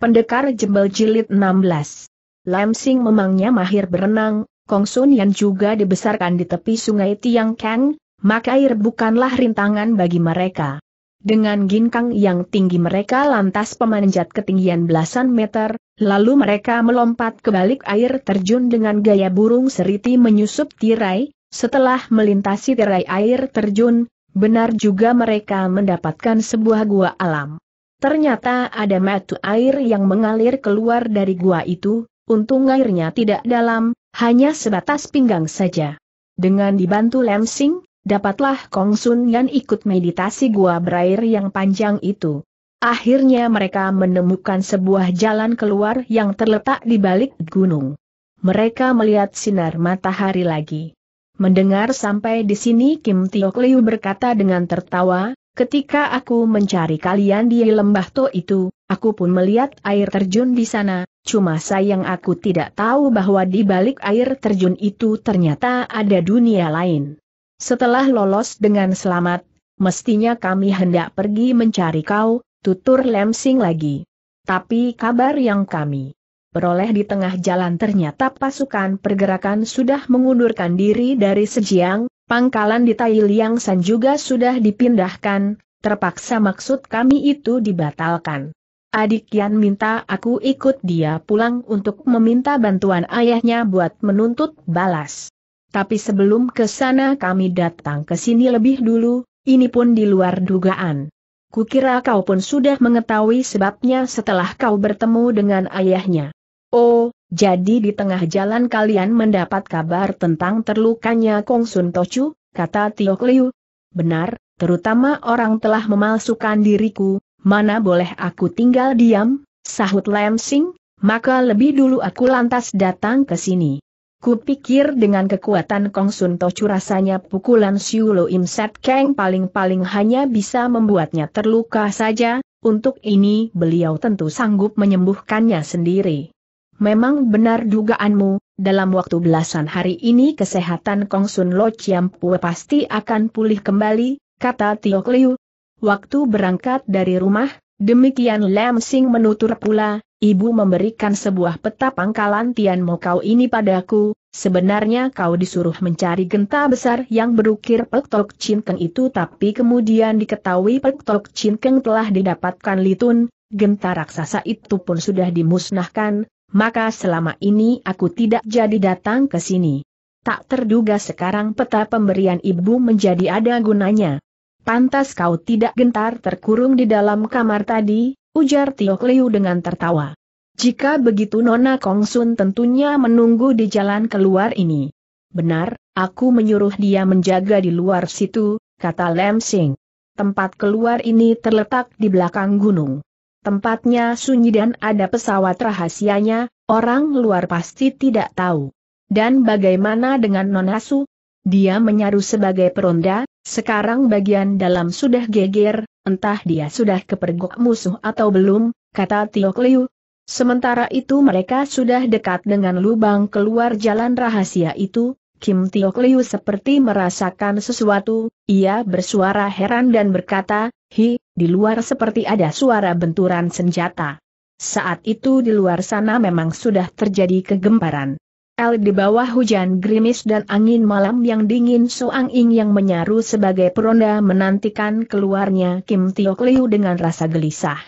Pendekar Jembel Jilid 16 Lam Sing memangnya mahir berenang, Kong Sun Yan juga dibesarkan di tepi sungai Tiang Kang, maka air bukanlah rintangan bagi mereka. Dengan ginkang yang tinggi mereka lantas pemanjat ketinggian belasan meter, lalu mereka melompat ke balik air terjun dengan gaya burung seriti menyusup tirai, setelah melintasi tirai air terjun, benar juga mereka mendapatkan sebuah gua alam. Ternyata ada mata air yang mengalir keluar dari gua itu, untung airnya tidak dalam, hanya sebatas pinggang saja. Dengan dibantu Lemsing, dapatlah Kong Sun Yan ikut meditasi gua berair yang panjang itu. Akhirnya mereka menemukan sebuah jalan keluar yang terletak di balik gunung. Mereka melihat sinar matahari lagi. Mendengar sampai di sini Kim Tiok Liu berkata dengan tertawa, Ketika aku mencari kalian di lembah To itu, aku pun melihat air terjun di sana, cuma sayang aku tidak tahu bahwa di balik air terjun itu ternyata ada dunia lain. Setelah lolos dengan selamat, mestinya kami hendak pergi mencari kau, tutur Lemsing lagi. Tapi kabar yang kami peroleh di tengah jalan ternyata pasukan pergerakan sudah mengundurkan diri dari Sejiang, Pangkalan di Tai Liang San juga sudah dipindahkan, terpaksa maksud kami itu dibatalkan. Adik Yan minta aku ikut dia pulang untuk meminta bantuan ayahnya buat menuntut balas. Tapi sebelum ke sana kami datang ke sini lebih dulu, ini pun di luar dugaan. Kukira kau pun sudah mengetahui sebabnya setelah kau bertemu dengan ayahnya. Oh, jadi di tengah jalan kalian mendapat kabar tentang terlukanya Kong Sun Tochu, kata Tio Liu. Benar, terutama orang telah memalsukan diriku, mana boleh aku tinggal diam, sahut Lam Sing, maka lebih dulu aku lantas datang ke sini. Kupikir dengan kekuatan Kong Sun Tochu rasanya pukulan Siu Lo Im Set Kang paling-paling hanya bisa membuatnya terluka saja, untuk ini beliau tentu sanggup menyembuhkannya sendiri. Memang benar dugaanmu, dalam waktu belasan hari ini kesehatan Kong Sun Lo Chiam Pue pasti akan pulih kembali, kata Tio Liu. Waktu berangkat dari rumah, demikian Lam Sing menutur pula, ibu memberikan sebuah peta pangkalan Tian Mo kau ini padaku, sebenarnya kau disuruh mencari genta besar yang berukir Pek Tok Chin Keng itu tapi kemudian diketahui Pek Tok Chin Keng telah didapatkan Litun, genta raksasa itu pun sudah dimusnahkan, maka selama ini aku tidak jadi datang ke sini. Tak terduga sekarang peta pemberian ibu menjadi ada gunanya. Pantas kau tidak gentar terkurung di dalam kamar tadi, ujar Tio Liu dengan tertawa. Jika begitu Nona Kongsun tentunya menunggu di jalan keluar ini. Benar, aku menyuruh dia menjaga di luar situ, kata Lem Sing. Tempat keluar ini terletak di belakang gunung tempatnya sunyi dan ada pesawat rahasianya, orang luar pasti tidak tahu. Dan bagaimana dengan Nonasu? Dia menyaru sebagai peronda, sekarang bagian dalam sudah geger, entah dia sudah kepergok musuh atau belum, kata Tiok Liu. Sementara itu mereka sudah dekat dengan lubang keluar jalan rahasia itu, Kim Tiok Liu seperti merasakan sesuatu, ia bersuara heran dan berkata, Hi, di luar seperti ada suara benturan senjata. Saat itu di luar sana memang sudah terjadi kegemparan. El di bawah hujan gerimis dan angin malam yang dingin Soang Ing yang menyaru sebagai peronda menantikan keluarnya Kim Tio Liu dengan rasa gelisah.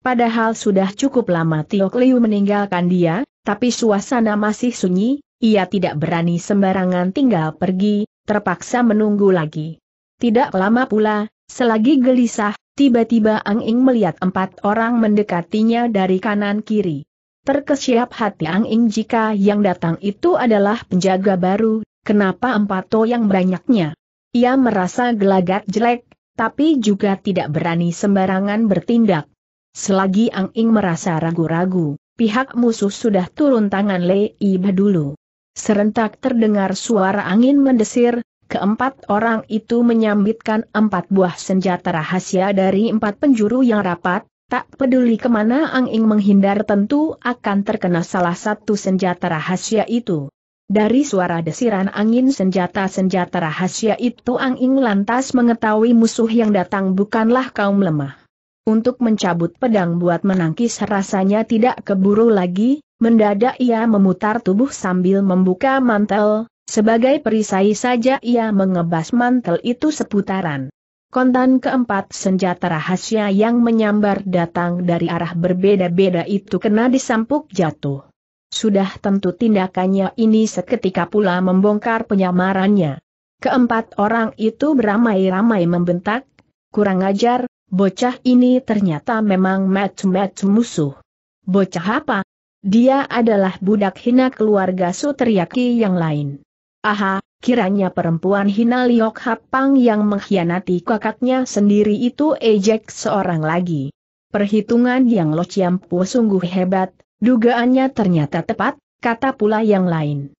Padahal sudah cukup lama Tio Liu meninggalkan dia, tapi suasana masih sunyi, ia tidak berani sembarangan tinggal pergi, terpaksa menunggu lagi. Tidak lama pula, Selagi gelisah, tiba-tiba Ang Ing melihat empat orang mendekatinya dari kanan kiri. Terkesiap hati Ang Ing jika yang datang itu adalah penjaga baru, kenapa empat to yang banyaknya. Ia merasa gelagat jelek, tapi juga tidak berani sembarangan bertindak. Selagi Ang Ing merasa ragu-ragu, pihak musuh sudah turun tangan Lei Iba dulu. Serentak terdengar suara angin mendesir, Keempat orang itu menyambitkan empat buah senjata rahasia dari empat penjuru yang rapat, tak peduli kemana Ang Ing menghindar tentu akan terkena salah satu senjata rahasia itu. Dari suara desiran angin senjata-senjata rahasia itu Ang Ing lantas mengetahui musuh yang datang bukanlah kaum lemah. Untuk mencabut pedang buat menangkis rasanya tidak keburu lagi, mendadak ia memutar tubuh sambil membuka mantel, sebagai perisai saja ia mengebas mantel itu seputaran. Kontan keempat senjata rahasia yang menyambar datang dari arah berbeda-beda itu kena disampuk jatuh. Sudah tentu tindakannya ini seketika pula membongkar penyamarannya. Keempat orang itu beramai-ramai membentak, kurang ajar, bocah ini ternyata memang match-match musuh. Bocah apa? Dia adalah budak hina keluarga Sutriaki yang lain. Aha, kiranya perempuan hina Liok Hapang yang mengkhianati kakaknya sendiri itu ejek seorang lagi. Perhitungan yang Lo Ciampu sungguh hebat, dugaannya ternyata tepat, kata pula yang lain.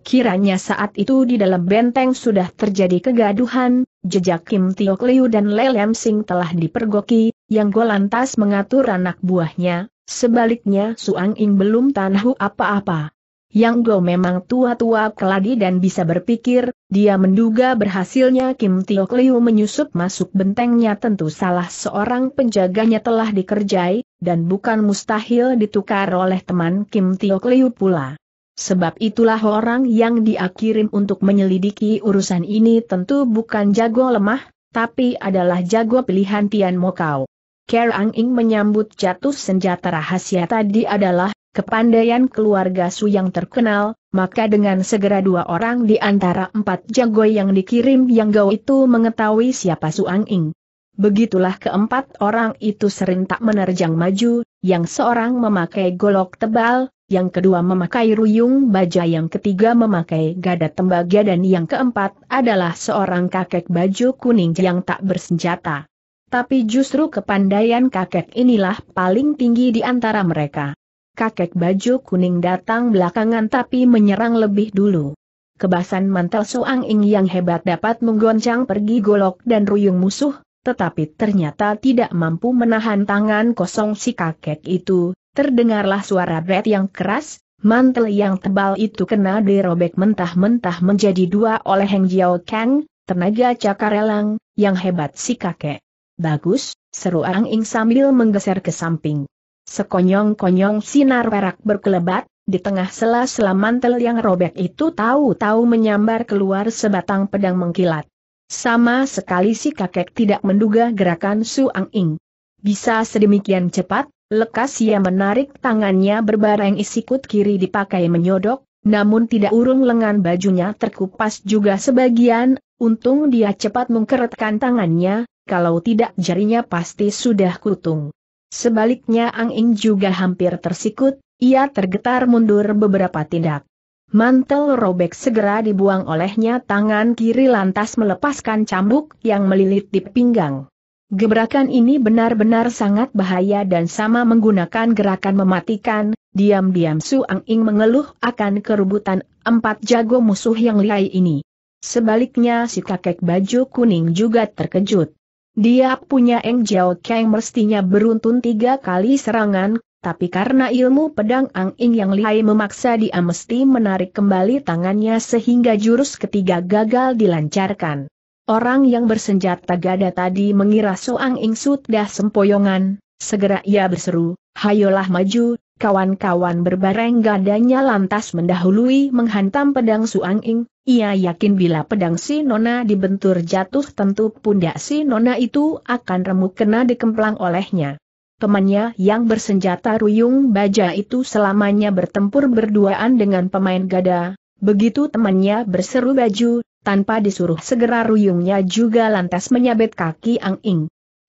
Kiranya saat itu di dalam benteng sudah terjadi kegaduhan, jejak Kim Tiok Liu dan Le Sing telah dipergoki, yang Go lantas mengatur anak buahnya, sebaliknya Suang Ing belum tahu apa-apa. Yang Go memang tua-tua keladi dan bisa berpikir, dia menduga berhasilnya Kim Tio Kliu menyusup masuk bentengnya tentu salah seorang penjaganya telah dikerjai, dan bukan mustahil ditukar oleh teman Kim Tio Kliu pula. Sebab itulah orang yang diakirim untuk menyelidiki urusan ini tentu bukan jago lemah, tapi adalah jago pilihan Tian Mokau. Kerang Ing menyambut jatuh senjata rahasia tadi adalah kepandaian keluarga Su yang terkenal, maka dengan segera dua orang di antara empat jago yang dikirim Yang Gao itu mengetahui siapa Su Ang Ing. Begitulah keempat orang itu serentak menerjang maju, yang seorang memakai golok tebal, yang kedua memakai ruyung baja, yang ketiga memakai gada tembaga dan yang keempat adalah seorang kakek baju kuning yang tak bersenjata. Tapi justru kepandaian kakek inilah paling tinggi di antara mereka kakek baju kuning datang belakangan tapi menyerang lebih dulu. Kebasan mantel Soang Ing yang hebat dapat menggoncang pergi golok dan ruyung musuh, tetapi ternyata tidak mampu menahan tangan kosong si kakek itu, terdengarlah suara bret yang keras, mantel yang tebal itu kena dirobek mentah-mentah menjadi dua oleh Heng Jiao Kang, tenaga cakarelang, yang hebat si kakek. Bagus, seru Ang Ing sambil menggeser ke samping. Sekonyong-konyong sinar perak berkelebat, di tengah sela-sela mantel yang robek itu tahu-tahu menyambar keluar sebatang pedang mengkilat. Sama sekali si kakek tidak menduga gerakan Su Ang Ing. Bisa sedemikian cepat, lekas ia menarik tangannya berbareng isikut kiri dipakai menyodok, namun tidak urung lengan bajunya terkupas juga sebagian, untung dia cepat mengkeretkan tangannya, kalau tidak jarinya pasti sudah kutung. Sebaliknya Ang Ing juga hampir tersikut, ia tergetar mundur beberapa tindak. Mantel robek segera dibuang olehnya tangan kiri lantas melepaskan cambuk yang melilit di pinggang. Gebrakan ini benar-benar sangat bahaya dan sama menggunakan gerakan mematikan, diam-diam Su Ang Ing mengeluh akan kerubutan empat jago musuh yang lihai ini. Sebaliknya si kakek baju kuning juga terkejut. Dia punya Eng Jiao Kang mestinya beruntun tiga kali serangan, tapi karena ilmu pedang Ang Ing yang lihai memaksa dia mesti menarik kembali tangannya sehingga jurus ketiga gagal dilancarkan. Orang yang bersenjata gada tadi mengira Soang Ing sudah sempoyongan, segera ia berseru, hayolah maju, Kawan-kawan berbareng gadanya lantas mendahului menghantam pedang Suang Ing, ia yakin bila pedang si Nona dibentur jatuh tentu pundak si Nona itu akan remuk kena dikemplang olehnya. Temannya yang bersenjata ruyung baja itu selamanya bertempur berduaan dengan pemain gada, begitu temannya berseru baju, tanpa disuruh segera ruyungnya juga lantas menyabet kaki Ang Ing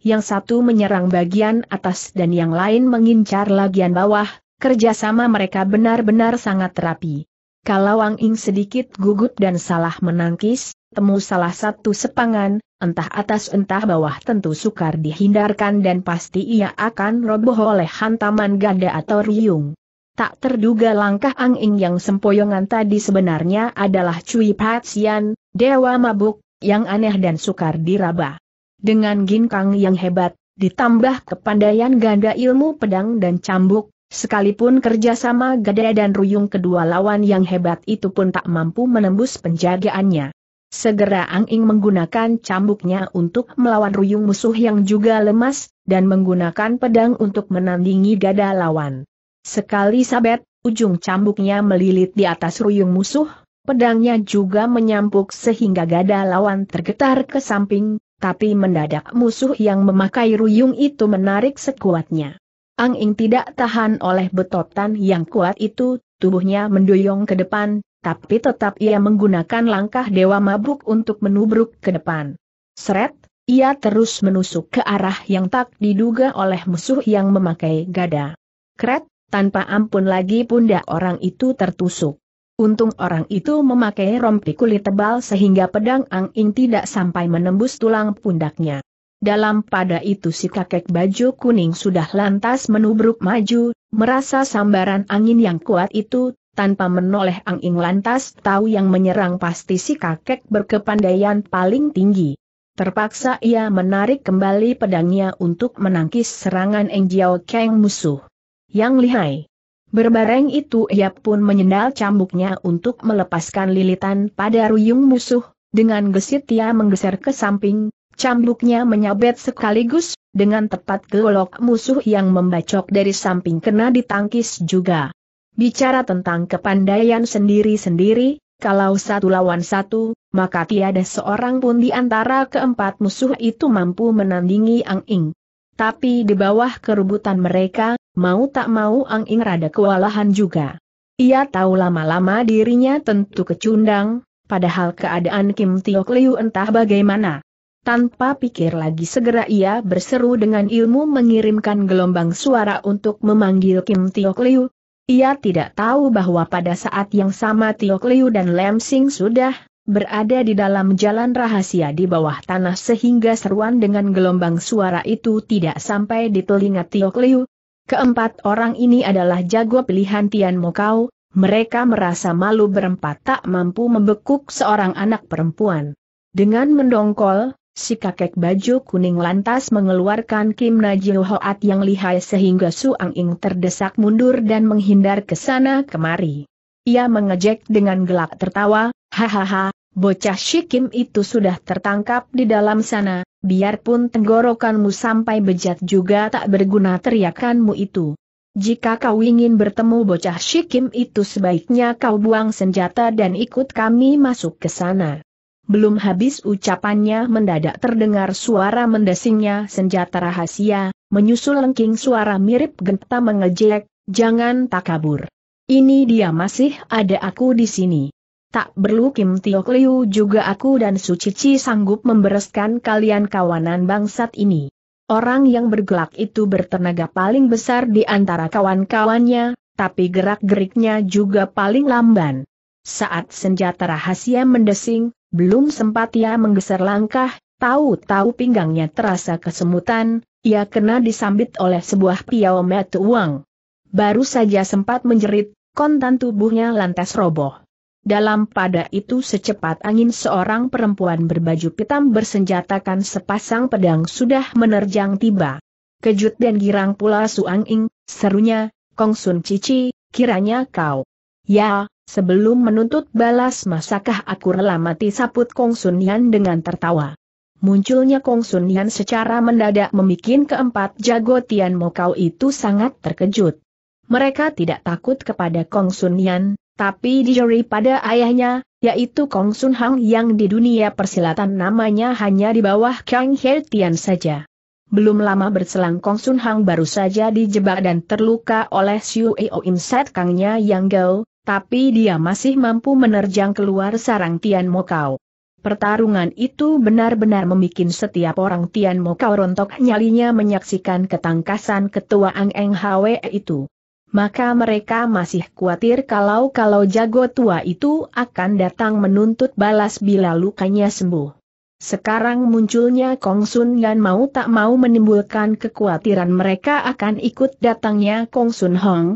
yang satu menyerang bagian atas dan yang lain mengincar bagian bawah, Kerjasama mereka benar-benar sangat rapi. Kalau Wang Ing sedikit gugup dan salah menangkis, temu salah satu sepangan, entah atas entah bawah tentu sukar dihindarkan dan pasti ia akan roboh oleh hantaman ganda atau riung. Tak terduga langkah Ang Ing yang sempoyongan tadi sebenarnya adalah Cui Patsian, dewa mabuk, yang aneh dan sukar diraba. Dengan ginkang yang hebat, ditambah kepandaian ganda ilmu pedang dan cambuk, Sekalipun kerjasama Gada dan Ruyung kedua lawan yang hebat itu pun tak mampu menembus penjagaannya. Segera Ang Ing menggunakan cambuknya untuk melawan Ruyung musuh yang juga lemas, dan menggunakan pedang untuk menandingi Gada lawan. Sekali sabet, ujung cambuknya melilit di atas Ruyung musuh, pedangnya juga menyampuk sehingga Gada lawan tergetar ke samping, tapi mendadak musuh yang memakai Ruyung itu menarik sekuatnya. Ang Ing tidak tahan oleh betotan yang kuat itu, tubuhnya mendoyong ke depan, tapi tetap ia menggunakan langkah dewa mabuk untuk menubruk ke depan. Seret, ia terus menusuk ke arah yang tak diduga oleh musuh yang memakai gada. Kret, tanpa ampun lagi pundak orang itu tertusuk. Untung orang itu memakai rompi kulit tebal sehingga pedang Ang Ing tidak sampai menembus tulang pundaknya. Dalam pada itu si kakek baju kuning sudah lantas menubruk maju, merasa sambaran angin yang kuat itu, tanpa menoleh angin lantas tahu yang menyerang pasti si kakek berkepandaian paling tinggi. Terpaksa ia menarik kembali pedangnya untuk menangkis serangan Eng Jiao Kang musuh. Yang lihai. Berbareng itu ia pun menyendal cambuknya untuk melepaskan lilitan pada ruyung musuh, dengan gesit ia menggeser ke samping, Cambuknya menyabet sekaligus, dengan tepat golok musuh yang membacok dari samping kena ditangkis juga. Bicara tentang kepandaian sendiri-sendiri, kalau satu lawan satu, maka tiada seorang pun di antara keempat musuh itu mampu menandingi Ang Ing. Tapi di bawah kerubutan mereka, mau tak mau Ang Ing rada kewalahan juga. Ia tahu lama-lama dirinya tentu kecundang, padahal keadaan Kim Tiok Liu entah bagaimana. Tanpa pikir lagi segera ia berseru dengan ilmu mengirimkan gelombang suara untuk memanggil Kim Tiok Liu. Ia tidak tahu bahwa pada saat yang sama Tiok Liu dan Lam Sing sudah berada di dalam jalan rahasia di bawah tanah sehingga seruan dengan gelombang suara itu tidak sampai di telinga Tiok Liu. Keempat orang ini adalah jago pilihan Tian Mokau, mereka merasa malu berempat tak mampu membekuk seorang anak perempuan. Dengan mendongkol, Si kakek baju kuning lantas mengeluarkan Kim Najio Hoat yang lihai sehingga Suang Ing terdesak mundur dan menghindar ke sana kemari. Ia mengejek dengan gelak tertawa, hahaha, bocah Si Kim itu sudah tertangkap di dalam sana, biarpun tenggorokanmu sampai bejat juga tak berguna teriakanmu itu. Jika kau ingin bertemu bocah Si Kim itu sebaiknya kau buang senjata dan ikut kami masuk ke sana. Belum habis ucapannya mendadak terdengar suara mendesingnya senjata rahasia, menyusul lengking suara mirip genta mengejek, jangan tak kabur. Ini dia masih ada aku di sini. Tak perlu Kim Tiok Liu juga aku dan Su Cici sanggup membereskan kalian kawanan bangsat ini. Orang yang bergelak itu bertenaga paling besar di antara kawan-kawannya, tapi gerak-geriknya juga paling lamban. Saat senjata rahasia mendesing, belum sempat ia menggeser langkah, tahu-tahu pinggangnya terasa kesemutan, ia kena disambit oleh sebuah piau metu uang. Baru saja sempat menjerit, kontan tubuhnya lantas roboh. Dalam pada itu secepat angin seorang perempuan berbaju hitam bersenjatakan sepasang pedang sudah menerjang tiba. Kejut dan girang pula Suang Ing, serunya, Kong Sun Cici, kiranya kau. Ya, Sebelum menuntut balas masakah aku rela mati saput Kong Sun Yan dengan tertawa. Munculnya Kong Sun Yan secara mendadak memikin keempat jago Tian Mokau itu sangat terkejut. Mereka tidak takut kepada Kong Sun Yan, tapi dijeri pada ayahnya, yaitu Kong Sun Hang yang di dunia persilatan namanya hanya di bawah Kang He Tian saja. Belum lama berselang Kong Sun Hang baru saja dijebak dan terluka oleh Siu Eo Im Kangnya Yang Gao, tapi dia masih mampu menerjang keluar sarang Tian Mokau. Pertarungan itu benar-benar membuat setiap orang Tian Mokau rontok nyalinya menyaksikan ketangkasan ketua Ang Eng Hwe itu. Maka mereka masih khawatir kalau-kalau jago tua itu akan datang menuntut balas bila lukanya sembuh. Sekarang munculnya Kong Sun Gan mau tak mau menimbulkan kekhawatiran mereka akan ikut datangnya Kong Sun Hong,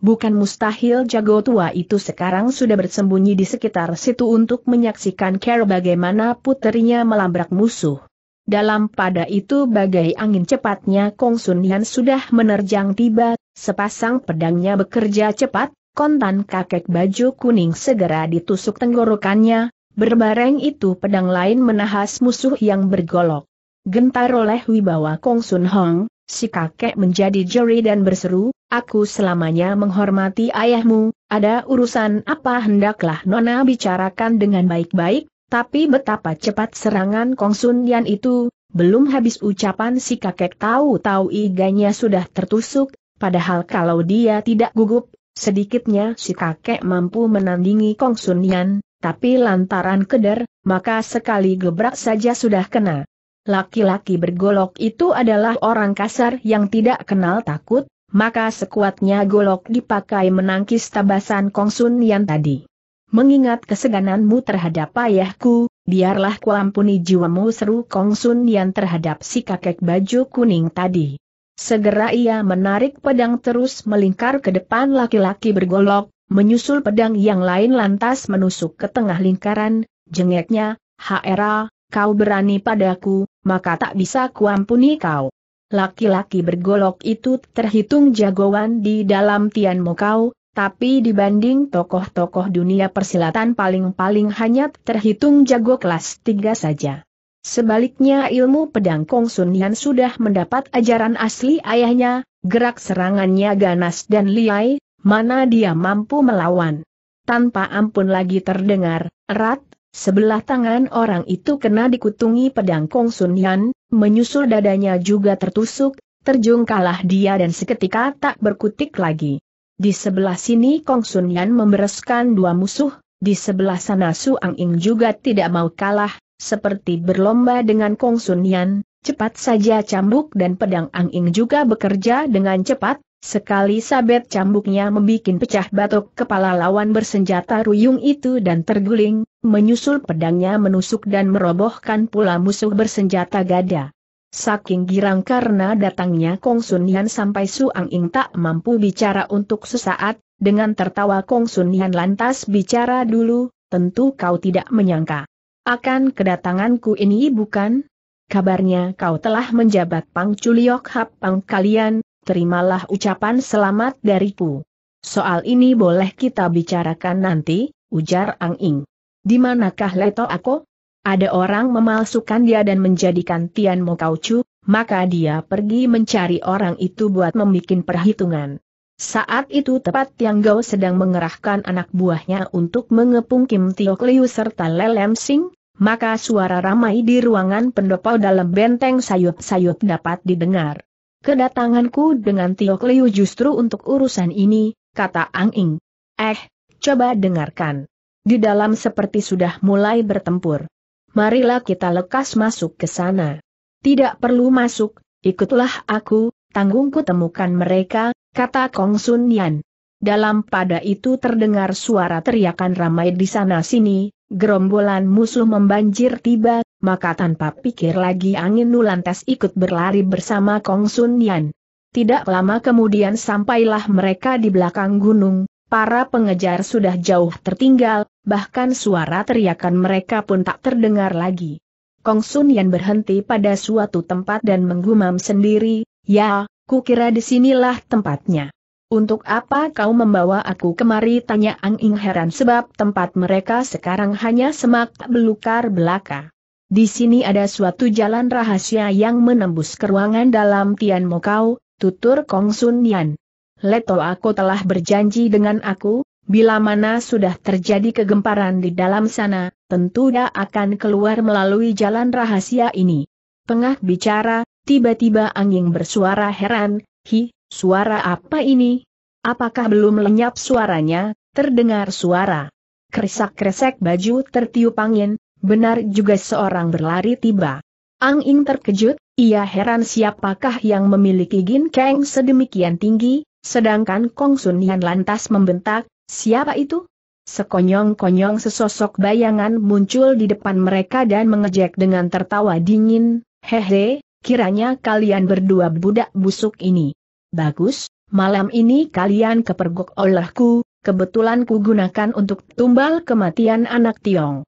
Bukan mustahil jago tua itu sekarang sudah bersembunyi di sekitar situ untuk menyaksikan Carol bagaimana puterinya melabrak musuh. Dalam pada itu bagai angin cepatnya Kong Sun Yan sudah menerjang tiba, sepasang pedangnya bekerja cepat, kontan kakek baju kuning segera ditusuk tenggorokannya, berbareng itu pedang lain menahas musuh yang bergolok. Gentar oleh wibawa Kong Sun Hong, Si kakek menjadi jeri dan berseru, aku selamanya menghormati ayahmu, ada urusan apa hendaklah Nona bicarakan dengan baik-baik, tapi betapa cepat serangan Sun Yan itu, belum habis ucapan si kakek tahu-tahu iganya sudah tertusuk, padahal kalau dia tidak gugup, sedikitnya si kakek mampu menandingi Sun Yan, tapi lantaran keder, maka sekali gebrak saja sudah kena laki-laki bergolok itu adalah orang kasar yang tidak kenal takut, maka sekuatnya golok dipakai menangkis tabasan Kongsun yang tadi. Mengingat keseganganmu terhadap ayahku, biarlah kuampuni jiwamu seru Kongsun yang terhadap si kakek baju kuning tadi. Segera ia menarik pedang terus melingkar ke depan laki-laki bergolok, menyusul pedang yang lain lantas menusuk ke tengah lingkaran, jengeknya, Hera, kau berani padaku, maka tak bisa kuampuni kau. Laki-laki bergolok itu terhitung jagoan di dalam Tianmu kau, tapi dibanding tokoh-tokoh dunia persilatan paling-paling hanya terhitung jago kelas 3 saja. Sebaliknya ilmu pedang Kong Sun Yan sudah mendapat ajaran asli ayahnya, gerak serangannya ganas dan liai, mana dia mampu melawan. Tanpa ampun lagi terdengar, erat, Sebelah tangan orang itu kena dikutungi pedang Kong Sun Yan, menyusul dadanya juga tertusuk, terjungkalah dia dan seketika tak berkutik lagi. Di sebelah sini Kong Sun Yan membereskan dua musuh, di sebelah sana Su Ang Ing juga tidak mau kalah, seperti berlomba dengan Kong Sun Yan, cepat saja cambuk dan pedang Ang Ing juga bekerja dengan cepat, Sekali sabet cambuknya membuat pecah batok kepala lawan bersenjata ruyung itu dan terguling, menyusul pedangnya menusuk dan merobohkan pula musuh bersenjata gada. Saking girang karena datangnya Kong Sun Yan sampai Suang Ing tak mampu bicara untuk sesaat, dengan tertawa Kong Sun Yan lantas bicara dulu, tentu kau tidak menyangka. Akan kedatanganku ini bukan? Kabarnya kau telah menjabat Pang Chuliok Hap Pang kalian, terimalah ucapan selamat dariku. Soal ini boleh kita bicarakan nanti, ujar Ang Ing. Di manakah Leto Ako? Ada orang memalsukan dia dan menjadikan Tian Mo Kaucu, maka dia pergi mencari orang itu buat membuat perhitungan. Saat itu tepat Tiang Gao sedang mengerahkan anak buahnya untuk mengepung Kim Tiok Liu serta Lelem Sing, maka suara ramai di ruangan pendopo dalam benteng sayup-sayup dapat didengar. Kedatanganku dengan Tio Kliu justru untuk urusan ini, kata Ang Ing. Eh, coba dengarkan. Di dalam seperti sudah mulai bertempur. Marilah kita lekas masuk ke sana. Tidak perlu masuk, ikutlah aku, tanggungku temukan mereka, kata Kong Sun Yan. Dalam pada itu terdengar suara teriakan ramai di sana-sini, gerombolan musuh membanjir tiba, maka tanpa pikir lagi angin nulantas ikut berlari bersama Kong Sun Yan. Tidak lama kemudian sampailah mereka di belakang gunung, para pengejar sudah jauh tertinggal, bahkan suara teriakan mereka pun tak terdengar lagi. Kong Sun Yan berhenti pada suatu tempat dan menggumam sendiri, ya, kukira disinilah tempatnya. Untuk apa kau membawa aku kemari tanya Ang Ing heran sebab tempat mereka sekarang hanya semak belukar belaka. Di sini ada suatu jalan rahasia yang menembus ke ruangan dalam Tian Mokau, tutur Kong Sun Yan. Leto aku telah berjanji dengan aku, bila mana sudah terjadi kegemparan di dalam sana, tentu dia akan keluar melalui jalan rahasia ini. Tengah bicara, tiba-tiba angin bersuara heran, hi, suara apa ini? Apakah belum lenyap suaranya, terdengar suara? Kresak-kresek baju tertiup angin, Benar juga seorang berlari tiba. Ang Ing terkejut, ia heran siapakah yang memiliki Gin Kang sedemikian tinggi, sedangkan Kong Sun Yan lantas membentak, siapa itu? Sekonyong-konyong sesosok bayangan muncul di depan mereka dan mengejek dengan tertawa dingin, hehe, kiranya kalian berdua budak busuk ini. Bagus, malam ini kalian kepergok olehku, kebetulan ku gunakan untuk tumbal kematian anak Tiong.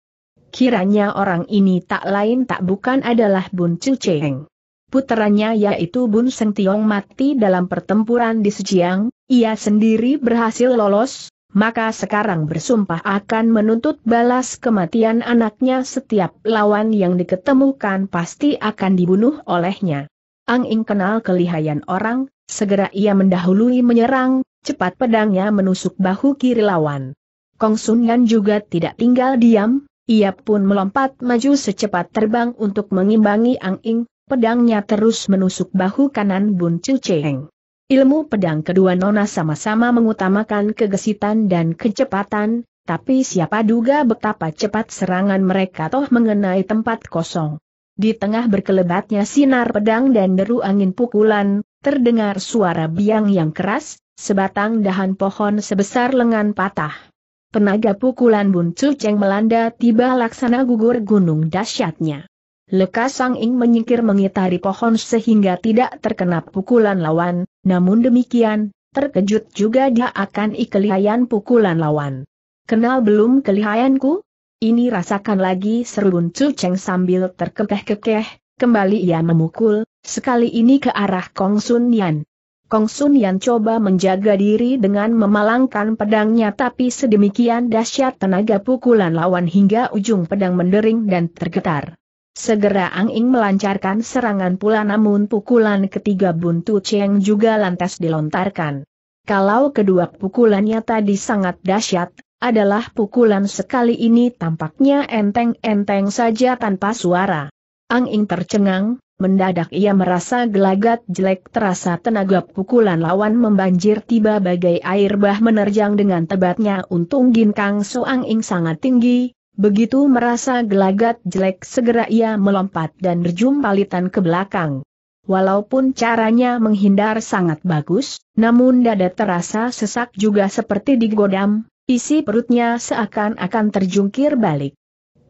Kiranya orang ini tak lain tak bukan adalah Bun Chu Cheng. Puteranya yaitu Bun Seng Tiong mati dalam pertempuran di Sejiang, ia sendiri berhasil lolos, maka sekarang bersumpah akan menuntut balas kematian anaknya setiap lawan yang diketemukan pasti akan dibunuh olehnya. Ang Ing kenal kelihayan orang, segera ia mendahului menyerang, cepat pedangnya menusuk bahu kiri lawan. Kong Sun Yan juga tidak tinggal diam, ia pun melompat maju secepat terbang untuk mengimbangi Ang Ing, pedangnya terus menusuk bahu kanan Bun Chu Cheng. Ilmu pedang kedua nona sama-sama mengutamakan kegesitan dan kecepatan, tapi siapa duga betapa cepat serangan mereka toh mengenai tempat kosong. Di tengah berkelebatnya sinar pedang dan deru angin pukulan, terdengar suara biang yang keras, sebatang dahan pohon sebesar lengan patah tenaga pukulan Bun ceng melanda tiba laksana gugur gunung dahsyatnya. Lekas Sang Ing menyingkir mengitari pohon sehingga tidak terkena pukulan lawan, namun demikian, terkejut juga dia akan ikelihayan pukulan lawan. Kenal belum kelihayanku? Ini rasakan lagi seru Bun ceng Cheng sambil terkekeh-kekeh, kembali ia memukul, sekali ini ke arah Kong Sun Yan. Kong Sun Yan coba menjaga diri dengan memalangkan pedangnya tapi sedemikian dahsyat tenaga pukulan lawan hingga ujung pedang mendering dan tergetar. Segera Ang Ing melancarkan serangan pula namun pukulan ketiga Buntu Cheng juga lantas dilontarkan. Kalau kedua pukulannya tadi sangat dahsyat, adalah pukulan sekali ini tampaknya enteng-enteng saja tanpa suara. Ang Ing tercengang, mendadak ia merasa gelagat jelek terasa tenaga pukulan lawan membanjir tiba bagai air bah menerjang dengan tebatnya untung ginkang soang ing sangat tinggi, begitu merasa gelagat jelek segera ia melompat dan berjumpalitan ke belakang. Walaupun caranya menghindar sangat bagus, namun dada terasa sesak juga seperti digodam, isi perutnya seakan-akan terjungkir balik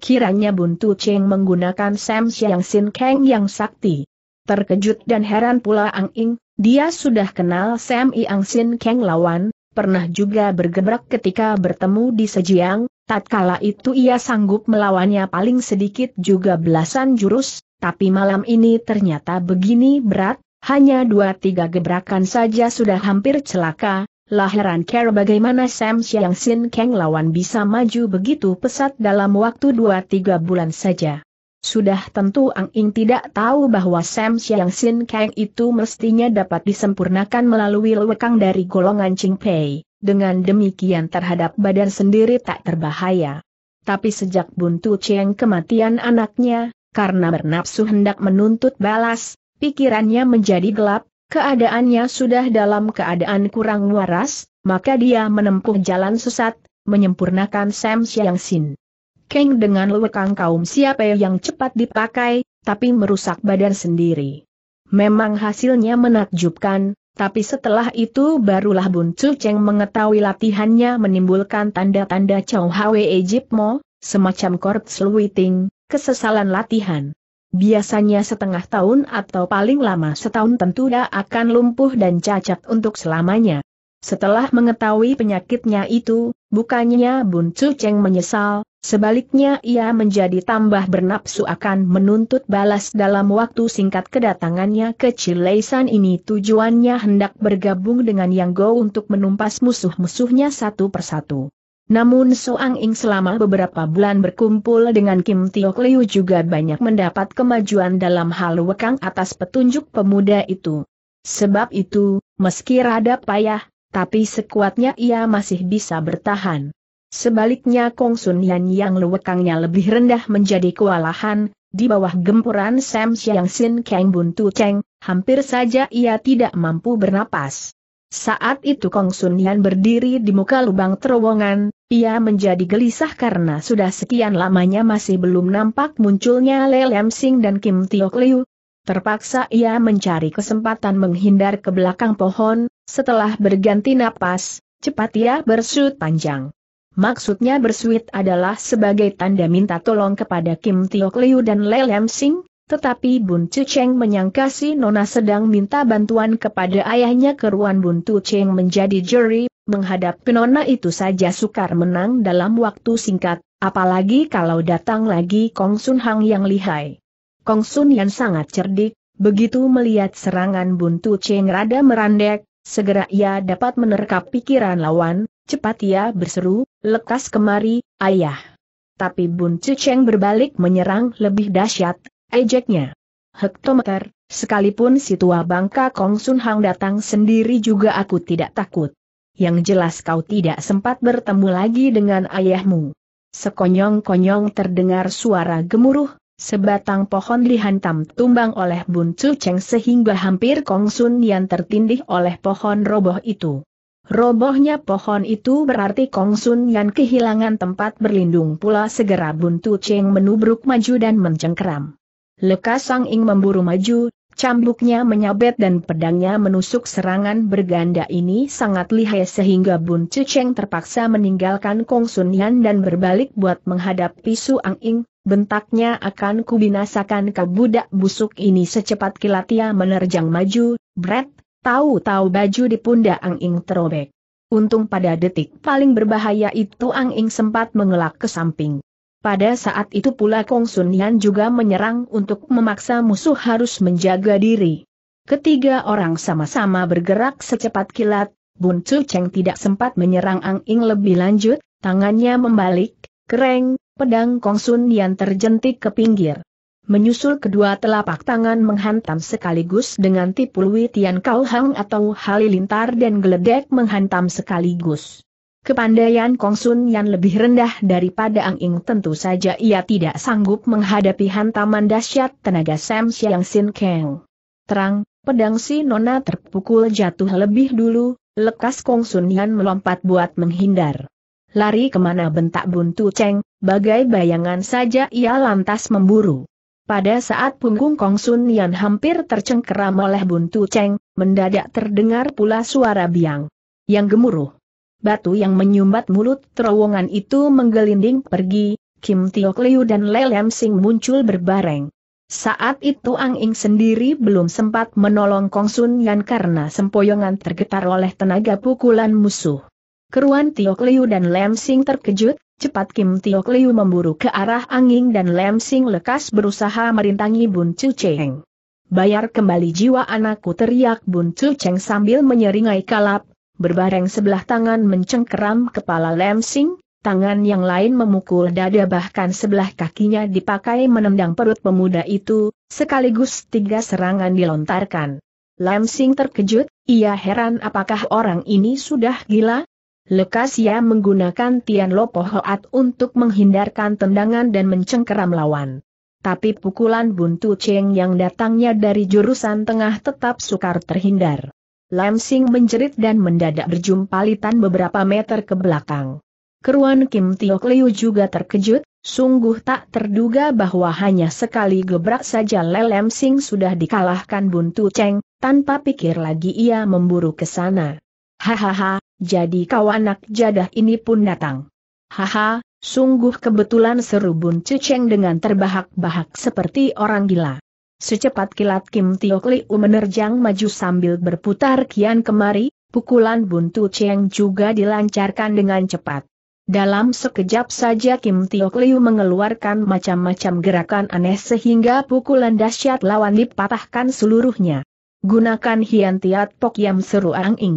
kiranya Buntu Cheng menggunakan Sam Siang Sin Kang yang sakti. Terkejut dan heran pula Ang Ing, dia sudah kenal Sam Iang Sin Kang lawan, pernah juga bergebrak ketika bertemu di Sejiang, tatkala itu ia sanggup melawannya paling sedikit juga belasan jurus, tapi malam ini ternyata begini berat, hanya dua tiga gebrakan saja sudah hampir celaka, lah heran care bagaimana Sam Siang Sin Kang lawan bisa maju begitu pesat dalam waktu 2-3 bulan saja. Sudah tentu Ang Ing tidak tahu bahwa Sam Siang Sin Kang itu mestinya dapat disempurnakan melalui lewekang dari golongan Ching Pei, dengan demikian terhadap badan sendiri tak terbahaya. Tapi sejak buntu Cheng kematian anaknya, karena bernafsu hendak menuntut balas, pikirannya menjadi gelap, keadaannya sudah dalam keadaan kurang waras, maka dia menempuh jalan sesat, menyempurnakan Sam Siang Sin. Keng dengan lewekang kaum siapa yang cepat dipakai, tapi merusak badan sendiri. Memang hasilnya menakjubkan, tapi setelah itu barulah Bun Chu Cheng mengetahui latihannya menimbulkan tanda-tanda Chow Hwe Mo, semacam korps sluiting, kesesalan latihan. Biasanya setengah tahun atau paling lama setahun tentu dia akan lumpuh dan cacat untuk selamanya. Setelah mengetahui penyakitnya itu, bukannya Bun Chu Cheng menyesal, sebaliknya ia menjadi tambah bernapsu akan menuntut balas dalam waktu singkat kedatangannya ke Cileisan ini tujuannya hendak bergabung dengan Yang Go untuk menumpas musuh-musuhnya satu persatu. Namun Soang Ing selama beberapa bulan berkumpul dengan Kim Tio Liu juga banyak mendapat kemajuan dalam hal wekang atas petunjuk pemuda itu. Sebab itu, meski rada payah, tapi sekuatnya ia masih bisa bertahan. Sebaliknya Kong Sun Yan yang lewekangnya lebih rendah menjadi kewalahan, di bawah gempuran Sam Siang Sin Kang Bun Tu Cheng, hampir saja ia tidak mampu bernapas. Saat itu Kong Sun Yan berdiri di muka lubang terowongan, ia menjadi gelisah karena sudah sekian lamanya masih belum nampak munculnya Le Lam Sing dan Kim Tio Liu. Terpaksa ia mencari kesempatan menghindar ke belakang pohon, setelah berganti napas, cepat ia bersuit panjang. Maksudnya bersuit adalah sebagai tanda minta tolong kepada Kim Tio Liu dan Le Lam Sing, tetapi Bun Cheng menyangka si Nona sedang minta bantuan kepada ayahnya keruan Bun Tu Cheng menjadi juri, menghadapi Nona itu saja sukar menang dalam waktu singkat, apalagi kalau datang lagi Kong Sun Hang yang lihai. Kong Sun yang sangat cerdik, begitu melihat serangan Bun Tu Cheng rada merandek, segera ia dapat menerkap pikiran lawan, cepat ia berseru, lekas kemari, ayah. Tapi Bun Cheng berbalik menyerang lebih dahsyat, ejeknya. Hektometer, sekalipun si tua bangka Kong Sun Hang datang sendiri juga aku tidak takut. Yang jelas kau tidak sempat bertemu lagi dengan ayahmu. Sekonyong-konyong terdengar suara gemuruh, sebatang pohon dihantam tumbang oleh Bun Cu Cheng sehingga hampir Kong Sun yang tertindih oleh pohon roboh itu. Robohnya pohon itu berarti Kong Sun yang kehilangan tempat berlindung pula segera Bun Tu Cheng menubruk maju dan mencengkeram. Lekas Sang Ing memburu maju, cambuknya menyabet dan pedangnya menusuk serangan berganda ini sangat lihai sehingga Bun Cheng terpaksa meninggalkan Kong Sun Yan dan berbalik buat menghadapi Su Ang Ing, bentaknya akan kubinasakan ke budak busuk ini secepat kilat ia menerjang maju, bret, tahu-tahu baju di pundak Ang Ing terobek. Untung pada detik paling berbahaya itu Ang Ing sempat mengelak ke samping. Pada saat itu pula Kong Sun Yan juga menyerang untuk memaksa musuh harus menjaga diri. Ketiga orang sama-sama bergerak secepat kilat, Bun Chu Cheng tidak sempat menyerang Ang Ing lebih lanjut, tangannya membalik, kereng, pedang Kong Sun Yan terjentik ke pinggir. Menyusul kedua telapak tangan menghantam sekaligus dengan tipu Lui Tian Kau Hang atau halilintar dan geledek menghantam sekaligus. Kepandaian Sun yang lebih rendah daripada Ang Ing tentu saja ia tidak sanggup menghadapi hantaman dahsyat tenaga Sam Siang Sin Kang. Terang, pedang si Nona terpukul jatuh lebih dulu, lekas Sun Yan melompat buat menghindar. Lari kemana bentak buntu Cheng, bagai bayangan saja ia lantas memburu. Pada saat punggung Sun Yan hampir tercengkeram oleh buntu Cheng, mendadak terdengar pula suara biang yang gemuruh batu yang menyumbat mulut terowongan itu menggelinding pergi, Kim Tio Liu dan Le Lam Sing muncul berbareng. Saat itu Ang Ing sendiri belum sempat menolong Kong Sun Yan karena sempoyongan tergetar oleh tenaga pukulan musuh. Keruan Tio Liu dan Lam Sing terkejut, cepat Kim Tio Liu memburu ke arah Ang Ing dan Lam Sing lekas berusaha merintangi Bun Chu Cheng. Bayar kembali jiwa anakku teriak Bun Chu Cheng sambil menyeringai kalap, berbareng sebelah tangan mencengkeram kepala Lemsing, tangan yang lain memukul dada bahkan sebelah kakinya dipakai menendang perut pemuda itu, sekaligus tiga serangan dilontarkan. Lemsing terkejut, ia heran apakah orang ini sudah gila? Lekas ia menggunakan Tian Lopo Hoat untuk menghindarkan tendangan dan mencengkeram lawan. Tapi pukulan buntu Cheng yang datangnya dari jurusan tengah tetap sukar terhindar. Sing menjerit dan mendadak berjumpa litan beberapa meter ke belakang. Keruan Kim Tio Liu juga terkejut, sungguh tak terduga bahwa hanya sekali gebrak saja Lam Sing sudah dikalahkan Buntu Cheng, tanpa pikir lagi ia memburu ke sana. Hahaha, jadi kau anak jadah ini pun datang. Haha, sungguh kebetulan seru Buntu Cheng dengan terbahak-bahak seperti orang gila. Secepat kilat Kim Tio Kliu menerjang maju sambil berputar kian kemari, pukulan buntu Cheng juga dilancarkan dengan cepat. Dalam sekejap saja Kim Tio Kliu mengeluarkan macam-macam gerakan aneh sehingga pukulan dahsyat lawan dipatahkan seluruhnya. Gunakan Hian Tiat Pok Yam Seru Ang Ing.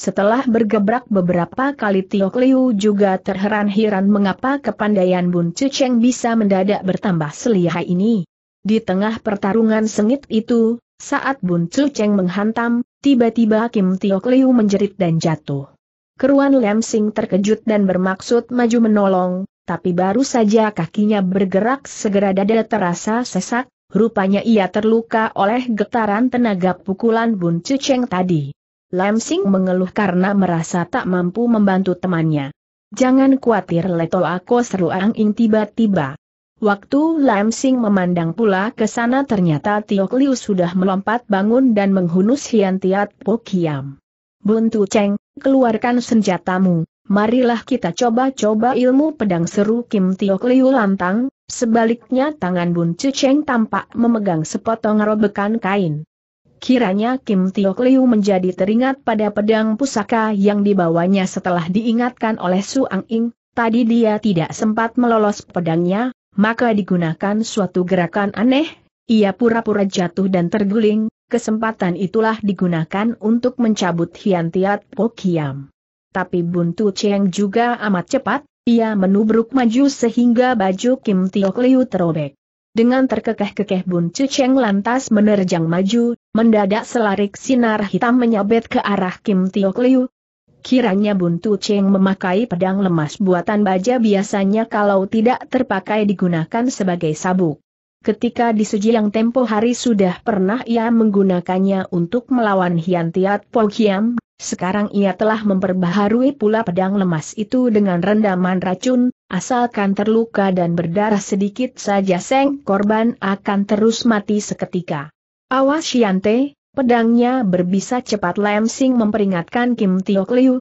Setelah bergebrak beberapa kali Tio Kliu juga terheran-heran mengapa kepandaian Bun Cheng bisa mendadak bertambah selihai ini. Di tengah pertarungan sengit itu, saat Bun Tzu Cheng menghantam, tiba-tiba Kim Tiok Liu menjerit dan jatuh. Keruan Lem Sing terkejut dan bermaksud maju menolong, tapi baru saja kakinya bergerak segera dada terasa sesak, rupanya ia terluka oleh getaran tenaga pukulan Bun Tzu Cheng tadi. Lem Sing mengeluh karena merasa tak mampu membantu temannya. Jangan khawatir Leto Ako seru Ang Ing tiba-tiba. Waktu Lam Sing memandang pula ke sana ternyata Tiok Liu sudah melompat bangun dan menghunus Hian Tiat Po Kiam. Buntu Cheng, keluarkan senjatamu, marilah kita coba-coba ilmu pedang seru Kim Tiok Liu lantang, sebaliknya tangan Bun Buntu Cheng tampak memegang sepotong robekan kain. Kiranya Kim Tiok Liu menjadi teringat pada pedang pusaka yang dibawanya setelah diingatkan oleh Su Ang Ing, Tadi dia tidak sempat melolos pedangnya, maka digunakan suatu gerakan aneh, ia pura-pura jatuh dan terguling, kesempatan itulah digunakan untuk mencabut Hian Tiat Pokiam. Tapi Buntu Cheng juga amat cepat, ia menubruk maju sehingga baju Kim Tiok Liu terobek. Dengan terkekeh-kekeh Bun Cheng lantas menerjang maju, mendadak selarik sinar hitam menyabet ke arah Kim Tiok Liu, Kiranya Buntu Cheng memakai pedang lemas buatan baja biasanya kalau tidak terpakai digunakan sebagai sabuk. Ketika di yang tempo hari sudah pernah ia menggunakannya untuk melawan Hian Tiat Po Kiam, sekarang ia telah memperbaharui pula pedang lemas itu dengan rendaman racun, asalkan terluka dan berdarah sedikit saja seng korban akan terus mati seketika. Awas Hian Pedangnya berbisa cepat Lemsing memperingatkan Kim Tiok Liu.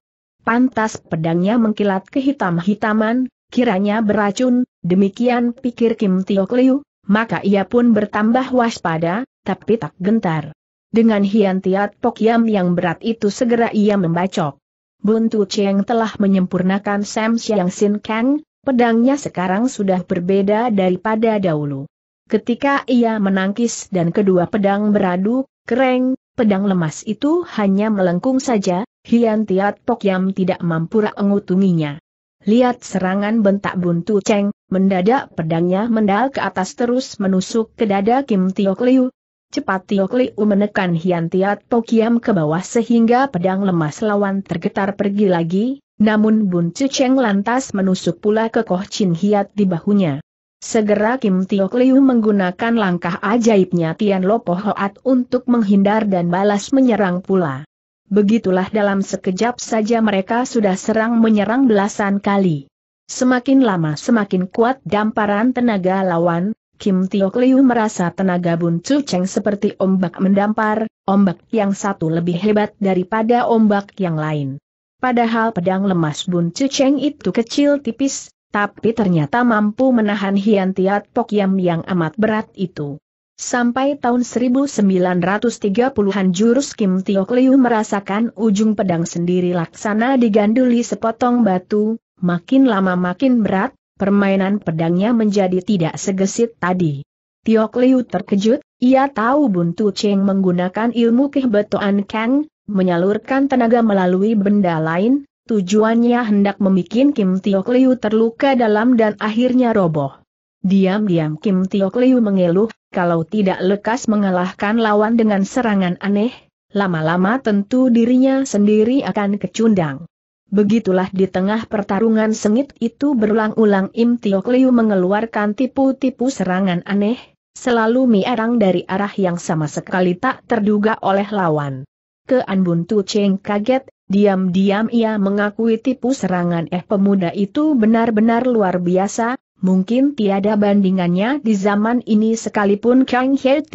Pantas pedangnya mengkilat kehitam-hitaman, kiranya beracun, demikian pikir Kim Tiok Liu, maka ia pun bertambah waspada, tapi tak gentar. Dengan hian tiat pokyam yang berat itu segera ia membacok. Buntu Cheng telah menyempurnakan Sam Siang Sin Kang, pedangnya sekarang sudah berbeda daripada dahulu. Ketika ia menangkis dan kedua pedang beradu, Kereng, pedang lemas itu hanya melengkung saja, Hian Tiat Pok Yam tidak mampu mengutunginya. Lihat serangan bentak buntu Cheng, mendadak pedangnya mendal ke atas terus menusuk ke dada Kim Tiok Liu. Cepat Tiok Liu menekan Hian Tiat Pok Yam ke bawah sehingga pedang lemas lawan tergetar pergi lagi, namun Bun Cheng lantas menusuk pula ke Koh Chin Hiat di bahunya. Segera Kim Tiok Liu menggunakan langkah ajaibnya Tian Lopo Hoat untuk menghindar dan balas menyerang pula. Begitulah dalam sekejap saja mereka sudah serang menyerang belasan kali. Semakin lama semakin kuat damparan tenaga lawan, Kim Tiok Liu merasa tenaga Bun Chu Cheng seperti ombak mendampar, ombak yang satu lebih hebat daripada ombak yang lain. Padahal pedang lemas Bun Chu Cheng itu kecil tipis, tapi ternyata mampu menahan Hian Tiat Pok Yam yang amat berat itu. Sampai tahun 1930-an jurus Kim Tio Liu merasakan ujung pedang sendiri laksana diganduli sepotong batu, makin lama makin berat, permainan pedangnya menjadi tidak segesit tadi. Tio Liu terkejut, ia tahu Buntu Cheng menggunakan ilmu kehbetoan Kang, menyalurkan tenaga melalui benda lain, Tujuannya hendak membuat Kim Tiok Liu terluka dalam dan akhirnya roboh. Diam-diam Kim Tiok Liu mengeluh, kalau tidak lekas mengalahkan lawan dengan serangan aneh, lama-lama tentu dirinya sendiri akan kecundang. Begitulah di tengah pertarungan sengit itu berulang-ulang Im Tiok Liu mengeluarkan tipu-tipu serangan aneh, selalu miarang dari arah yang sama sekali tak terduga oleh lawan. Ke Anbun Tu Cheng kaget, Diam-diam ia mengakui tipu serangan eh pemuda itu benar-benar luar biasa, mungkin tiada bandingannya di zaman ini sekalipun Kang He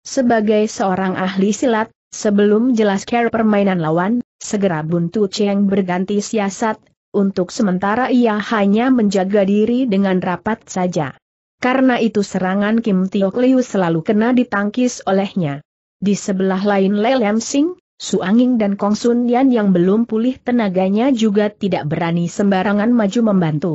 Sebagai seorang ahli silat, sebelum jelas care permainan lawan, segera Buntu Cheng berganti siasat, untuk sementara ia hanya menjaga diri dengan rapat saja. Karena itu serangan Kim Tiok Liu selalu kena ditangkis olehnya. Di sebelah lain Le Lam Sing, Suanging dan Kong Sun Yan yang belum pulih tenaganya juga tidak berani sembarangan maju membantu.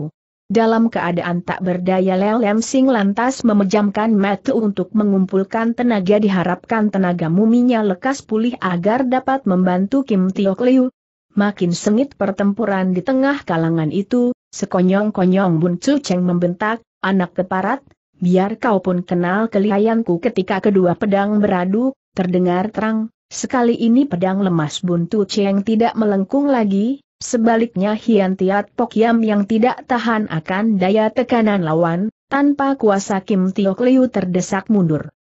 Dalam keadaan tak berdaya Leo Lem Sing lantas memejamkan mata untuk mengumpulkan tenaga diharapkan tenaga muminya lekas pulih agar dapat membantu Kim Tio Liu. Makin sengit pertempuran di tengah kalangan itu, sekonyong-konyong Bun Chu Cheng membentak, anak keparat, biar kau pun kenal kelihayanku ketika kedua pedang beradu, terdengar terang, Sekali ini pedang lemas buntu Cheng tidak melengkung lagi, sebaliknya Hian Tiat Pok Yam yang tidak tahan akan daya tekanan lawan, tanpa kuasa Kim Tiok Liu terdesak mundur.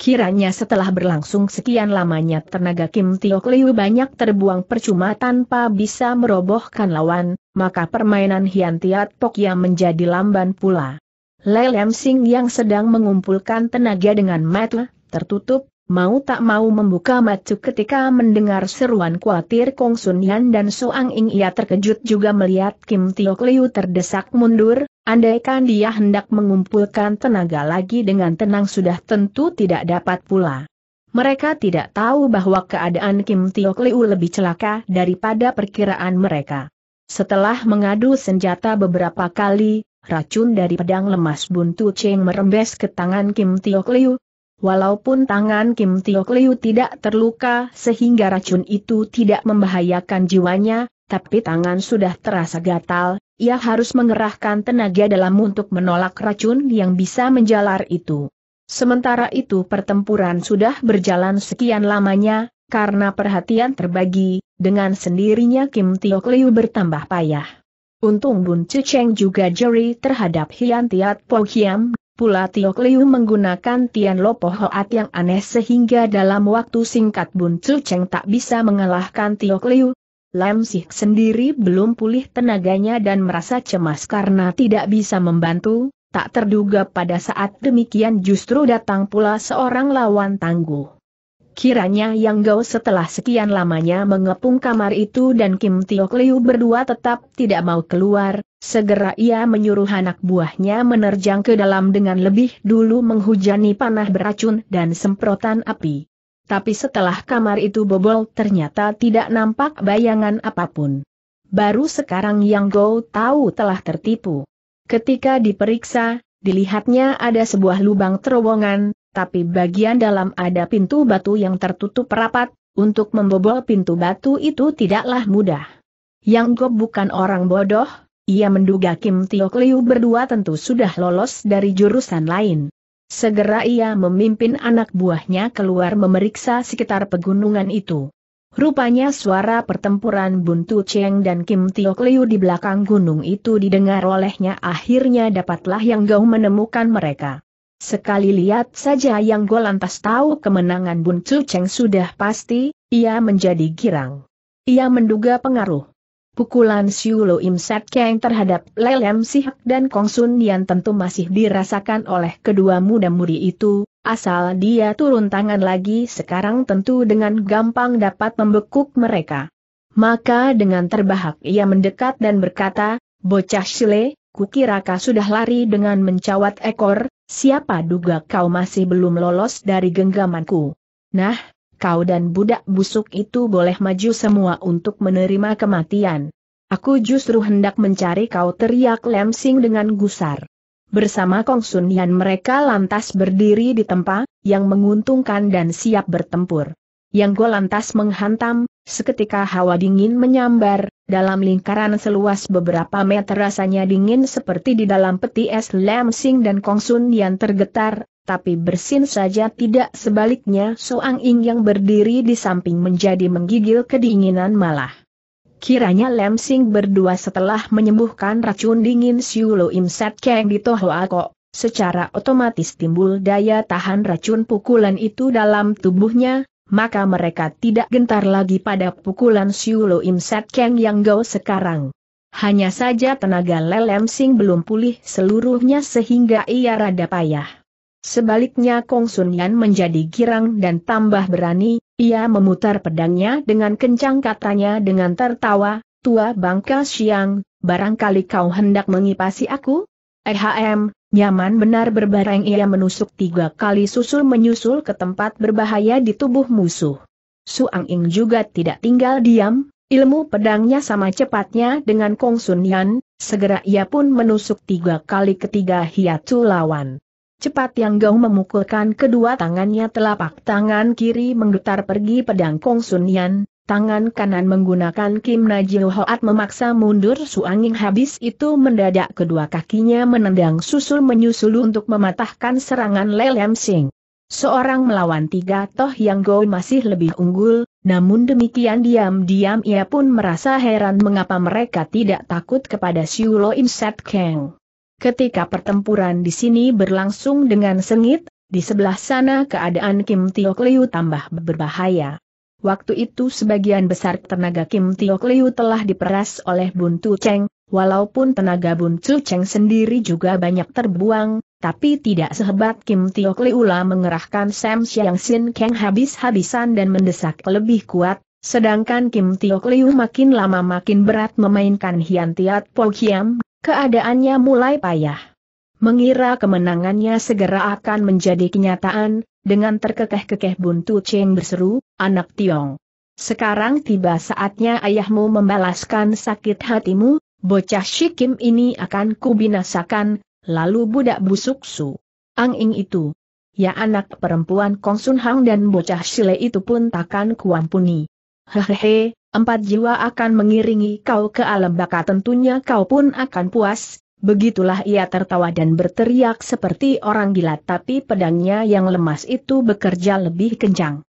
Kiranya setelah berlangsung sekian lamanya tenaga Kim Tiok Liu banyak terbuang percuma tanpa bisa merobohkan lawan, maka permainan Hian Tiat Pok Yam menjadi lamban pula. Lelem Sing yang sedang mengumpulkan tenaga dengan mata, tertutup, mau tak mau membuka mata ketika mendengar seruan khawatir Kong Sun Yan dan Ang Ing ia terkejut juga melihat Kim Tio Kliu terdesak mundur, andaikan dia hendak mengumpulkan tenaga lagi dengan tenang sudah tentu tidak dapat pula. Mereka tidak tahu bahwa keadaan Kim Tio Kliu lebih celaka daripada perkiraan mereka. Setelah mengadu senjata beberapa kali, racun dari pedang lemas buntu Cheng merembes ke tangan Kim Tio Kliu. Walaupun tangan Kim Tiok Liu tidak terluka sehingga racun itu tidak membahayakan jiwanya, tapi tangan sudah terasa gatal, ia harus mengerahkan tenaga dalam untuk menolak racun yang bisa menjalar itu. Sementara itu pertempuran sudah berjalan sekian lamanya, karena perhatian terbagi, dengan sendirinya Kim Tiok Liu bertambah payah. Untung Bun Cheng juga jeri terhadap Hian Tiat Po Hiam Pula Tio Liu menggunakan Tian Lopo Hoat yang aneh sehingga dalam waktu singkat Bun Chu Cheng tak bisa mengalahkan Tio Liu. Lam Sih sendiri belum pulih tenaganya dan merasa cemas karena tidak bisa membantu, tak terduga pada saat demikian justru datang pula seorang lawan tangguh. Kiranya Yang Gao setelah sekian lamanya mengepung kamar itu dan Kim Tio Liu berdua tetap tidak mau keluar, Segera ia menyuruh anak buahnya menerjang ke dalam dengan lebih dulu menghujani panah beracun dan semprotan api. Tapi setelah kamar itu bobol ternyata tidak nampak bayangan apapun. Baru sekarang yang Go tahu telah tertipu. Ketika diperiksa, dilihatnya ada sebuah lubang terowongan, tapi bagian dalam ada pintu batu yang tertutup rapat, untuk membobol pintu batu itu tidaklah mudah. Yang Go bukan orang bodoh, ia menduga Kim Tio Kliu berdua tentu sudah lolos dari jurusan lain. Segera ia memimpin anak buahnya keluar memeriksa sekitar pegunungan itu. Rupanya suara pertempuran Buntu Cheng dan Kim Tio Kliu di belakang gunung itu didengar olehnya akhirnya dapatlah yang Gau menemukan mereka. Sekali lihat saja yang Gau lantas tahu kemenangan Buntu Cheng sudah pasti, ia menjadi girang. Ia menduga pengaruh Pukulan Siulo Im Sat Kang terhadap Lelem Sihak dan Kong Sun Yan tentu masih dirasakan oleh kedua muda mudi itu, asal dia turun tangan lagi sekarang tentu dengan gampang dapat membekuk mereka. Maka dengan terbahak ia mendekat dan berkata, Bocah Sile, kukira kau sudah lari dengan mencawat ekor, siapa duga kau masih belum lolos dari genggamanku. Nah, kau dan budak busuk itu boleh maju semua untuk menerima kematian. Aku justru hendak mencari kau teriak Lem Sing dengan gusar. Bersama Kong Sun Yan mereka lantas berdiri di tempat yang menguntungkan dan siap bertempur. Yang Go lantas menghantam, seketika hawa dingin menyambar, dalam lingkaran seluas beberapa meter rasanya dingin seperti di dalam peti es Lam Sing dan Kong Sun Yan tergetar, tapi bersin saja tidak sebaliknya Soang Ing yang berdiri di samping menjadi menggigil kedinginan malah. Kiranya Lem Sing berdua setelah menyembuhkan racun dingin Siulo Im Set Kang di Toho Ako, secara otomatis timbul daya tahan racun pukulan itu dalam tubuhnya, maka mereka tidak gentar lagi pada pukulan Siulo Im Set Kang yang gau sekarang. Hanya saja tenaga Lem Sing belum pulih seluruhnya sehingga ia rada payah. Sebaliknya Kong Sun Yan menjadi girang dan tambah berani, ia memutar pedangnya dengan kencang katanya dengan tertawa, Tua Bangka Siang, barangkali kau hendak mengipasi aku? Ehm, nyaman benar berbareng ia menusuk tiga kali susul menyusul ke tempat berbahaya di tubuh musuh. Suang Ing juga tidak tinggal diam, ilmu pedangnya sama cepatnya dengan Kong Sun Yan, segera ia pun menusuk tiga kali ketiga hiatu lawan. Cepat Yang Gong memukulkan kedua tangannya telapak tangan kiri menggetar pergi pedang Kong Sun Yan, tangan kanan menggunakan Kim Najil Hoat memaksa mundur Su Anging habis itu mendadak kedua kakinya menendang susul menyusul untuk mematahkan serangan Lelem Sing. Seorang melawan tiga toh Yang Gao masih lebih unggul, namun demikian diam-diam ia pun merasa heran mengapa mereka tidak takut kepada Siulo Inset Kang. Ketika pertempuran di sini berlangsung dengan sengit, di sebelah sana keadaan Kim Tiok Liu tambah berbahaya. Waktu itu sebagian besar tenaga Kim Tiok Liu telah diperas oleh Bun Tu Cheng, walaupun tenaga Bun Tu Cheng sendiri juga banyak terbuang, tapi tidak sehebat Kim Tiok Liu lah mengerahkan Sam Siang Sin Kang habis-habisan dan mendesak lebih kuat, sedangkan Kim Tiok Liu makin lama makin berat memainkan Hian Tiat Po Kiam, keadaannya mulai payah. Mengira kemenangannya segera akan menjadi kenyataan, dengan terkekeh-kekeh buntu Cheng berseru, anak Tiong. Sekarang tiba saatnya ayahmu membalaskan sakit hatimu, bocah Shikim ini akan kubinasakan, lalu budak busuk Su. Ang Ing itu. Ya anak perempuan Kong Sun Hang dan bocah Shile itu pun takkan kuampuni. Hehehe, empat jiwa akan mengiringi kau ke alam baka tentunya kau pun akan puas. Begitulah ia tertawa dan berteriak seperti orang gila tapi pedangnya yang lemas itu bekerja lebih kencang.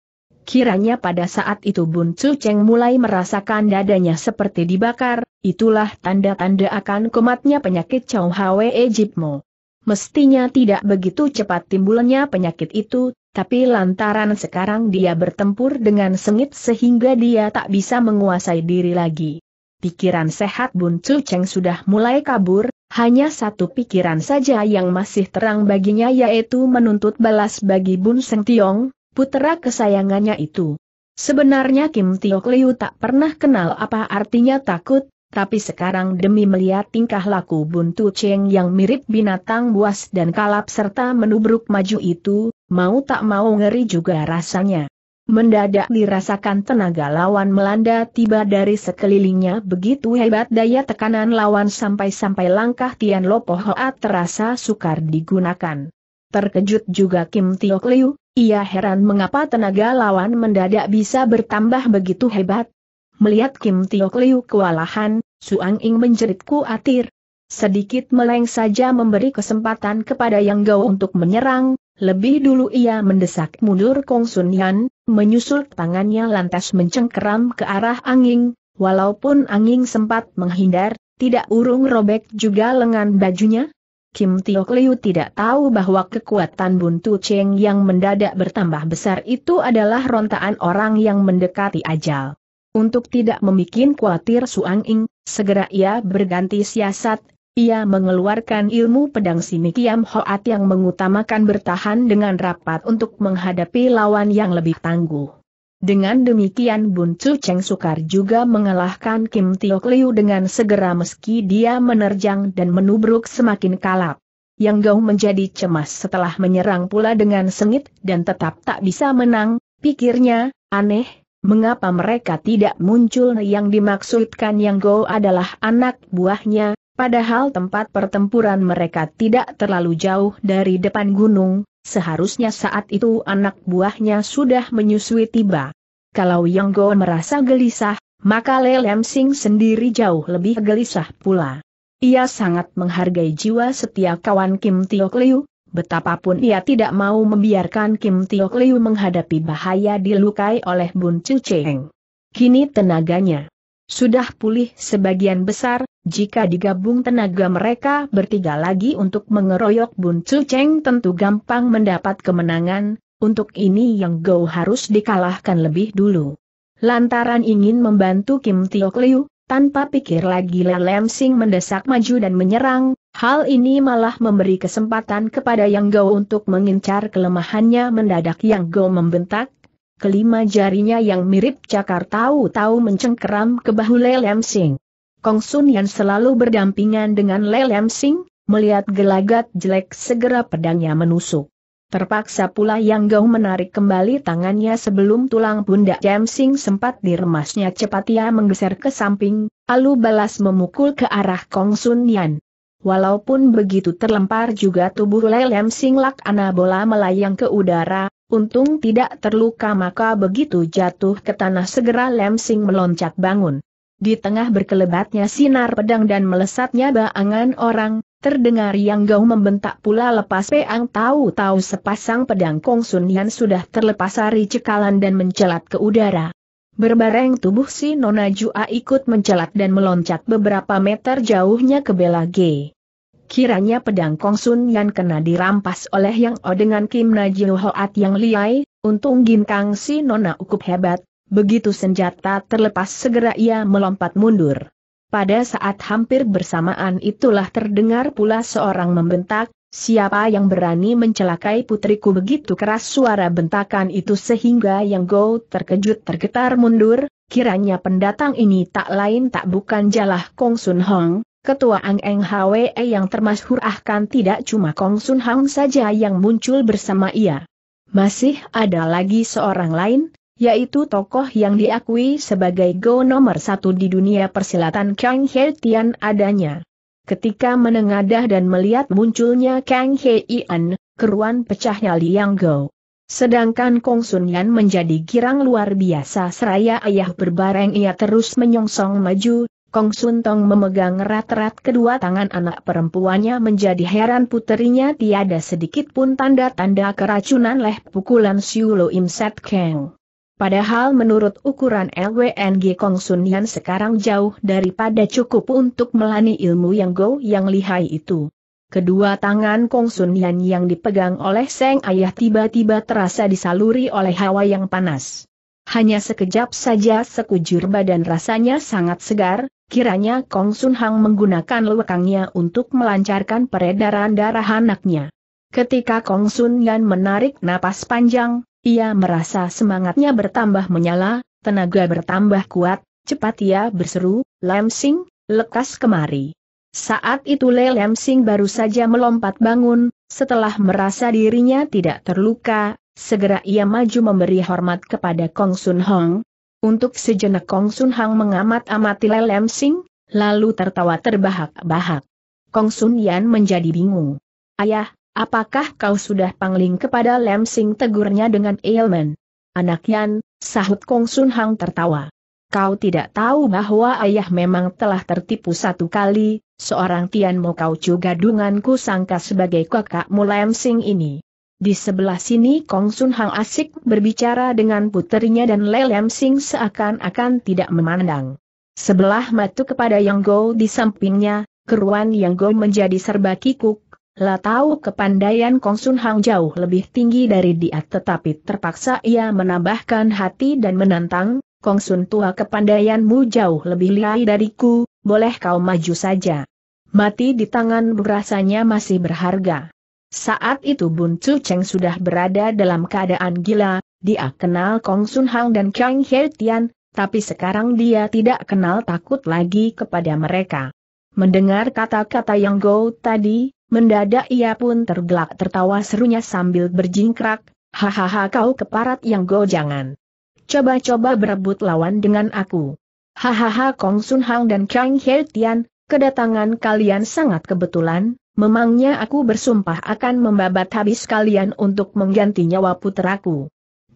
Kiranya pada saat itu Bun Cheng mulai merasakan dadanya seperti dibakar, itulah tanda-tanda akan kumatnya penyakit Chow Hwe Ejipmo. Mestinya tidak begitu cepat timbulnya penyakit itu, tapi lantaran sekarang dia bertempur dengan sengit sehingga dia tak bisa menguasai diri lagi. Pikiran sehat Bun Chu Cheng sudah mulai kabur, hanya satu pikiran saja yang masih terang baginya yaitu menuntut balas bagi Bun Seng Tiong, putera kesayangannya itu. Sebenarnya Kim Tio Liu tak pernah kenal apa artinya takut, tapi sekarang demi melihat tingkah laku Bun Tu Cheng yang mirip binatang buas dan kalap serta menubruk maju itu, mau tak mau ngeri juga rasanya. Mendadak dirasakan tenaga lawan melanda tiba dari sekelilingnya begitu hebat daya tekanan lawan sampai-sampai langkah Tian Lopo Hoa terasa sukar digunakan. Terkejut juga Kim Tio Liu, ia heran mengapa tenaga lawan mendadak bisa bertambah begitu hebat. Melihat Kim Tio Liu kewalahan, Suang Ing menjerit kuatir. Sedikit meleng saja memberi kesempatan kepada Yang Gao untuk menyerang, lebih dulu ia mendesak mundur Kong Sun Yan, menyusul tangannya lantas mencengkeram ke arah angin, walaupun angin sempat menghindar, tidak urung robek juga lengan bajunya. Kim Tiok Liu tidak tahu bahwa kekuatan Buntu Cheng yang mendadak bertambah besar itu adalah rontaan orang yang mendekati ajal. Untuk tidak membuat khawatir Suang Ing, segera ia berganti siasat ia mengeluarkan ilmu pedang sini kiam Hoat yang mengutamakan bertahan dengan rapat untuk menghadapi lawan yang lebih tangguh. Dengan demikian Bun Chu Cheng Sukar juga mengalahkan Kim Tio Liu dengan segera meski dia menerjang dan menubruk semakin kalap. Yang Gau menjadi cemas setelah menyerang pula dengan sengit dan tetap tak bisa menang, pikirnya, aneh, mengapa mereka tidak muncul yang dimaksudkan Yang Gau adalah anak buahnya, Padahal tempat pertempuran mereka tidak terlalu jauh dari depan gunung, seharusnya saat itu anak buahnya sudah menyusui tiba. Kalau Yang Go merasa gelisah, maka Le Lem Sing sendiri jauh lebih gelisah pula. Ia sangat menghargai jiwa setia kawan Kim Tiok Liu, betapapun ia tidak mau membiarkan Kim Tiok Liu menghadapi bahaya dilukai oleh Bun Chu Cheng. Kini tenaganya sudah pulih sebagian besar, jika digabung tenaga mereka bertiga lagi untuk mengeroyok Bun Chu Cheng tentu gampang mendapat kemenangan, untuk ini yang Go harus dikalahkan lebih dulu. Lantaran ingin membantu Kim Tiok Liu, tanpa pikir lagi Le Lam Sing mendesak maju dan menyerang, hal ini malah memberi kesempatan kepada Yang Go untuk mengincar kelemahannya mendadak Yang Go membentak, kelima jarinya yang mirip cakar tahu-tahu mencengkeram ke bahu Lelem Sing. Kong Sun yang selalu berdampingan dengan Lelem Sing, melihat gelagat jelek segera pedangnya menusuk. Terpaksa pula Yang Gau menarik kembali tangannya sebelum tulang pundak Jamsing sempat diremasnya cepat ia menggeser ke samping, lalu balas memukul ke arah Kong Sun Yan. Walaupun begitu terlempar juga tubuh Lelem Sing lak bola melayang ke udara, untung tidak terluka maka begitu jatuh ke tanah segera Lemsing meloncat bangun. Di tengah berkelebatnya sinar pedang dan melesatnya baangan orang, terdengar yang gau membentak pula lepas peang tahu-tahu sepasang pedang Kong Sun Yan sudah terlepas dari cekalan dan mencelat ke udara. Berbareng tubuh si Nona Jua ikut mencelat dan meloncat beberapa meter jauhnya ke Bela G. Kiranya pedang Kong Sun yang kena dirampas oleh Yang O dengan Kim Najil Hoat yang liai, untung Kang si nona ukup hebat, begitu senjata terlepas segera ia melompat mundur. Pada saat hampir bersamaan itulah terdengar pula seorang membentak, siapa yang berani mencelakai putriku begitu keras suara bentakan itu sehingga Yang Go terkejut tergetar mundur, kiranya pendatang ini tak lain tak bukan jalah Kong Sun Hong, Ketua Ang Eng Hwe eh, yang termasyhur akan ah, tidak cuma Kong Sun Hang saja yang muncul bersama ia. Masih ada lagi seorang lain, yaitu tokoh yang diakui sebagai go nomor satu di dunia persilatan Kang He Tian adanya. Ketika menengadah dan melihat munculnya Kang He Ian, keruan pecahnya Liang Go. Sedangkan Kong Sun Yan menjadi girang luar biasa seraya ayah berbareng ia terus menyongsong maju, Kong Sun Tong memegang erat-erat kedua tangan anak perempuannya menjadi heran puterinya tiada sedikit pun tanda-tanda keracunan leh pukulan Siu Lo Im Set Keng. Padahal menurut ukuran LWNG Kong Sun Yan sekarang jauh daripada cukup untuk melani ilmu yang go yang lihai itu. Kedua tangan Kong Sun Yan yang dipegang oleh Seng Ayah tiba-tiba terasa disaluri oleh hawa yang panas. Hanya sekejap saja sekujur badan rasanya sangat segar, Kiranya Kong Sun Hang menggunakan lewekangnya untuk melancarkan peredaran darah anaknya. Ketika Kong Sun Yan menarik napas panjang, ia merasa semangatnya bertambah menyala, tenaga bertambah kuat, cepat ia berseru, Lem Sing, lekas kemari. Saat itu Le Lam Sing baru saja melompat bangun, setelah merasa dirinya tidak terluka, segera ia maju memberi hormat kepada Kong Sun Hong, untuk sejenak Kong Sun Hang mengamat-amati Lelem Sing, lalu tertawa terbahak-bahak. Kong Sun Yan menjadi bingung. Ayah, apakah kau sudah pangling kepada Lem Sing tegurnya dengan Ailman? Anak Yan, sahut Kong Sun Hang tertawa. Kau tidak tahu bahwa ayah memang telah tertipu satu kali, seorang Tian Mo Kau juga denganku sangka sebagai kakakmu Lem Sing ini. Di sebelah sini Kong Sun Hang asik berbicara dengan puterinya dan Le Lem Sing seakan-akan tidak memandang. Sebelah matu kepada Yang Go di sampingnya, keruan Yang Go menjadi serba kikuk, lah tahu kepandaian Kong Sun Hang jauh lebih tinggi dari dia tetapi terpaksa ia menambahkan hati dan menantang, Kong Sun tua kepandaianmu jauh lebih liai dariku, boleh kau maju saja. Mati di tangan berasanya masih berharga. Saat itu Bun Chu Cheng sudah berada dalam keadaan gila, dia kenal Kong Sun Hang dan Kang He Tian, tapi sekarang dia tidak kenal takut lagi kepada mereka. Mendengar kata-kata yang Go tadi, mendadak ia pun tergelak tertawa serunya sambil berjingkrak, hahaha kau keparat yang Go jangan. Coba-coba berebut lawan dengan aku. Hahaha Kong Sun Hang dan Kang He Tian, kedatangan kalian sangat kebetulan, memangnya aku bersumpah akan membabat habis kalian untuk mengganti nyawa putraku.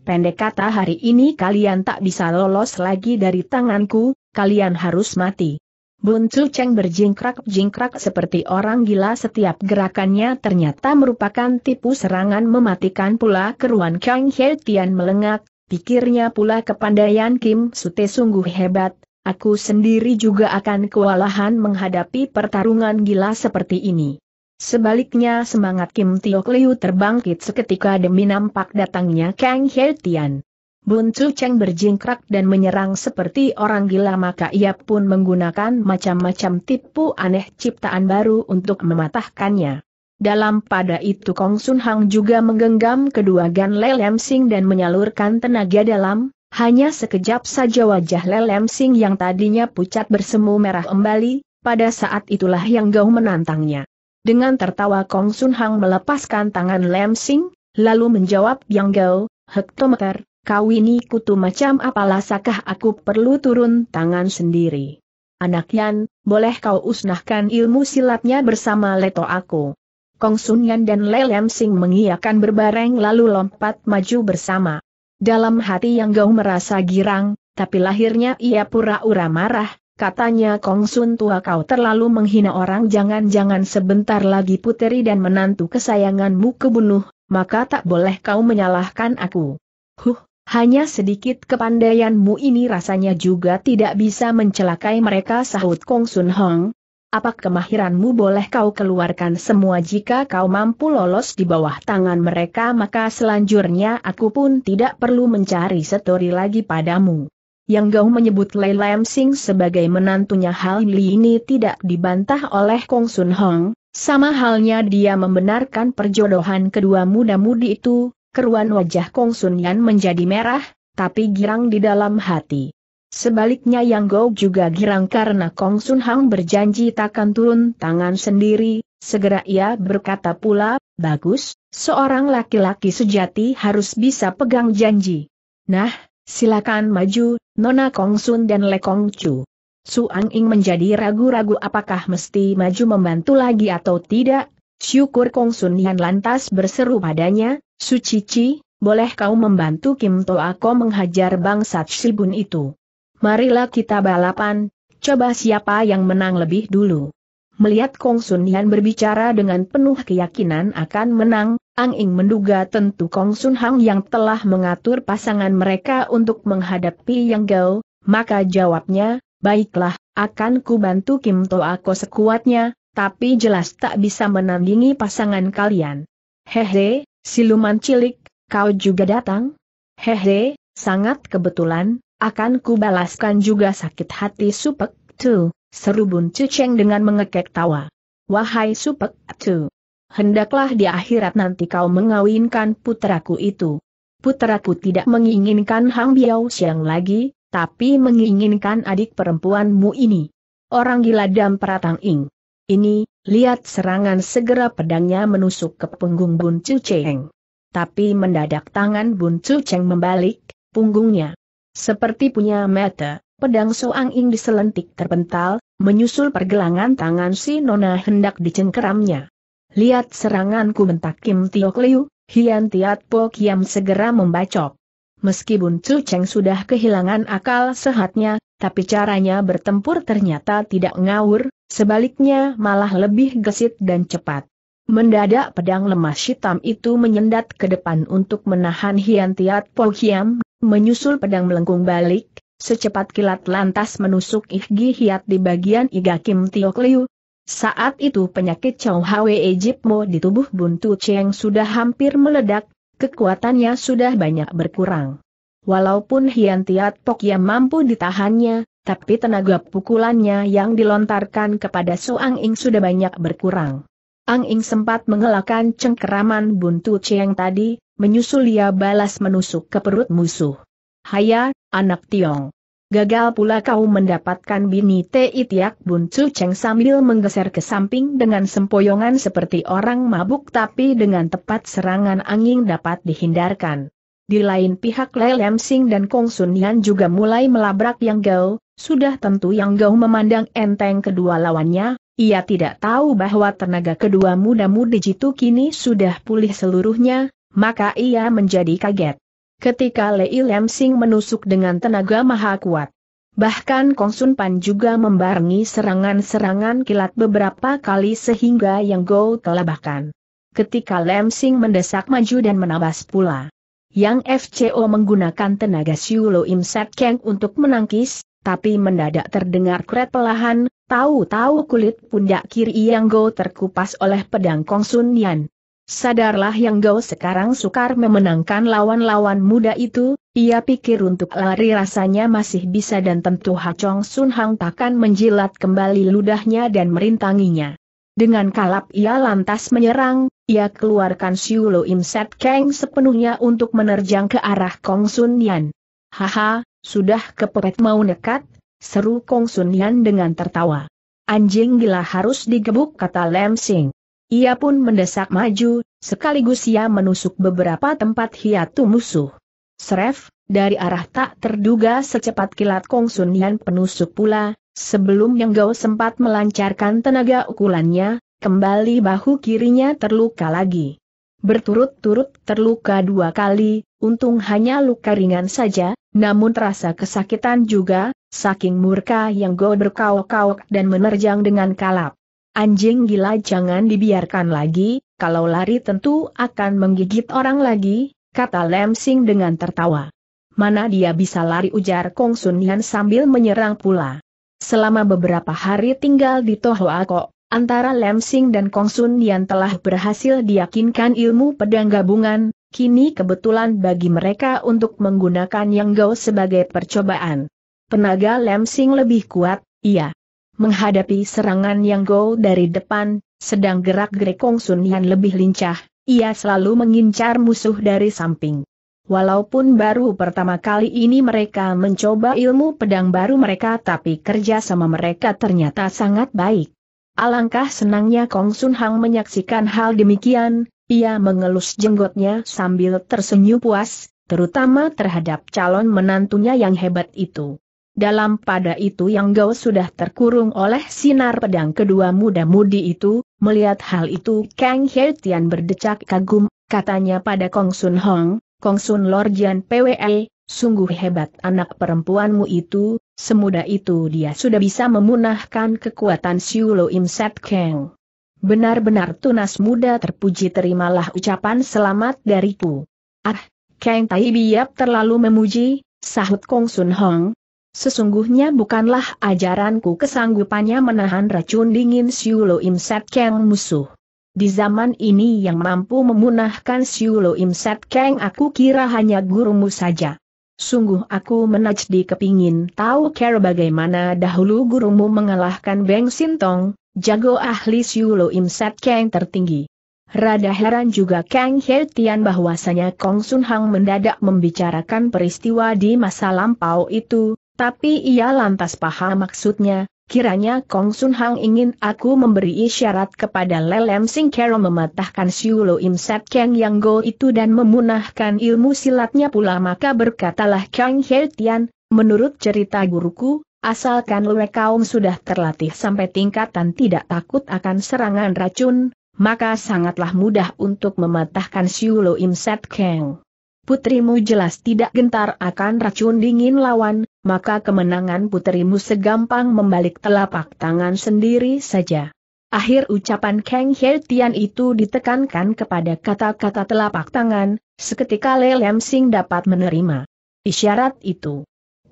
Pendek kata hari ini kalian tak bisa lolos lagi dari tanganku, kalian harus mati. Bun Chu Cheng berjingkrak-jingkrak seperti orang gila setiap gerakannya ternyata merupakan tipu serangan mematikan pula keruan Kang He Tian melengak, pikirnya pula kepandaian Kim Sute sungguh hebat, aku sendiri juga akan kewalahan menghadapi pertarungan gila seperti ini. Sebaliknya semangat Kim Tiok Liu terbangkit seketika demi nampak datangnya Kang He Tian. Bun Chu Cheng berjingkrak dan menyerang seperti orang gila maka ia pun menggunakan macam-macam tipu aneh ciptaan baru untuk mematahkannya. Dalam pada itu Kong Sun Hang juga menggenggam kedua gan Lam Sing dan menyalurkan tenaga dalam, hanya sekejap saja wajah Lam Sing yang tadinya pucat bersemu merah kembali, pada saat itulah yang Gau menantangnya. Dengan tertawa Kong Sun Hang melepaskan tangan Lam Sing, lalu menjawab Yang Gao, Hektometer, kau ini kutu macam apalah sakah aku perlu turun tangan sendiri. Anak Yan, boleh kau usnahkan ilmu silatnya bersama leto aku. Kong Sun Yan dan Le Lam Sing mengiakan berbareng lalu lompat maju bersama. Dalam hati Yang Gao merasa girang, tapi lahirnya ia pura-pura marah, Katanya Kong Sun tua kau terlalu menghina orang jangan-jangan sebentar lagi puteri dan menantu kesayanganmu kebunuh, maka tak boleh kau menyalahkan aku. Huh, hanya sedikit kepandaianmu ini rasanya juga tidak bisa mencelakai mereka sahut Kong Sun Hong. Apa kemahiranmu boleh kau keluarkan semua jika kau mampu lolos di bawah tangan mereka maka selanjutnya aku pun tidak perlu mencari setori lagi padamu yang Gao menyebut Lei Lam Sing sebagai menantunya hal ini tidak dibantah oleh Kong Sun Hong, sama halnya dia membenarkan perjodohan kedua muda-mudi itu, keruan wajah Kong Sun Yan menjadi merah, tapi girang di dalam hati. Sebaliknya Yang Gao juga girang karena Kong Sun Hong berjanji takkan turun tangan sendiri, segera ia berkata pula, bagus, seorang laki-laki sejati harus bisa pegang janji. Nah, silakan maju, Nona Kong Sun dan Le Kong Chu. Su Ang Ing menjadi ragu-ragu apakah mesti maju membantu lagi atau tidak, syukur Kong Sun Yan lantas berseru padanya, Su Cici, boleh kau membantu Kim To Ako menghajar bangsa Shibun itu. Marilah kita balapan, coba siapa yang menang lebih dulu. Melihat Kong Sun Yan berbicara dengan penuh keyakinan akan menang, Ang Ing menduga tentu Kong Sun Hang yang telah mengatur pasangan mereka untuk menghadapi Yang Gao, maka jawabnya, baiklah, akan ku bantu Kim To Ako sekuatnya, tapi jelas tak bisa menandingi pasangan kalian. Hehe, siluman cilik, kau juga datang? Hehe, sangat kebetulan, akan ku balaskan juga sakit hati Supek Tu, seru Bun Cu dengan mengekek tawa. Wahai Supek Tu, hendaklah di akhirat nanti kau mengawinkan putraku itu. Putraku tidak menginginkan Hang Biao Xiang lagi, tapi menginginkan adik perempuanmu ini. Orang gila dan peratang ing. Ini, lihat serangan segera pedangnya menusuk ke punggung Bun Chu Cheng. Tapi mendadak tangan Bun Chu Cheng membalik, punggungnya. Seperti punya mata, pedang Soang Ing diselentik terpental, menyusul pergelangan tangan si Nona hendak dicengkeramnya. Lihat seranganku bentak Kim Tiok Liu, Hian Tiat Po Kiam segera membacok. Meskipun Chu Cheng sudah kehilangan akal sehatnya, tapi caranya bertempur ternyata tidak ngawur, sebaliknya malah lebih gesit dan cepat. Mendadak pedang lemas hitam itu menyendat ke depan untuk menahan Hian Tiat Po Kiam, menyusul pedang melengkung balik, secepat kilat lantas menusuk Ihgi Hiat di bagian Iga Kim Tiok Liu, saat itu penyakit Chow Hwe Ejipmo di tubuh Buntu Cheng sudah hampir meledak, kekuatannya sudah banyak berkurang. Walaupun Hian Tiat Pok yang mampu ditahannya, tapi tenaga pukulannya yang dilontarkan kepada Su Ang Ing sudah banyak berkurang. Ang Ing sempat mengelakkan cengkeraman Buntu Cheng tadi, menyusul ia balas menusuk ke perut musuh. Haya, anak Tiong. Gagal pula kau mendapatkan bini Ti Tiak Bun Cu Cheng sambil menggeser ke samping dengan sempoyongan seperti orang mabuk tapi dengan tepat serangan angin dapat dihindarkan. Di lain pihak Lei Lem Sing dan Kong Sun Yan juga mulai melabrak Yang Gao, sudah tentu Yang Gao memandang enteng kedua lawannya, ia tidak tahu bahwa tenaga kedua muda-mudi jitu kini sudah pulih seluruhnya, maka ia menjadi kaget ketika Lei Lemsing menusuk dengan tenaga maha kuat. Bahkan Kong Sun Pan juga membarengi serangan-serangan kilat beberapa kali sehingga yang Go bahkan. Ketika Lem Sing mendesak maju dan menabas pula. Yang FCO menggunakan tenaga Siulo Im Set Keng untuk menangkis, tapi mendadak terdengar kret pelahan, tahu-tahu kulit pundak kiri Yang Go terkupas oleh pedang Kong Sun Yan. Sadarlah yang kau sekarang sukar memenangkan lawan-lawan muda itu, ia pikir untuk lari rasanya masih bisa dan tentu Hacong Sun Hang takkan menjilat kembali ludahnya dan merintanginya. Dengan kalap ia lantas menyerang, ia keluarkan Siu Lo Im Set Kang sepenuhnya untuk menerjang ke arah Kong Sun Yan. Haha, sudah kepepet mau nekat, seru Kong Sun Yan dengan tertawa. Anjing gila harus digebuk kata Lem Sing. Ia pun mendesak maju, sekaligus ia menusuk beberapa tempat hiatu musuh. Seref, dari arah tak terduga secepat kilat Kong Sun Yan penusuk pula, sebelum Yang Gao sempat melancarkan tenaga ukulannya, kembali bahu kirinya terluka lagi. Berturut-turut terluka dua kali, untung hanya luka ringan saja, namun terasa kesakitan juga, saking murka Yang Gao berkau-kauk dan menerjang dengan kalap. Anjing gila jangan dibiarkan lagi, kalau lari tentu akan menggigit orang lagi, kata Lem Sing dengan tertawa. Mana dia bisa lari ujar Kong Sun Yan sambil menyerang pula. Selama beberapa hari tinggal di Tohoa Kok, antara Lem Sing dan Kong Sun Yan telah berhasil diyakinkan ilmu pedang gabungan, kini kebetulan bagi mereka untuk menggunakan Yang Gao sebagai percobaan. Penaga Lem Sing lebih kuat, iya. Menghadapi serangan yang go dari depan, sedang gerak-gerik Kong Sun Yan lebih lincah, ia selalu mengincar musuh dari samping. Walaupun baru pertama kali ini mereka mencoba ilmu pedang baru mereka tapi kerja sama mereka ternyata sangat baik. Alangkah senangnya Kong Sun Hang menyaksikan hal demikian, ia mengelus jenggotnya sambil tersenyum puas, terutama terhadap calon menantunya yang hebat itu dalam pada itu yang kau sudah terkurung oleh sinar pedang kedua muda-mudi itu, melihat hal itu Kang He Tian berdecak kagum, katanya pada Kong Sun Hong, Kong Sun Jian PWE, sungguh hebat anak perempuanmu itu, semudah itu dia sudah bisa memunahkan kekuatan Siulo Lo Im Set Kang. Benar-benar tunas muda terpuji terimalah ucapan selamat dariku. Ah, Kang Tai Biap terlalu memuji, sahut Kong Sun Hong, Sesungguhnya bukanlah ajaranku kesanggupannya menahan racun dingin Siulo Imset Keng musuh. Di zaman ini yang mampu memunahkan Siulo Imset Keng aku kira hanya gurumu saja. Sungguh aku menajdi kepingin tahu kira bagaimana dahulu gurumu mengalahkan Beng Sintong, jago ahli Siulo Imset Keng tertinggi. Rada heran juga Kang Hertian bahwasanya Kong Sun Hang mendadak membicarakan peristiwa di masa lampau itu, tapi ia lantas paham maksudnya, kiranya Kong Sun Hang ingin aku memberi isyarat kepada Lelem Sing Kero mematahkan Siulo Im Set Kang Yang Go itu dan memunahkan ilmu silatnya pula maka berkatalah Kang He Tian, menurut cerita guruku, asalkan Lue Kaum sudah terlatih sampai tingkatan tidak takut akan serangan racun, maka sangatlah mudah untuk mematahkan Siulo Imset Kang. Putrimu jelas tidak gentar akan racun dingin lawan, maka kemenangan puterimu segampang membalik telapak tangan sendiri saja. Akhir ucapan Kang He Tian itu ditekankan kepada kata-kata telapak tangan, seketika Le Lem Sing dapat menerima isyarat itu.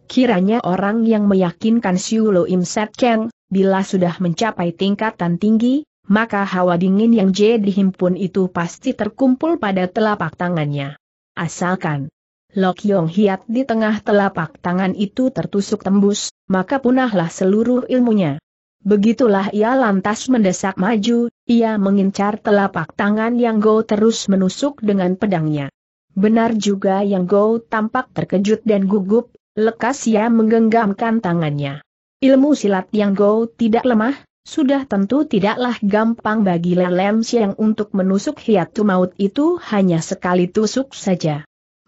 Kiranya orang yang meyakinkan Siu Lo Im Set Kang, bila sudah mencapai tingkatan tinggi, maka hawa dingin yang J dihimpun itu pasti terkumpul pada telapak tangannya. Asalkan Lok Yong Hiat di tengah telapak tangan itu tertusuk tembus, maka punahlah seluruh ilmunya. Begitulah ia lantas mendesak maju, ia mengincar telapak tangan yang Go terus menusuk dengan pedangnya. Benar juga yang Go tampak terkejut dan gugup, lekas ia menggenggamkan tangannya. Ilmu silat yang Go tidak lemah, sudah tentu tidaklah gampang bagi Lelem Siang untuk menusuk tu maut itu hanya sekali tusuk saja.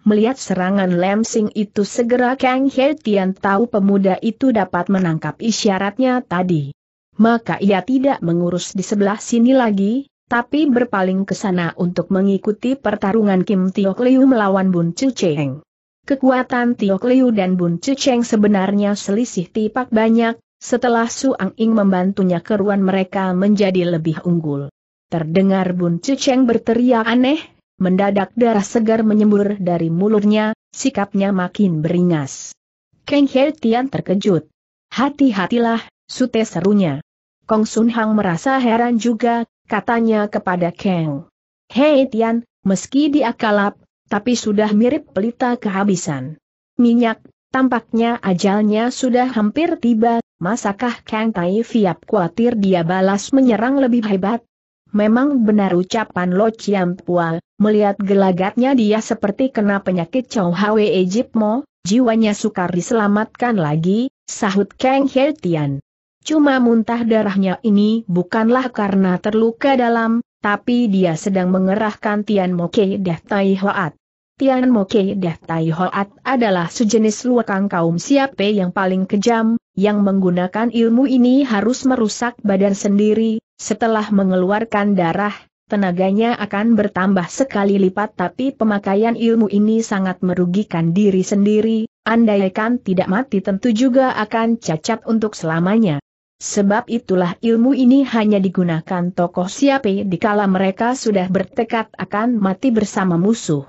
Melihat serangan Lemsing itu segera Kang He Tian tahu pemuda itu dapat menangkap isyaratnya tadi. Maka ia tidak mengurus di sebelah sini lagi, tapi berpaling ke sana untuk mengikuti pertarungan Kim Tio Liu melawan Bun Chu Cheng. Kekuatan Tio Liu dan Bun Chu Cheng sebenarnya selisih tipak banyak, setelah Su Ang Ing membantunya keruan mereka menjadi lebih unggul. Terdengar Bun Chu Cheng berteriak aneh, Mendadak darah segar menyembur dari mulutnya, sikapnya makin beringas. Kang He Tian terkejut. Hati-hatilah, sute serunya. Kong Sun Hang merasa heran juga, katanya kepada Kang. Hei Tian, meski dia kalap, tapi sudah mirip pelita kehabisan. Minyak, tampaknya ajalnya sudah hampir tiba, masakah Kang Tai Fiap khawatir dia balas menyerang lebih hebat? Memang benar ucapan Lo Chiam Pua, melihat gelagatnya dia seperti kena penyakit Chow Hwe Ejipmo, jiwanya sukar diselamatkan lagi, sahut Kang He Cuma muntah darahnya ini bukanlah karena terluka dalam, tapi dia sedang mengerahkan Tian Moke Deh Tai Hoat. Tian Moke Deh Tai Hoat adalah sejenis luakang kaum siape yang paling kejam, yang menggunakan ilmu ini harus merusak badan sendiri, setelah mengeluarkan darah, tenaganya akan bertambah sekali lipat tapi pemakaian ilmu ini sangat merugikan diri sendiri, andaikan tidak mati tentu juga akan cacat untuk selamanya. Sebab itulah ilmu ini hanya digunakan tokoh di dikala mereka sudah bertekad akan mati bersama musuh.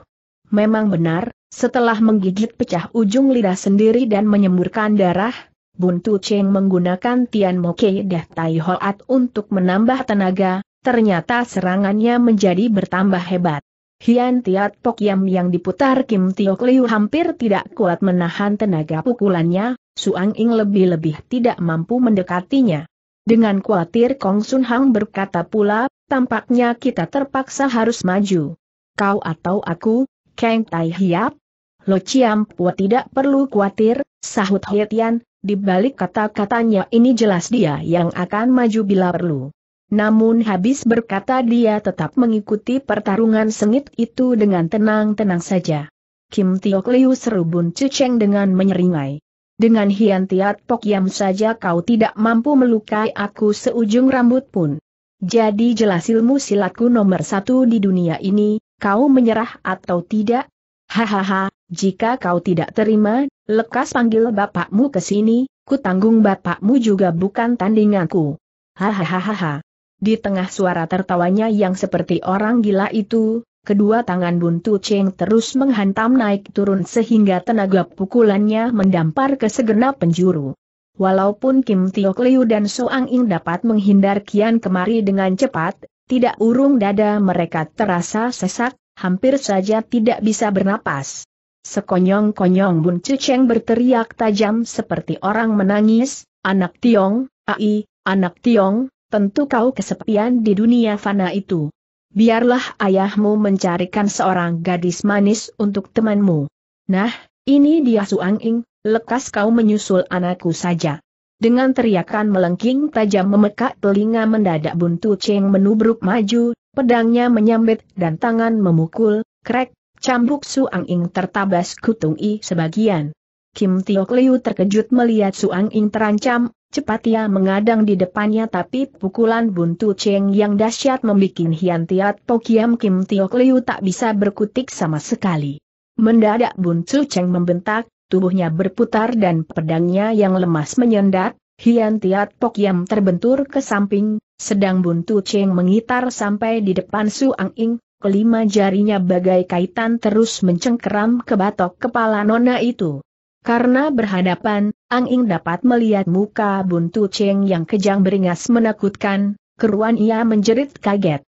Memang benar, setelah menggigit pecah ujung lidah sendiri dan menyemburkan darah, Buntu Cheng menggunakan Tian Moke Deh Tai Hoat untuk menambah tenaga, ternyata serangannya menjadi bertambah hebat. Hian Tiat Pok Yam yang diputar Kim Tiok Liu hampir tidak kuat menahan tenaga pukulannya, Suang Ing lebih-lebih tidak mampu mendekatinya. Dengan khawatir Kong Sun Hang berkata pula, tampaknya kita terpaksa harus maju. Kau atau aku, Kang Tai Hiap? Lo Chiam Pua tidak perlu khawatir, sahut Hietian. Di balik kata-katanya ini jelas dia yang akan maju bila perlu. Namun habis berkata dia tetap mengikuti pertarungan sengit itu dengan tenang-tenang saja. Kim Tio Liu serubun Bun Cuceng dengan menyeringai. Dengan Hian Tiat Pok Yam saja kau tidak mampu melukai aku seujung rambut pun. Jadi jelas ilmu silatku nomor satu di dunia ini, kau menyerah atau tidak? Hahaha, jika kau tidak terima, lekas panggil bapakmu ke sini, Kutanggung bapakmu juga bukan tandinganku. Hahaha. Di tengah suara tertawanya yang seperti orang gila itu, kedua tangan buntu Cheng terus menghantam naik turun sehingga tenaga pukulannya mendampar ke segenap penjuru. Walaupun Kim Tiok Liu dan So Ang Ing dapat menghindar kian kemari dengan cepat, tidak urung dada mereka terasa sesak, hampir saja tidak bisa bernapas. Sekonyong-konyong Bun Cuceng berteriak tajam seperti orang menangis, anak Tiong, ai, anak Tiong, tentu kau kesepian di dunia fana itu. Biarlah ayahmu mencarikan seorang gadis manis untuk temanmu. Nah, ini dia Suang Ing, lekas kau menyusul anakku saja. Dengan teriakan melengking tajam memekak telinga mendadak Bun Cheng menubruk maju, pedangnya menyambit dan tangan memukul, krek, Cambuk Suang Ing tertabas kutung I sebagian. Kim Tiok Liu terkejut melihat Suang Ing terancam, cepat ia mengadang di depannya tapi pukulan buntu Cheng yang dahsyat membuat Hian Tiat Pokiam Kim Tiok Liu tak bisa berkutik sama sekali. Mendadak buntu Cheng membentak, tubuhnya berputar dan pedangnya yang lemas menyendat, Hian Tiat Pokiam terbentur ke samping, sedang Buntu Cheng mengitar sampai di depan Su Ang Ing, kelima jarinya bagai kaitan terus mencengkeram ke batok kepala nona itu. Karena berhadapan, Ang Ing dapat melihat muka buntu Cheng yang kejang beringas menakutkan, keruan ia menjerit kaget.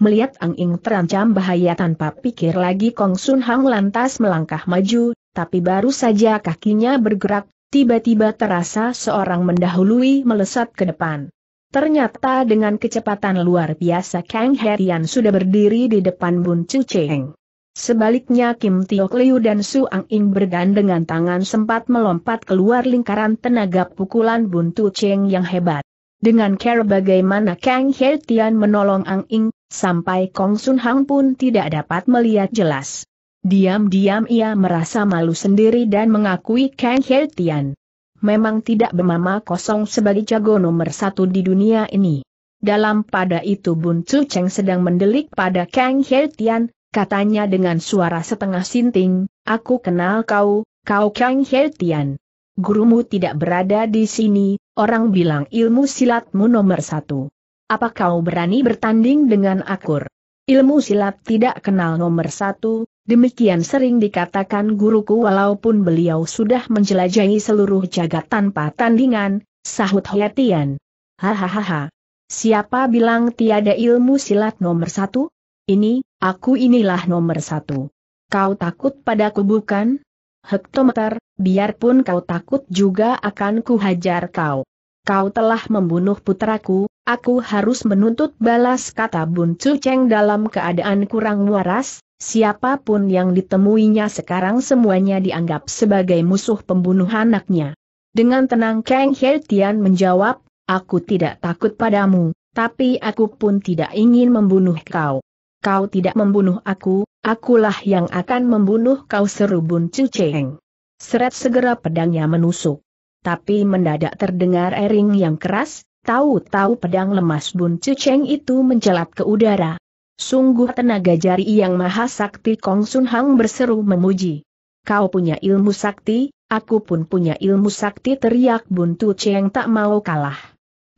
Melihat Ang Ing terancam bahaya tanpa pikir lagi Kong Sun Hang lantas melangkah maju, tapi baru saja kakinya bergerak, tiba-tiba terasa seorang mendahului melesat ke depan. Ternyata dengan kecepatan luar biasa Kang Herian sudah berdiri di depan Bun Chu Cheng. Sebaliknya Kim Tio Liu dan Su Ang Ing bergandengan tangan sempat melompat keluar lingkaran tenaga pukulan Bun Chu Cheng yang hebat. Dengan cara bagaimana Kang Hertian menolong Ang Ing, sampai Kong Sun Hang pun tidak dapat melihat jelas. Diam-diam ia merasa malu sendiri dan mengakui Kang Hertian memang tidak bermama kosong sebagai jago nomor satu di dunia ini. Dalam pada itu Bun Chu Cheng sedang mendelik pada Kang He Tian, katanya dengan suara setengah sinting, aku kenal kau, kau Kang He Tian. Gurumu tidak berada di sini, orang bilang ilmu silatmu nomor satu. Apa kau berani bertanding dengan akur? Ilmu silat tidak kenal nomor satu, Demikian sering dikatakan guruku walaupun beliau sudah menjelajahi seluruh jagat tanpa tandingan, sahut Hoyatian. Hahaha. Siapa bilang tiada ilmu silat nomor satu? Ini, aku inilah nomor satu. Kau takut padaku bukan? Hektometer, biarpun kau takut juga akan hajar kau. Kau telah membunuh putraku, aku harus menuntut balas kata Bun Cu Cheng dalam keadaan kurang waras, Siapapun yang ditemuinya sekarang semuanya dianggap sebagai musuh pembunuh anaknya. Dengan tenang Kang He Tian menjawab, aku tidak takut padamu, tapi aku pun tidak ingin membunuh kau. Kau tidak membunuh aku, akulah yang akan membunuh kau seru Bun Chu Cheng. Seret segera pedangnya menusuk. Tapi mendadak terdengar ering yang keras, tahu-tahu pedang lemas Bun Chu Cheng itu mencelat ke udara. Sungguh tenaga jari yang maha sakti Kong Sun Hang berseru memuji. Kau punya ilmu sakti, aku pun punya ilmu sakti teriak Buntu Cheng tak mau kalah.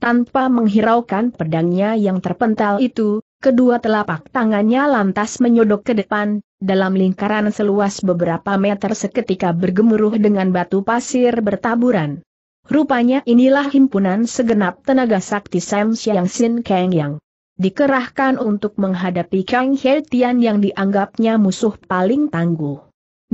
Tanpa menghiraukan pedangnya yang terpental itu, kedua telapak tangannya lantas menyodok ke depan, dalam lingkaran seluas beberapa meter seketika bergemuruh dengan batu pasir bertaburan. Rupanya inilah himpunan segenap tenaga sakti Sam Siang Sin Kang Yang dikerahkan untuk menghadapi Kang He Tian yang dianggapnya musuh paling tangguh.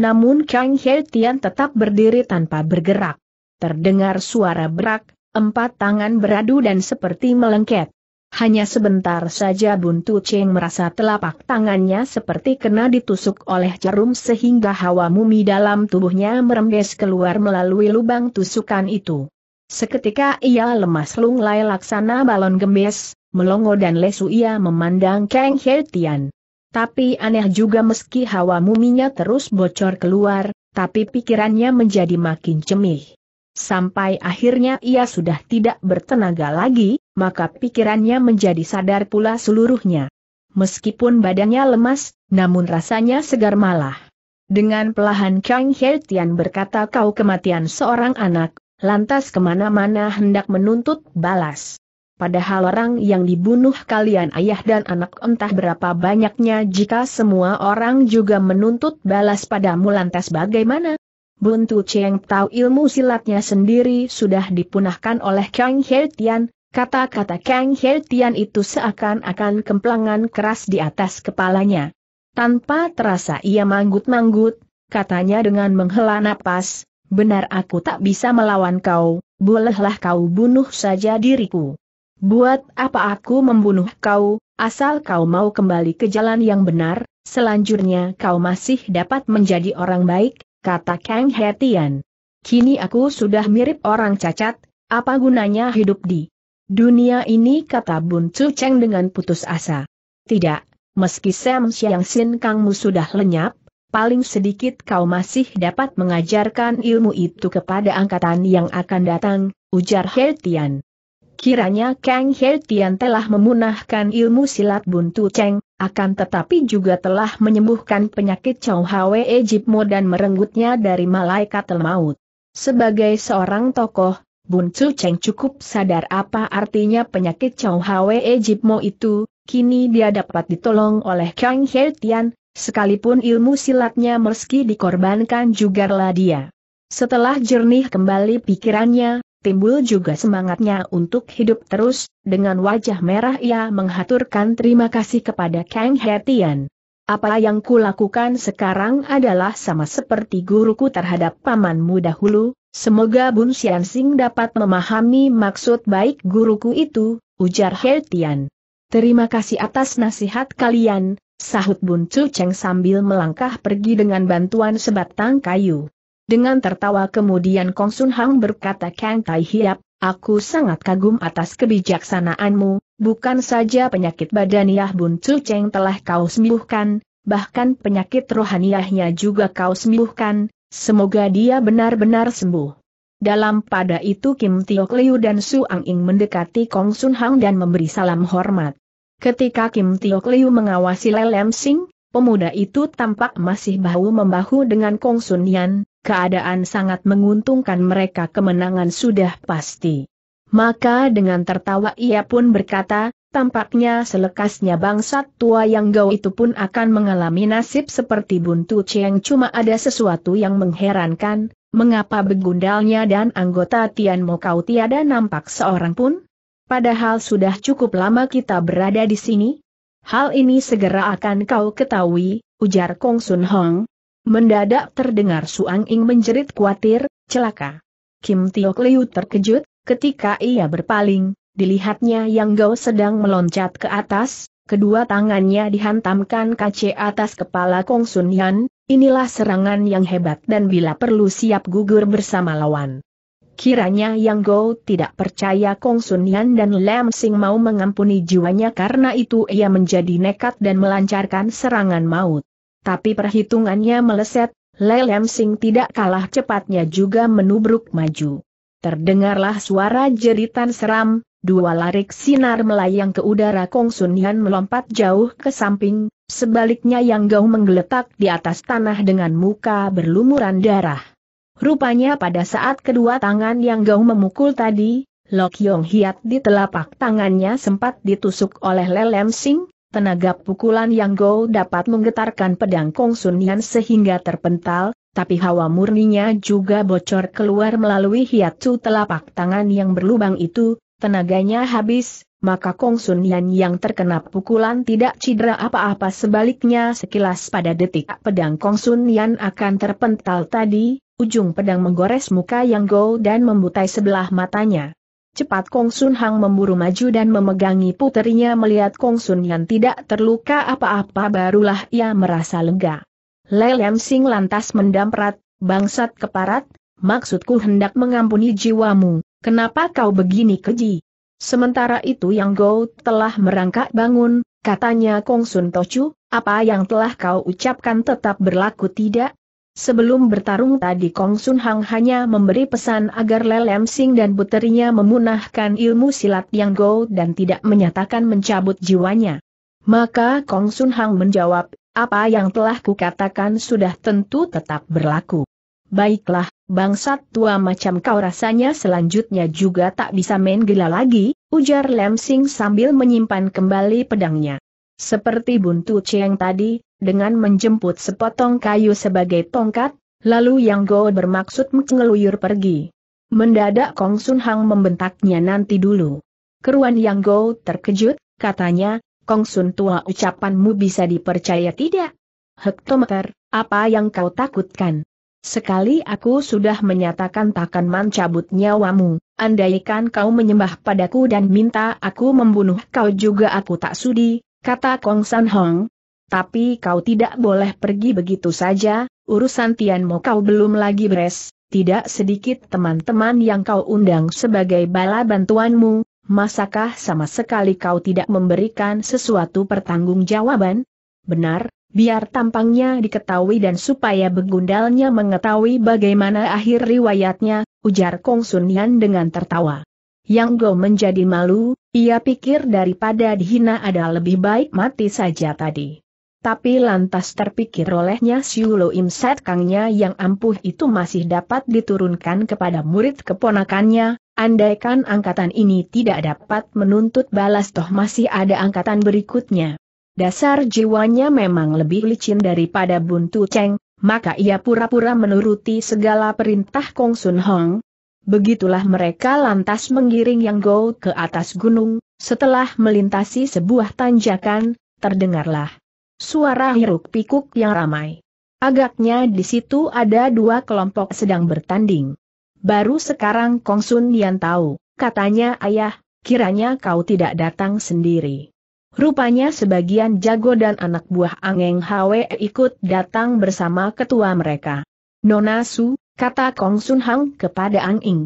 Namun Kang He Tian tetap berdiri tanpa bergerak. Terdengar suara berak, empat tangan beradu dan seperti melengket. Hanya sebentar saja Buntu Cheng merasa telapak tangannya seperti kena ditusuk oleh jarum sehingga hawa mumi dalam tubuhnya merembes keluar melalui lubang tusukan itu. Seketika ia lemas lunglai laksana balon gembes, melongo dan lesu ia memandang Kang Tian, Tapi aneh juga meski hawa muminya terus bocor keluar, tapi pikirannya menjadi makin cemih. Sampai akhirnya ia sudah tidak bertenaga lagi, maka pikirannya menjadi sadar pula seluruhnya. Meskipun badannya lemas, namun rasanya segar malah. Dengan pelahan Kang Tian berkata kau kematian seorang anak, lantas kemana-mana hendak menuntut balas. Padahal orang yang dibunuh kalian ayah dan anak entah berapa banyaknya jika semua orang juga menuntut balas padamu lantas bagaimana? Buntu Cheng tahu ilmu silatnya sendiri sudah dipunahkan oleh Kang Hertian, kata-kata Kang Hertian itu seakan-akan kemplangan keras di atas kepalanya. Tanpa terasa ia manggut-manggut, katanya dengan menghela napas, benar aku tak bisa melawan kau, bolehlah kau bunuh saja diriku. Buat apa aku membunuh kau, asal kau mau kembali ke jalan yang benar, selanjutnya kau masih dapat menjadi orang baik, kata Kang Hetian. Kini aku sudah mirip orang cacat, apa gunanya hidup di dunia ini kata Bun Chu Cheng dengan putus asa. Tidak, meski Sam Siang Sin Kangmu sudah lenyap, paling sedikit kau masih dapat mengajarkan ilmu itu kepada angkatan yang akan datang, ujar Hetian. Kiranya Kang He Tian telah memunahkan ilmu silat buntu Cheng, akan tetapi juga telah menyembuhkan penyakit Chow Hwe Ejipmo dan merenggutnya dari malaikat maut. Sebagai seorang tokoh, Bun Tzu Cheng cukup sadar apa artinya penyakit Chow Hwe Ejipmo itu, kini dia dapat ditolong oleh Kang He Tian, sekalipun ilmu silatnya meski dikorbankan juga lah dia. Setelah jernih kembali pikirannya, timbul juga semangatnya untuk hidup terus, dengan wajah merah ia menghaturkan terima kasih kepada Kang Hetian. Apa yang kulakukan sekarang adalah sama seperti guruku terhadap pamanmu dahulu, semoga Bun Sing dapat memahami maksud baik guruku itu, ujar Hetian. Terima kasih atas nasihat kalian, sahut Bun Chu Cheng sambil melangkah pergi dengan bantuan sebatang kayu. Dengan tertawa kemudian Kong Sun Hang berkata Kang Tai Hiap, aku sangat kagum atas kebijaksanaanmu, bukan saja penyakit badaniah Bun Chu Cheng telah kau sembuhkan, bahkan penyakit rohaniahnya juga kau sembuhkan, semoga dia benar-benar sembuh. Dalam pada itu Kim Tio Liu dan Su Ang Ing mendekati Kong Sun Hang dan memberi salam hormat. Ketika Kim Tio Liu mengawasi Lelem Sing, pemuda itu tampak masih bahu-membahu dengan Kong Sun Yan, keadaan sangat menguntungkan mereka kemenangan sudah pasti. Maka dengan tertawa ia pun berkata, tampaknya selekasnya bangsat tua yang gau itu pun akan mengalami nasib seperti buntu Cheng cuma ada sesuatu yang mengherankan, mengapa begundalnya dan anggota Tian Mokau tiada nampak seorang pun? Padahal sudah cukup lama kita berada di sini. Hal ini segera akan kau ketahui, ujar Kong Sun Hong, Mendadak terdengar Suang Ing menjerit khawatir, celaka. Kim Tio Liu terkejut, ketika ia berpaling, dilihatnya Yang Gao sedang meloncat ke atas, kedua tangannya dihantamkan kace atas kepala Kong Sun Yan, inilah serangan yang hebat dan bila perlu siap gugur bersama lawan. Kiranya Yang Gao tidak percaya Kong Sun Yan dan Lam Sing mau mengampuni jiwanya karena itu ia menjadi nekat dan melancarkan serangan maut. Tapi perhitungannya meleset, Lelem Sing tidak kalah cepatnya juga menubruk maju. Terdengarlah suara jeritan seram, dua larik sinar melayang ke udara Kong Sun Yan melompat jauh ke samping, sebaliknya Yang Gao menggeletak di atas tanah dengan muka berlumuran darah. Rupanya pada saat kedua tangan Yang Gao memukul tadi, Lok Yong Hiat di telapak tangannya sempat ditusuk oleh Lelem Sing, Tenaga pukulan Yang Go dapat menggetarkan pedang Kong Sun Yan sehingga terpental, tapi hawa murninya juga bocor keluar melalui hiatu telapak tangan yang berlubang itu, tenaganya habis, maka Kong Sun Yan yang terkena pukulan tidak cedera apa-apa sebaliknya sekilas pada detik pedang Kong Sun Yan akan terpental tadi, ujung pedang menggores muka Yang Go dan membutai sebelah matanya. Cepat Kong Sun Hang memburu maju dan memegangi puterinya melihat Kong Sun yang tidak terluka apa-apa barulah ia merasa lega. Lelem Sing lantas mendamprat, bangsat keparat, maksudku hendak mengampuni jiwamu, kenapa kau begini keji? Sementara itu Yang Go telah merangkak bangun, katanya Kong Sun Tochu, apa yang telah kau ucapkan tetap berlaku tidak? Sebelum bertarung tadi Kong Sun Hang hanya memberi pesan agar Lelem Sing dan puterinya memunahkan ilmu silat yang go dan tidak menyatakan mencabut jiwanya. Maka Kong Sun Hang menjawab, apa yang telah kukatakan sudah tentu tetap berlaku. Baiklah, bangsat tua macam kau rasanya selanjutnya juga tak bisa main gila lagi, ujar Lem Sing sambil menyimpan kembali pedangnya. Seperti buntu Cheng tadi, dengan menjemput sepotong kayu sebagai tongkat, lalu Yang Go bermaksud mengeluyur pergi. Mendadak Kong Sun Hang membentaknya nanti dulu. Keruan Yang Go terkejut, katanya, Kong Sun tua ucapanmu bisa dipercaya tidak? Hektometer, apa yang kau takutkan? Sekali aku sudah menyatakan takkan mencabut nyawamu, andaikan kau menyembah padaku dan minta aku membunuh kau juga aku tak sudi, kata Kong San Hong. Tapi kau tidak boleh pergi begitu saja, urusan Tianmo kau belum lagi beres, tidak sedikit teman-teman yang kau undang sebagai bala bantuanmu, masakah sama sekali kau tidak memberikan sesuatu pertanggungjawaban? Benar, biar tampangnya diketahui dan supaya begundalnya mengetahui bagaimana akhir riwayatnya, ujar Kong Sun Yan dengan tertawa. Yang Go menjadi malu, ia pikir daripada dihina ada lebih baik mati saja tadi. Tapi lantas terpikir olehnya Siulo Im Set Kangnya yang ampuh itu masih dapat diturunkan kepada murid keponakannya, andaikan angkatan ini tidak dapat menuntut balas toh masih ada angkatan berikutnya. Dasar jiwanya memang lebih licin daripada Buntu Cheng, maka ia pura-pura menuruti segala perintah Kong Sun Hong, Begitulah mereka lantas menggiring Yang Go ke atas gunung, setelah melintasi sebuah tanjakan, terdengarlah suara hiruk pikuk yang ramai. Agaknya di situ ada dua kelompok sedang bertanding. Baru sekarang Kong Sun Yan tahu, katanya ayah, kiranya kau tidak datang sendiri. Rupanya sebagian jago dan anak buah Angeng Hwe ikut datang bersama ketua mereka. Nona Su, kata Kong Sun Hang kepada Ang Ing.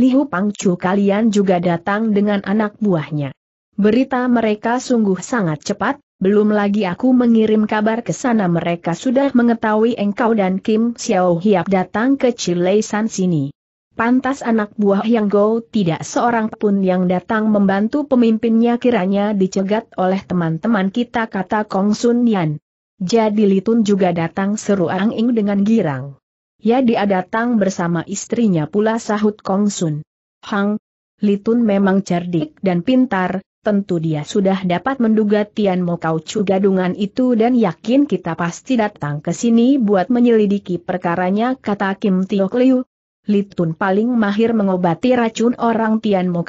Liu Pangcu kalian juga datang dengan anak buahnya. Berita mereka sungguh sangat cepat, belum lagi aku mengirim kabar ke sana mereka sudah mengetahui engkau dan Kim Xiao Hiap datang ke San sini. Pantas anak buah Yang Go tidak seorang pun yang datang membantu pemimpinnya kiranya dicegat oleh teman-teman kita kata Kong Sun Yan. Jadi Litun juga datang seru Ang Ing dengan girang. Ya dia datang bersama istrinya pula sahut Kong Sun. Hang, Litun memang cerdik dan pintar, tentu dia sudah dapat menduga Tian Mo Kau Chu gadungan itu dan yakin kita pasti datang ke sini buat menyelidiki perkaranya kata Kim Tiok Liu. Litun paling mahir mengobati racun orang Tian Mo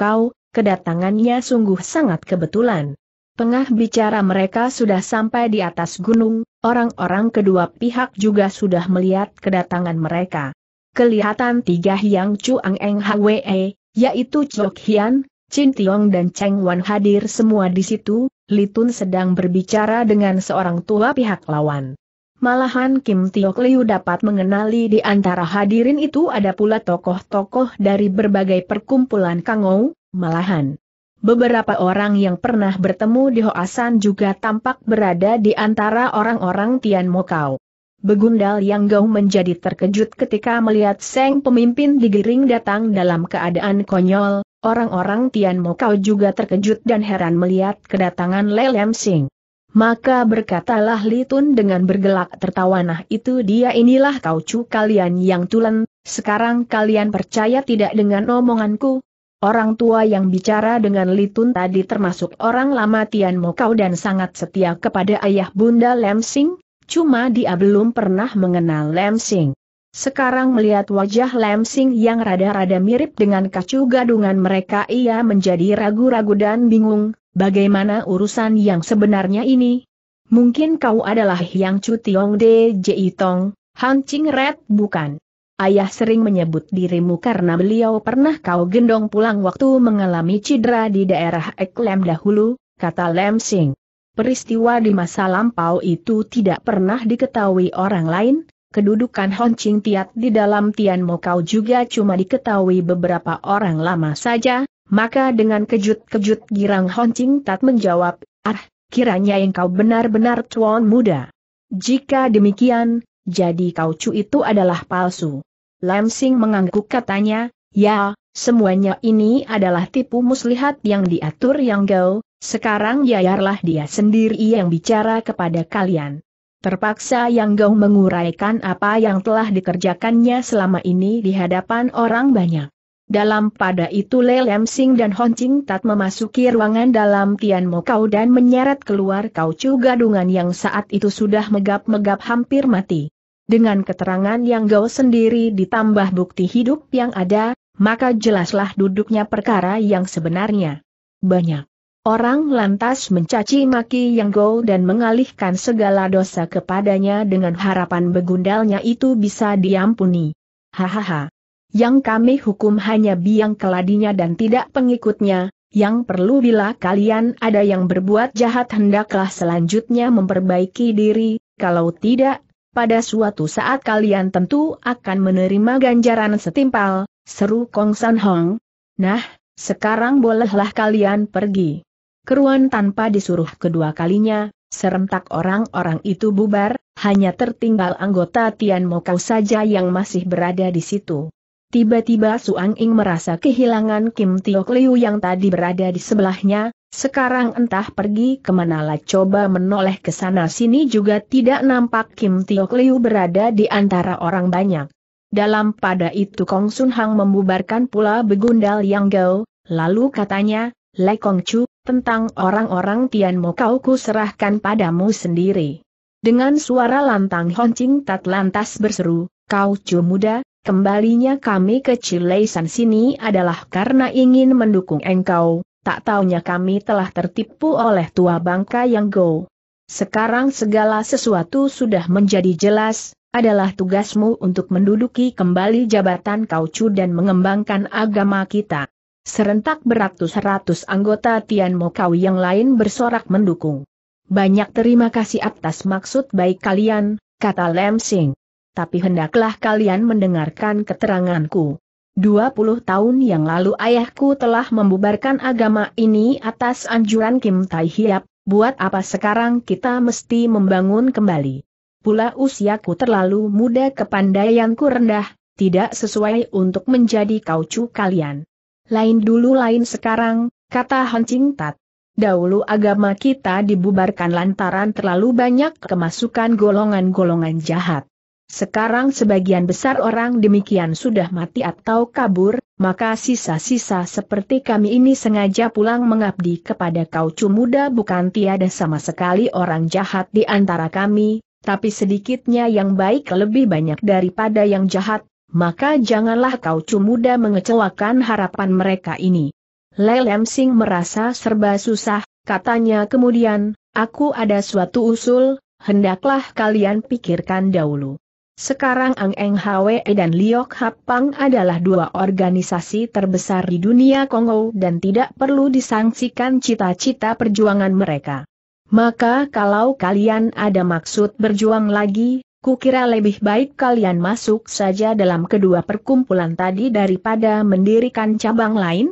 kedatangannya sungguh sangat kebetulan. Tengah bicara mereka sudah sampai di atas gunung, orang-orang kedua pihak juga sudah melihat kedatangan mereka. Kelihatan tiga Hyang Chu Ang Eng Hwe, yaitu Chok Hian, Chin Tiong dan Cheng Wan hadir semua di situ, Litun sedang berbicara dengan seorang tua pihak lawan. Malahan Kim Tio Liu dapat mengenali di antara hadirin itu ada pula tokoh-tokoh dari berbagai perkumpulan Kangou, malahan. Beberapa orang yang pernah bertemu di Hoasan juga tampak berada di antara orang-orang Tian Mokau. Begundal Yang Gau menjadi terkejut ketika melihat Seng pemimpin digiring datang dalam keadaan konyol, orang-orang Tian Mokau juga terkejut dan heran melihat kedatangan Lelem Sing. Maka berkatalah Li Tun dengan bergelak tertawa nah itu dia inilah kau cu kalian yang tulen, sekarang kalian percaya tidak dengan omonganku, Orang tua yang bicara dengan Litun tadi termasuk orang lama Tian Mokau dan sangat setia kepada ayah Bunda Sing. cuma dia belum pernah mengenal Sing. Sekarang melihat wajah Sing yang rada-rada mirip dengan kacu gadungan mereka ia menjadi ragu-ragu dan bingung, bagaimana urusan yang sebenarnya ini? Mungkin kau adalah Yang Chu Tiong De Ji Tong, Ching Red bukan? Ayah sering menyebut dirimu karena beliau pernah kau gendong pulang waktu mengalami cedera di daerah Eklem dahulu, kata Lem Sing. Peristiwa di masa lampau itu tidak pernah diketahui orang lain, kedudukan Honcing Tiat di dalam Tian kau juga cuma diketahui beberapa orang lama saja, maka dengan kejut-kejut girang Honcing Tat menjawab, ah, kiranya engkau benar-benar tuan muda. Jika demikian, jadi kau cu itu adalah palsu. Lam Sing mengangguk katanya, ya, semuanya ini adalah tipu muslihat yang diatur yang gau, sekarang yayarlah dia sendiri yang bicara kepada kalian. Terpaksa yang gau menguraikan apa yang telah dikerjakannya selama ini di hadapan orang banyak. Dalam pada itu Le Lam Sing dan Hon Ching Tat memasuki ruangan dalam Tian Mo Kau dan menyeret keluar Kau Chu gadungan yang saat itu sudah megap-megap hampir mati. Dengan keterangan yang gaul sendiri ditambah bukti hidup yang ada, maka jelaslah duduknya perkara yang sebenarnya. Banyak orang lantas mencaci maki Yang gaul dan mengalihkan segala dosa kepadanya dengan harapan begundalnya itu bisa diampuni. Hahaha. Yang kami hukum hanya biang keladinya dan tidak pengikutnya, yang perlu bila kalian ada yang berbuat jahat hendaklah selanjutnya memperbaiki diri, kalau tidak pada suatu saat kalian tentu akan menerima ganjaran setimpal, seru Kong San Hong. Nah, sekarang bolehlah kalian pergi. Keruan tanpa disuruh kedua kalinya, serentak orang-orang itu bubar, hanya tertinggal anggota Tian Mokau saja yang masih berada di situ. Tiba-tiba Suang Ing merasa kehilangan Kim Tiok Liu yang tadi berada di sebelahnya, sekarang entah pergi kemana lah coba menoleh ke sana sini juga tidak nampak Kim Tiok Liu berada di antara orang banyak. Dalam pada itu Kong Sun Hang membubarkan pula begundal Yang Gao, lalu katanya, Le Kong Chu, tentang orang-orang Tian Mo kau ku serahkan padamu sendiri. Dengan suara lantang Hon Ching Tat lantas berseru, kau Chu muda, kembalinya kami ke Cileisan sini adalah karena ingin mendukung engkau, Tak taunya kami telah tertipu oleh tua bangka yang go. Sekarang segala sesuatu sudah menjadi jelas, adalah tugasmu untuk menduduki kembali jabatan kaucu dan mengembangkan agama kita. Serentak beratus-ratus anggota Tian Mokau yang lain bersorak mendukung. Banyak terima kasih atas maksud baik kalian, kata Lem Sing. Tapi hendaklah kalian mendengarkan keteranganku. 20 tahun yang lalu ayahku telah membubarkan agama ini atas anjuran Kim Tai Hiap, buat apa sekarang kita mesti membangun kembali. Pula usiaku terlalu muda kepandaianku rendah, tidak sesuai untuk menjadi kaucu kalian. Lain dulu lain sekarang, kata Han Ching Tat. Dahulu agama kita dibubarkan lantaran terlalu banyak kemasukan golongan-golongan jahat. Sekarang sebagian besar orang demikian sudah mati atau kabur, maka sisa-sisa seperti kami ini sengaja pulang mengabdi kepada kaucu muda bukan tiada sama sekali orang jahat di antara kami, tapi sedikitnya yang baik lebih banyak daripada yang jahat, maka janganlah kaucu muda mengecewakan harapan mereka ini. Lelem Sing merasa serba susah, katanya kemudian, aku ada suatu usul, hendaklah kalian pikirkan dahulu. Sekarang Ang Eng Hwe dan Liok Hapang adalah dua organisasi terbesar di dunia Kongo dan tidak perlu disangsikan cita-cita perjuangan mereka. Maka kalau kalian ada maksud berjuang lagi, kukira lebih baik kalian masuk saja dalam kedua perkumpulan tadi daripada mendirikan cabang lain?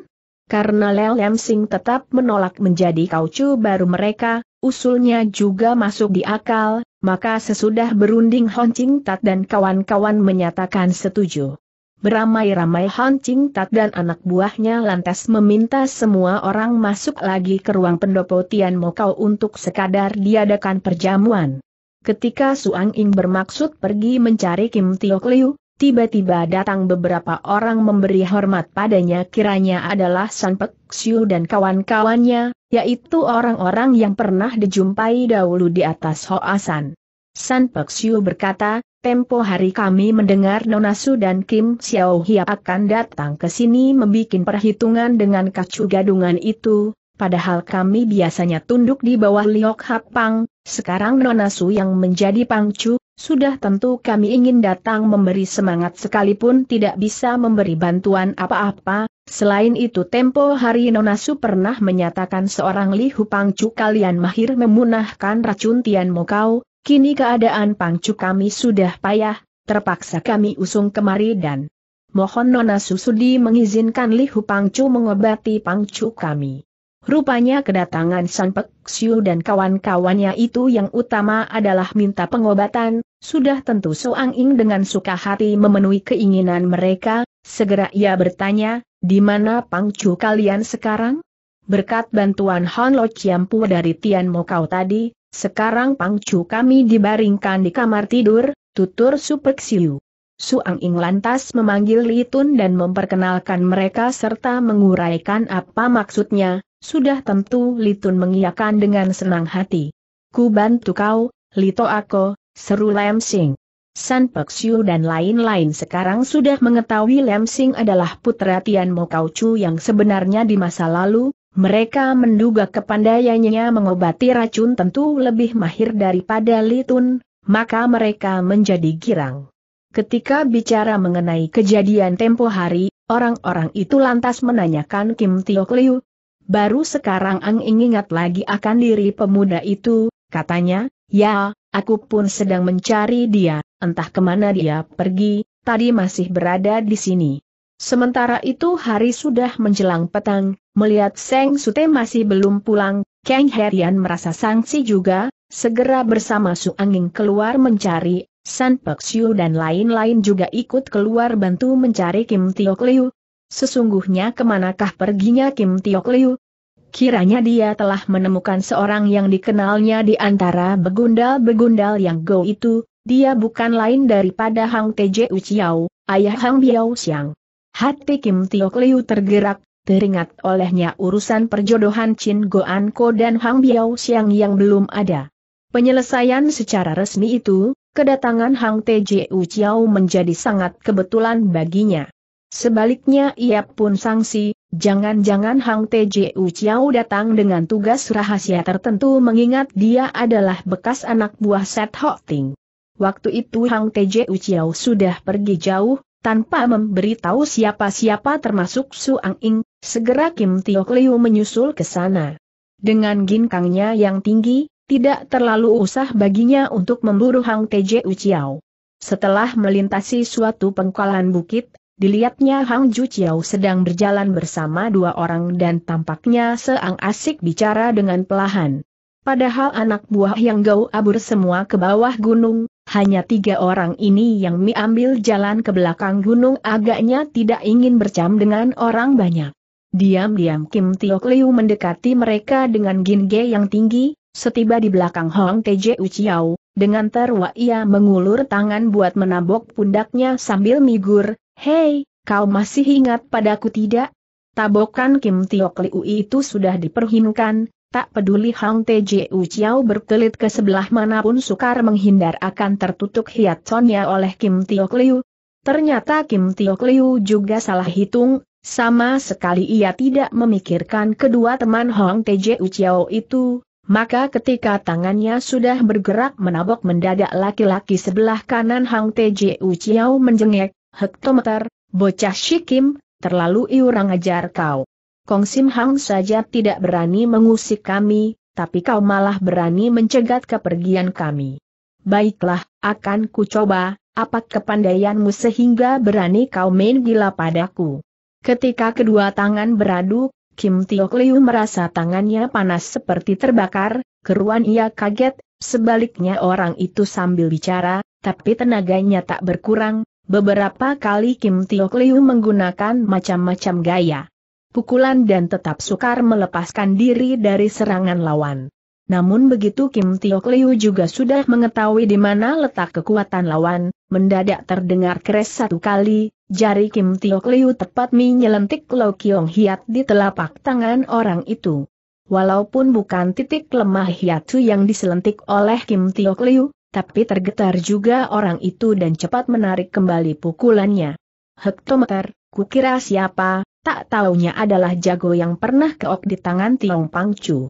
Karena Leo Sing tetap menolak menjadi kaucu baru mereka, usulnya juga masuk di akal, maka sesudah berunding Hon Ching Tat dan kawan-kawan menyatakan setuju. Beramai-ramai Hon Ching Tat dan anak buahnya lantas meminta semua orang masuk lagi ke ruang pendopo Tian Mokau untuk sekadar diadakan perjamuan. Ketika Suang Ing bermaksud pergi mencari Kim Tio Liu, Tiba-tiba datang beberapa orang memberi hormat padanya kiranya adalah San Pek Siu dan kawan-kawannya, yaitu orang-orang yang pernah dijumpai dahulu di atas Hoasan. San Pek Siu berkata, tempo hari kami mendengar Nona Su dan Kim Xiao Hia akan datang ke sini membuat perhitungan dengan kacu gadungan itu, padahal kami biasanya tunduk di bawah Liok Hapang, sekarang Nona Su yang menjadi pangcu, sudah tentu kami ingin datang memberi semangat sekalipun tidak bisa memberi bantuan apa-apa, selain itu tempo hari Nonasu pernah menyatakan seorang Li Hu Pangcu kalian mahir memunahkan racun Tian Mokau, kini keadaan Pangcu kami sudah payah, terpaksa kami usung kemari dan mohon Nonasu sudi mengizinkan Li Hu Pangcu mengobati Pangcu kami. Rupanya kedatangan Sang Pek dan kawan-kawannya itu yang utama adalah minta pengobatan, sudah tentu Soang Ing dengan suka hati memenuhi keinginan mereka, segera ia bertanya, di mana pangcu kalian sekarang? Berkat bantuan Han Lo Chiampu dari Tian Mo kau tadi, sekarang pangcu kami dibaringkan di kamar tidur, tutur Super Xiu. Suang Ing lantas memanggil Li Tun dan memperkenalkan mereka serta menguraikan apa maksudnya, sudah tentu Li Tun mengiyakan dengan senang hati. Ku bantu kau, Lito Ako, seru Lam Sing. San Pexiu dan lain-lain sekarang sudah mengetahui Lam Sing adalah putra Tian Mo Kau Chu yang sebenarnya di masa lalu, mereka menduga kepandaiannya mengobati racun tentu lebih mahir daripada Li Tun, maka mereka menjadi girang. Ketika bicara mengenai kejadian tempo hari, orang-orang itu lantas menanyakan Kim Tio Liu. Baru sekarang Ang ingat lagi akan diri pemuda itu, katanya, ya, aku pun sedang mencari dia, entah kemana dia pergi, tadi masih berada di sini. Sementara itu hari sudah menjelang petang, melihat Seng Sute masih belum pulang, Kang Herian merasa sangsi juga, segera bersama Su Anging keluar mencari San Siu dan lain-lain juga ikut keluar bantu mencari Kim Tiok Liu. Sesungguhnya kemanakah perginya Kim Tiok Liu? Kiranya dia telah menemukan seorang yang dikenalnya di antara begundal-begundal yang go itu, dia bukan lain daripada Hang Teje Uciao, ayah Hang Biao Xiang. Hati Kim Tiok Liu tergerak, teringat olehnya urusan perjodohan Chin Goan Ko dan Hang Biao Xiang yang belum ada. Penyelesaian secara resmi itu, kedatangan Hang Tju Chiao menjadi sangat kebetulan baginya. Sebaliknya ia pun sangsi, jangan-jangan Hang Tju Chiao datang dengan tugas rahasia tertentu mengingat dia adalah bekas anak buah Set Ho Ting. Waktu itu Hang Tju Chiao sudah pergi jauh, tanpa memberitahu siapa-siapa termasuk Su Ang Ing, segera Kim Tio Liu menyusul ke sana. Dengan ginkangnya yang tinggi, tidak terlalu usah baginya untuk memburu Hang Teje Uciao. Setelah melintasi suatu pengkalan bukit, dilihatnya Hang Ju Chiao sedang berjalan bersama dua orang dan tampaknya seang asik bicara dengan pelahan. Padahal anak buah yang gau abur semua ke bawah gunung, hanya tiga orang ini yang miambil jalan ke belakang gunung agaknya tidak ingin bercam dengan orang banyak. Diam-diam Kim Tiok Liu mendekati mereka dengan ginge yang tinggi, Setiba di belakang Hong Teje Uciao, dengan terwa ia mengulur tangan buat menabok pundaknya sambil migur, Hei, kau masih ingat padaku tidak? Tabokan Kim Tiok Liu itu sudah diperhimkan, tak peduli Hong Teje Uciao berkelit ke sebelah manapun sukar menghindar akan tertutup hiatsonnya oleh Kim Tiok Liu. Ternyata Kim Tiok Liu juga salah hitung, sama sekali ia tidak memikirkan kedua teman Hong Teje Uciao itu, maka ketika tangannya sudah bergerak menabok mendadak laki-laki sebelah kanan Hang Tju Chiao menjengek, hektometer, bocah Shikim, terlalu iurang ajar kau. Kong Sim Hang saja tidak berani mengusik kami, tapi kau malah berani mencegat kepergian kami. Baiklah, akan ku coba, apa kepandaianmu sehingga berani kau main gila padaku. Ketika kedua tangan beradu, Kim Tiok Liu merasa tangannya panas seperti terbakar, keruan ia kaget, sebaliknya orang itu sambil bicara, tapi tenaganya tak berkurang, beberapa kali Kim Tiok Liu menggunakan macam-macam gaya pukulan dan tetap sukar melepaskan diri dari serangan lawan. Namun begitu Kim Tiok Liu juga sudah mengetahui di mana letak kekuatan lawan, mendadak terdengar keres satu kali, jari Kim Tiok Liu tepat menyelentik Lo Kiong Hiat di telapak tangan orang itu. Walaupun bukan titik lemah Hiatu yang diselentik oleh Kim Tiok Liu, tapi tergetar juga orang itu dan cepat menarik kembali pukulannya. Hektometer, kukira siapa, tak taunya adalah jago yang pernah keok di tangan Tiong Pangcu.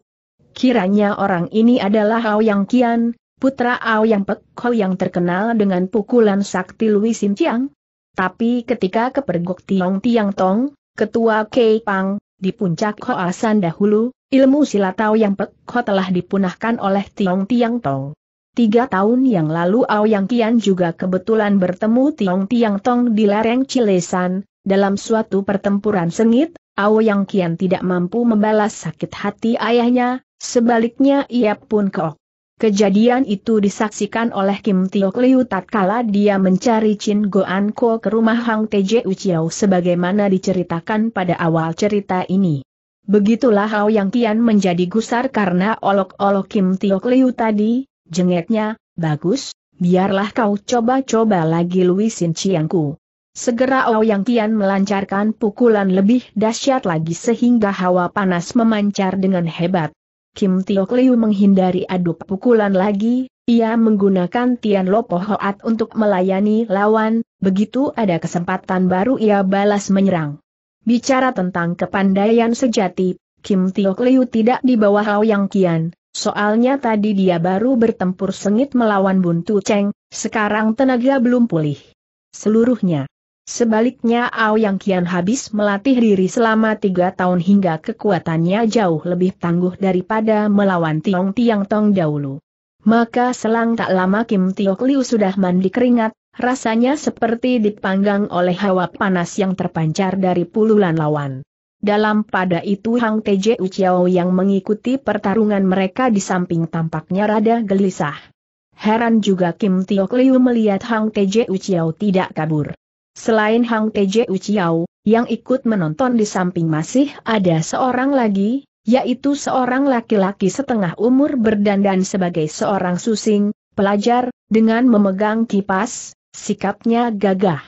Kiranya orang ini adalah Yang Kian, putra Yang Pek Ho yang terkenal dengan pukulan sakti Lui Sim Chiang. Tapi ketika kepergok Tiong Tiang Tong, ketua Kei Pang, di puncak Hoasan dahulu, ilmu silat yang Pek Ho telah dipunahkan oleh Tiong Tiang Tong. Tiga tahun yang lalu Yang Kian juga kebetulan bertemu Tiong Tiang Tong di lereng Cilesan, dalam suatu pertempuran sengit, Ao Yang Kian tidak mampu membalas sakit hati ayahnya, Sebaliknya ia pun keok. Kejadian itu disaksikan oleh Kim Tio Kliu tatkala dia mencari Chin Goan Ko ke rumah Hang Teje Uchiao sebagaimana diceritakan pada awal cerita ini. Begitulah Hao Yang Kian menjadi gusar karena olok-olok Kim Tio Kliu tadi, Jengetnya, bagus, biarlah kau coba-coba lagi Luisin Chiangku. Segera Ao Yang Kian melancarkan pukulan lebih dahsyat lagi sehingga hawa panas memancar dengan hebat. Kim Tiok Liu menghindari adu pukulan lagi, ia menggunakan Tian Lo Hoat untuk melayani lawan, begitu ada kesempatan baru ia balas menyerang. Bicara tentang kepandaian sejati, Kim Tiok Liu tidak di bawah Hao Yang Kian, soalnya tadi dia baru bertempur sengit melawan Buntu Cheng, sekarang tenaga belum pulih. Seluruhnya. Sebaliknya Ao Yang Kian habis melatih diri selama tiga tahun hingga kekuatannya jauh lebih tangguh daripada melawan Tiong Tiang Tong dahulu. Maka selang tak lama Kim Tiok Liu sudah mandi keringat, rasanya seperti dipanggang oleh hawa panas yang terpancar dari pululan lawan. Dalam pada itu Hang Teje Uchiao yang mengikuti pertarungan mereka di samping tampaknya rada gelisah. Heran juga Kim Tiok Liu melihat Hang Teje Uchiao tidak kabur. Selain Hang Teje Uciao, yang ikut menonton di samping masih ada seorang lagi, yaitu seorang laki-laki setengah umur berdandan sebagai seorang susing, pelajar, dengan memegang kipas, sikapnya gagah.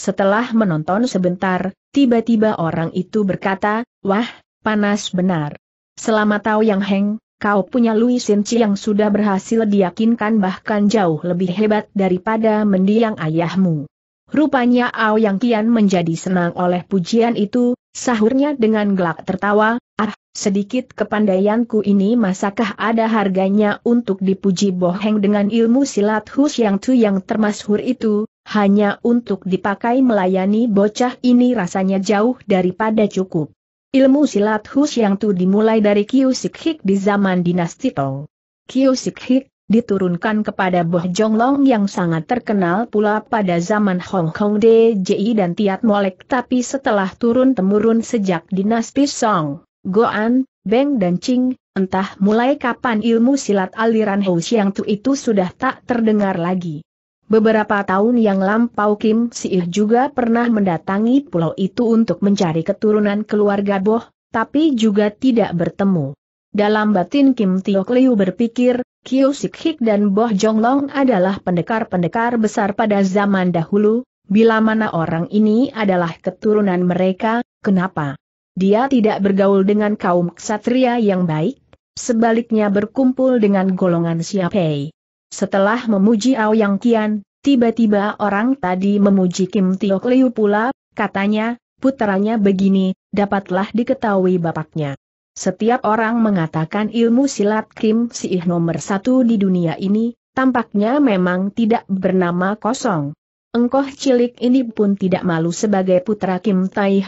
Setelah menonton sebentar, tiba-tiba orang itu berkata, Wah, panas benar. Selamat tahu yang Heng, kau punya Louis Sinci yang sudah berhasil diyakinkan bahkan jauh lebih hebat daripada mendiang ayahmu. Rupanya Ao Yang Kian menjadi senang oleh pujian itu, sahurnya dengan gelak tertawa, ah, sedikit kepandaianku ini masakah ada harganya untuk dipuji boheng dengan ilmu silat Hus Yang Tu yang termasyhur itu, hanya untuk dipakai melayani bocah ini rasanya jauh daripada cukup. Ilmu silat Hus Yang Tu dimulai dari Kiyosik Hik di zaman dinasti Tong. Kiyosik Hik, diturunkan kepada Boh Long yang sangat terkenal pula pada zaman Hong Kong DJI dan Tiat Molek tapi setelah turun-temurun sejak dinasti Song, Goan, Beng dan Qing, entah mulai kapan ilmu silat aliran Hou Xiang Tu itu sudah tak terdengar lagi. Beberapa tahun yang lampau Kim Ih juga pernah mendatangi pulau itu untuk mencari keturunan keluarga Boh, tapi juga tidak bertemu. Dalam batin Kim Tiok Liu berpikir, Kiu Sikhik dan Boh Jonglong adalah pendekar-pendekar besar pada zaman dahulu, bila mana orang ini adalah keturunan mereka, kenapa? Dia tidak bergaul dengan kaum ksatria yang baik, sebaliknya berkumpul dengan golongan siapai? Setelah memuji Ao Yang Kian, tiba-tiba orang tadi memuji Kim Tiok Liu pula, katanya, putranya begini, dapatlah diketahui bapaknya. Setiap orang mengatakan ilmu silat Kim Si Ih nomor satu di dunia ini, tampaknya memang tidak bernama kosong. Engkoh cilik ini pun tidak malu sebagai putra Kim Tai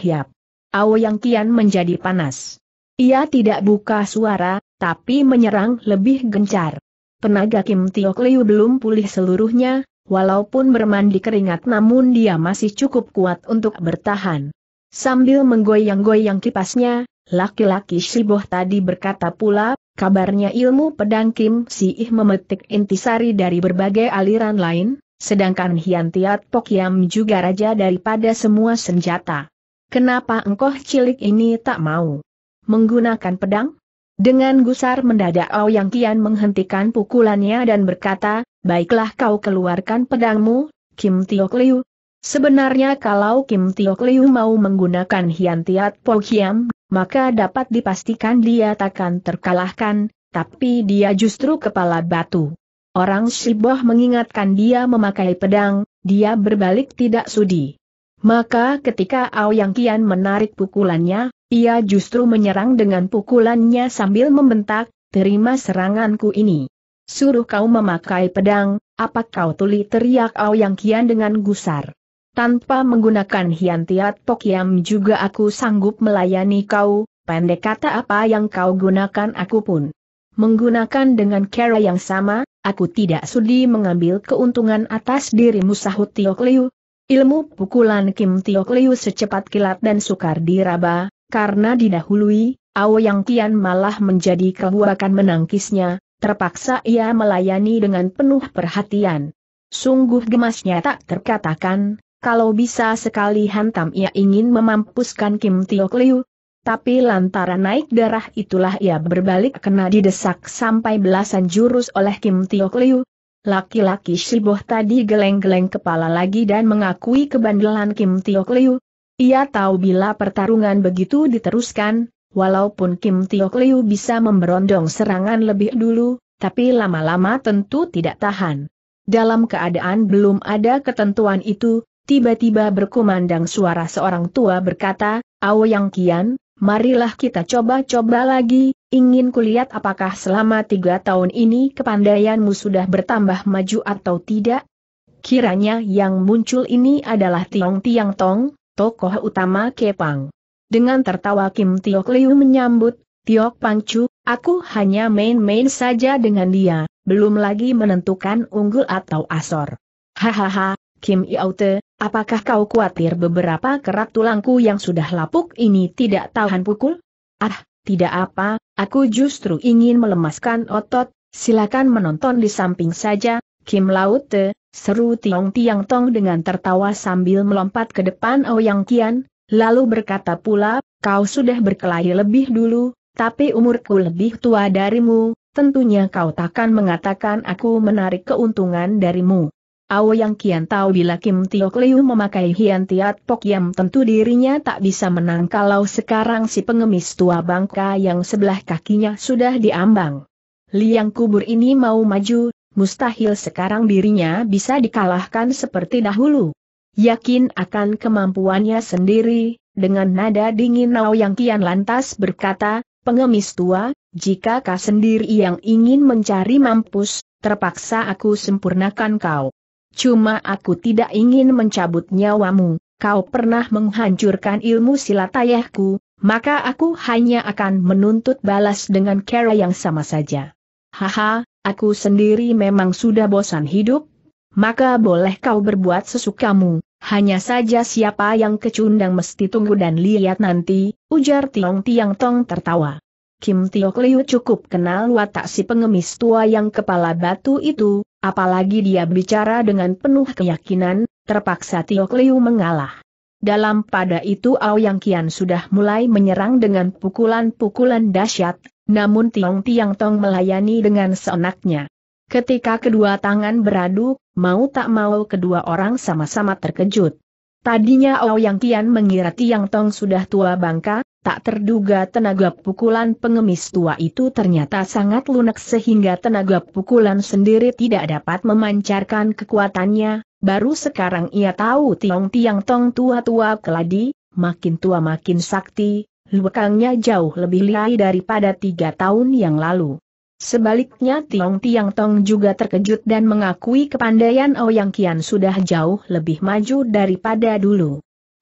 Awo yang kian menjadi panas. Ia tidak buka suara, tapi menyerang lebih gencar. Tenaga Kim Tiok Liu belum pulih seluruhnya, walaupun bermandi keringat namun dia masih cukup kuat untuk bertahan. Sambil menggoyang-goyang kipasnya, Laki-laki Shiboh tadi berkata pula, kabarnya ilmu pedang Kim Siih memetik intisari dari berbagai aliran lain, sedangkan Hian Tiat Pok Yam juga raja daripada semua senjata. Kenapa engkau cilik ini tak mau menggunakan pedang? Dengan gusar mendadak Yang Kian menghentikan pukulannya dan berkata, baiklah kau keluarkan pedangmu, Kim Tio Liu. Sebenarnya kalau Kim Tio Liu mau menggunakan Hian Tiat Pok Yam maka dapat dipastikan dia takkan terkalahkan, tapi dia justru kepala batu. Orang Siboh mengingatkan dia memakai pedang, dia berbalik tidak sudi. Maka ketika Aoyang Kian menarik pukulannya, ia justru menyerang dengan pukulannya sambil membentak, terima seranganku ini. Suruh kau memakai pedang, apa kau tuli teriak Aoyang Kian dengan gusar. Tanpa menggunakan hiantiat Pokiam juga aku sanggup melayani kau, pendek kata apa yang kau gunakan aku pun. Menggunakan dengan cara yang sama, aku tidak sudi mengambil keuntungan atas dirimu sahut Tiok Liu. Ilmu pukulan Kim Tiok Liu secepat kilat dan sukar diraba, karena didahului, Ao Yang Kian malah menjadi kebuakan menangkisnya, terpaksa ia melayani dengan penuh perhatian. Sungguh gemasnya tak terkatakan, kalau bisa sekali hantam ia ingin memampuskan Kim Tiok Liu, tapi lantaran naik darah itulah ia berbalik kena didesak sampai belasan jurus oleh Kim Tiok Liu. Laki-laki Shiboh tadi geleng-geleng kepala lagi dan mengakui kebandelan Kim Tiok Liu. Ia tahu bila pertarungan begitu diteruskan, walaupun Kim Tiok Liu bisa memberondong serangan lebih dulu, tapi lama-lama tentu tidak tahan. Dalam keadaan belum ada ketentuan itu, tiba-tiba berkumandang suara seorang tua berkata, Awo Yang Kian, marilah kita coba-coba lagi, ingin kulihat apakah selama tiga tahun ini kepandaianmu sudah bertambah maju atau tidak? Kiranya yang muncul ini adalah Tiong Tiang Tong, tokoh utama Kepang. Dengan tertawa Kim Tiok Liu menyambut, Tiok Pangcu, aku hanya main-main saja dengan dia, belum lagi menentukan unggul atau asor. Hahaha, Kim Iaute, apakah kau khawatir beberapa kerak tulangku yang sudah lapuk ini tidak tahan pukul? Ah, tidak apa, aku justru ingin melemaskan otot, silakan menonton di samping saja, Kim Laute, seru Tiong Tiang Tong dengan tertawa sambil melompat ke depan Ouyang oh Kian, lalu berkata pula, kau sudah berkelahi lebih dulu, tapi umurku lebih tua darimu, tentunya kau takkan mengatakan aku menarik keuntungan darimu. Ao yang kian tahu bila Kim Tio Kliu memakai hian tiat pok Yam tentu dirinya tak bisa menang kalau sekarang si pengemis tua bangka yang sebelah kakinya sudah diambang. Liang kubur ini mau maju, mustahil sekarang dirinya bisa dikalahkan seperti dahulu. Yakin akan kemampuannya sendiri, dengan nada dingin Ao yang kian lantas berkata, pengemis tua, jika kau sendiri yang ingin mencari mampus, terpaksa aku sempurnakan kau. Cuma aku tidak ingin mencabut nyawamu, kau pernah menghancurkan ilmu silat ayahku, maka aku hanya akan menuntut balas dengan cara yang sama saja. Haha, aku sendiri memang sudah bosan hidup, maka boleh kau berbuat sesukamu, hanya saja siapa yang kecundang mesti tunggu dan lihat nanti, ujar Tiong Tiang Tong tertawa. Kim Tiok Liu cukup kenal watak si pengemis tua yang kepala batu itu, apalagi dia bicara dengan penuh keyakinan, terpaksa Tiok Liu mengalah. Dalam pada itu Yang Kian sudah mulai menyerang dengan pukulan-pukulan dahsyat, namun Tiong Tiang Tong melayani dengan seenaknya. Ketika kedua tangan beradu, mau tak mau kedua orang sama-sama terkejut. Tadinya Yang Kian mengira Tiang Tong sudah tua bangka, Tak terduga tenaga pukulan pengemis tua itu ternyata sangat lunak sehingga tenaga pukulan sendiri tidak dapat memancarkan kekuatannya, baru sekarang ia tahu Tiong Tiang Tong tua-tua keladi, makin tua makin sakti, lukangnya jauh lebih liai daripada tiga tahun yang lalu. Sebaliknya Tiong Tiang Tong juga terkejut dan mengakui kepandaian Ouyang Kian sudah jauh lebih maju daripada dulu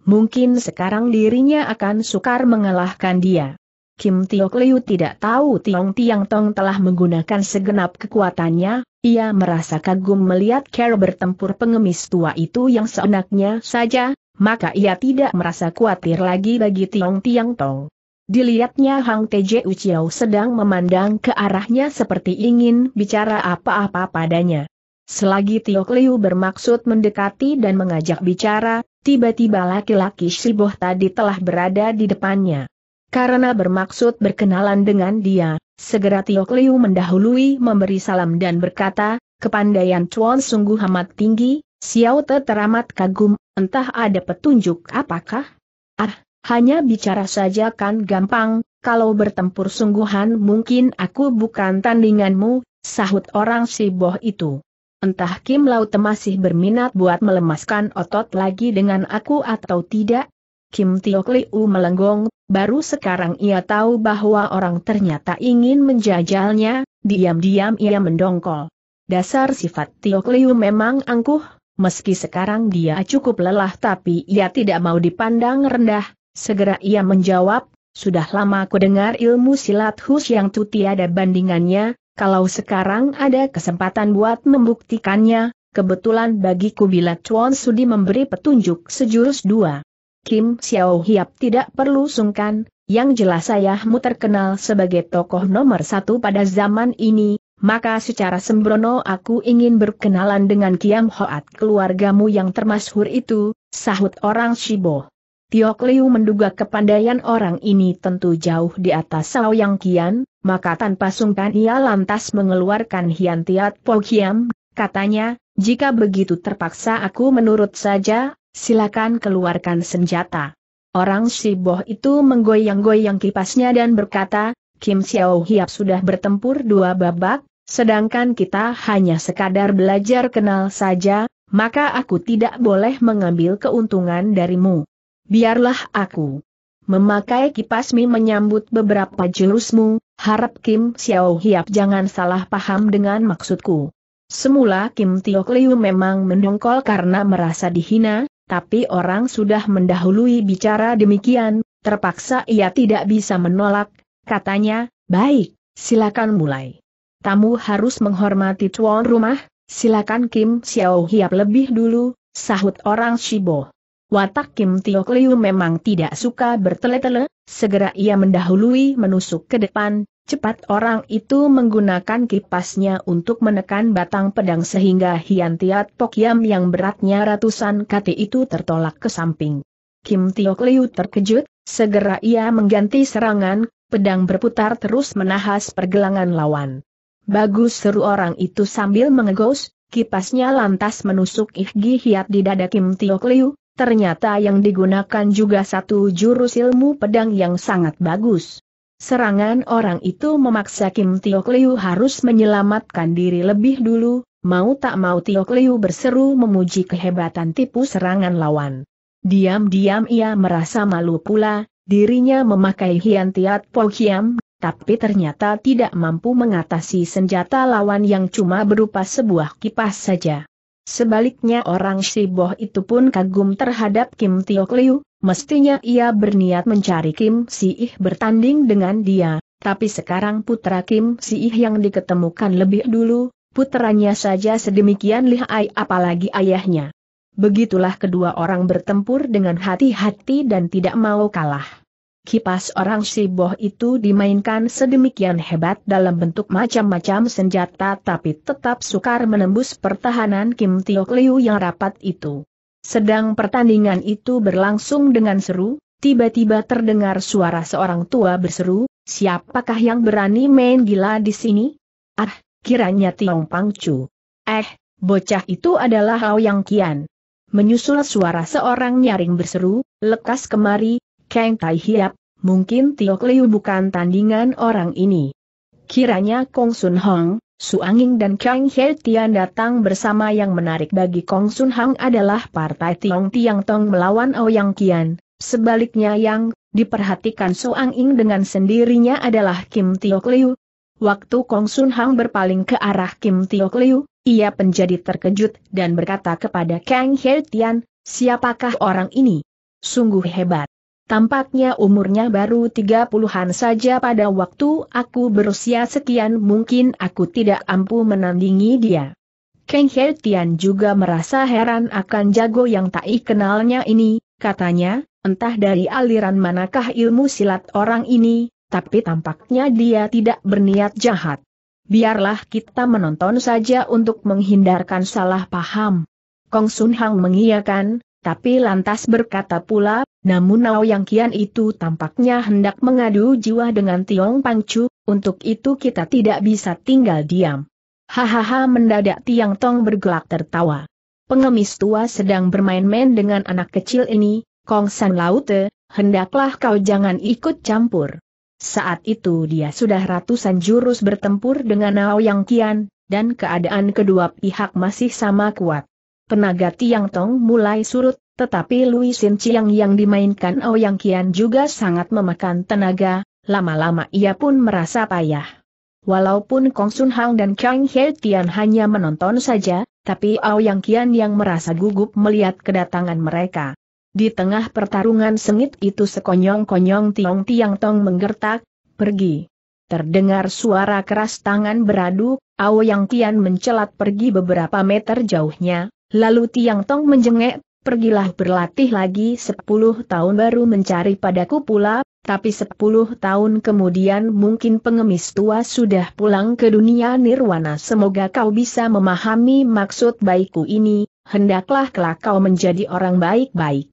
mungkin sekarang dirinya akan sukar mengalahkan dia. Kim Tiok Liu tidak tahu Tiong Tiang Tong telah menggunakan segenap kekuatannya, ia merasa kagum melihat Carol bertempur pengemis tua itu yang seenaknya saja, maka ia tidak merasa khawatir lagi bagi Tiong Tiang Tong. Dilihatnya Hang Teje Uchiao sedang memandang ke arahnya seperti ingin bicara apa-apa padanya. Selagi Tiok Liu bermaksud mendekati dan mengajak bicara, tiba-tiba laki-laki Siboh tadi telah berada di depannya. Karena bermaksud berkenalan dengan dia, segera Tiok Liu mendahului memberi salam dan berkata, kepandaian Chuan sungguh amat tinggi, Xiao Te teramat kagum, entah ada petunjuk apakah? Ah, hanya bicara saja kan gampang, kalau bertempur sungguhan mungkin aku bukan tandinganmu, sahut orang Siboh itu. Entah Kim Laut masih berminat buat melemaskan otot lagi dengan aku atau tidak? Kim Tiok Liu melenggong, baru sekarang ia tahu bahwa orang ternyata ingin menjajalnya, diam-diam ia mendongkol. Dasar sifat Tiok Liu memang angkuh, meski sekarang dia cukup lelah tapi ia tidak mau dipandang rendah, segera ia menjawab, sudah lama ku dengar ilmu silat hus yang tu tiada bandingannya, kalau sekarang ada kesempatan buat membuktikannya, kebetulan bagiku bila Chuan Sudi memberi petunjuk sejurus dua. Kim Xiao Hiap tidak perlu sungkan, yang jelas ayahmu terkenal sebagai tokoh nomor satu pada zaman ini, maka secara sembrono aku ingin berkenalan dengan Kiam Hoat keluargamu yang termasyhur itu, sahut orang Shibo. Tiok Liu menduga kepandaian orang ini tentu jauh di atas Sao Yang Kian, maka tanpa sungkan ia lantas mengeluarkan Hian Tiat Po Kiam, katanya, jika begitu terpaksa aku menurut saja, silakan keluarkan senjata. Orang si boh itu menggoyang-goyang kipasnya dan berkata, Kim Xiao Hiap sudah bertempur dua babak, sedangkan kita hanya sekadar belajar kenal saja, maka aku tidak boleh mengambil keuntungan darimu biarlah aku memakai kipasmi menyambut beberapa jurusmu, harap Kim Xiao Hiap jangan salah paham dengan maksudku. Semula Kim Tio Liu memang mendongkol karena merasa dihina, tapi orang sudah mendahului bicara demikian, terpaksa ia tidak bisa menolak, katanya, baik, silakan mulai. Tamu harus menghormati tuan rumah, silakan Kim Xiao Hiap lebih dulu, sahut orang Shibo. Watak Kim Tio Kliu memang tidak suka bertele-tele, segera ia mendahului menusuk ke depan, cepat orang itu menggunakan kipasnya untuk menekan batang pedang sehingga Hian Tiat Pok yang beratnya ratusan kati itu tertolak ke samping. Kim Tio Kliu terkejut, segera ia mengganti serangan, pedang berputar terus menahas pergelangan lawan. Bagus seru orang itu sambil mengegos, kipasnya lantas menusuk Ihgi Hiat di dada Kim Tio Kliu, ternyata yang digunakan juga satu jurus ilmu pedang yang sangat bagus. Serangan orang itu memaksa Kim Tio Liu harus menyelamatkan diri lebih dulu, mau tak mau Tio Liu berseru memuji kehebatan tipu serangan lawan. Diam-diam ia merasa malu pula, dirinya memakai Hian Tiat Po kiam, tapi ternyata tidak mampu mengatasi senjata lawan yang cuma berupa sebuah kipas saja. Sebaliknya orang Siboh itu pun kagum terhadap Kim Tio Liu, mestinya ia berniat mencari Kim Si Ih bertanding dengan dia, tapi sekarang putra Kim Si Ih yang diketemukan lebih dulu, putranya saja sedemikian lihai apalagi ayahnya. Begitulah kedua orang bertempur dengan hati-hati dan tidak mau kalah kipas orang Siboh itu dimainkan sedemikian hebat dalam bentuk macam-macam senjata tapi tetap sukar menembus pertahanan Kim Tio Liu yang rapat itu. Sedang pertandingan itu berlangsung dengan seru, tiba-tiba terdengar suara seorang tua berseru, siapakah yang berani main gila di sini? Ah, kiranya Tiong Pangcu. Eh, bocah itu adalah Hao Yang Kian. Menyusul suara seorang nyaring berseru, lekas kemari, Kang Tai Hiap, mungkin Tio Liu bukan tandingan orang ini. Kiranya Kong Sun Hong, Su Anging dan Kang He Tian datang bersama yang menarik bagi Kong Sun Hong adalah partai Tiong Tiang Tong melawan Ouyang Kian, sebaliknya yang diperhatikan Su Anging dengan sendirinya adalah Kim Tio Liu. Waktu Kong Sun Hong berpaling ke arah Kim Tio Liu, ia menjadi terkejut dan berkata kepada Kang He Tian, siapakah orang ini? Sungguh hebat. Tampaknya umurnya baru tiga puluhan saja pada waktu aku berusia sekian mungkin aku tidak ampuh menandingi dia. Kang He Tian juga merasa heran akan jago yang tak kenalnya ini, katanya, entah dari aliran manakah ilmu silat orang ini, tapi tampaknya dia tidak berniat jahat. Biarlah kita menonton saja untuk menghindarkan salah paham. Kong Sun Hang mengiyakan, tapi lantas berkata pula, namun Nao Yang Kian itu tampaknya hendak mengadu jiwa dengan Tiong Pangcu, untuk itu kita tidak bisa tinggal diam. Hahaha mendadak Tiang Tong bergelak tertawa. Pengemis tua sedang bermain-main dengan anak kecil ini, Kong San Laute, hendaklah kau jangan ikut campur. Saat itu dia sudah ratusan jurus bertempur dengan Nao Yang Kian, dan keadaan kedua pihak masih sama kuat. Tenaga Tiang Tong mulai surut, tetapi Lui Sin Chiang yang dimainkan oh Yang Kian juga sangat memakan tenaga, lama-lama ia pun merasa payah. Walaupun Kong Sun Hang dan Kang He Tian hanya menonton saja, tapi oh Yang Kian yang merasa gugup melihat kedatangan mereka. Di tengah pertarungan sengit itu sekonyong-konyong Tiong Tiang Tong menggertak, pergi. Terdengar suara keras tangan beradu, Ao oh Yang Tian mencelat pergi beberapa meter jauhnya, Lalu Tiang Tong menjengek, pergilah berlatih lagi sepuluh tahun baru mencari padaku pula, tapi sepuluh tahun kemudian mungkin pengemis tua sudah pulang ke dunia nirwana. Semoga kau bisa memahami maksud baikku ini, hendaklah kelak kau menjadi orang baik-baik.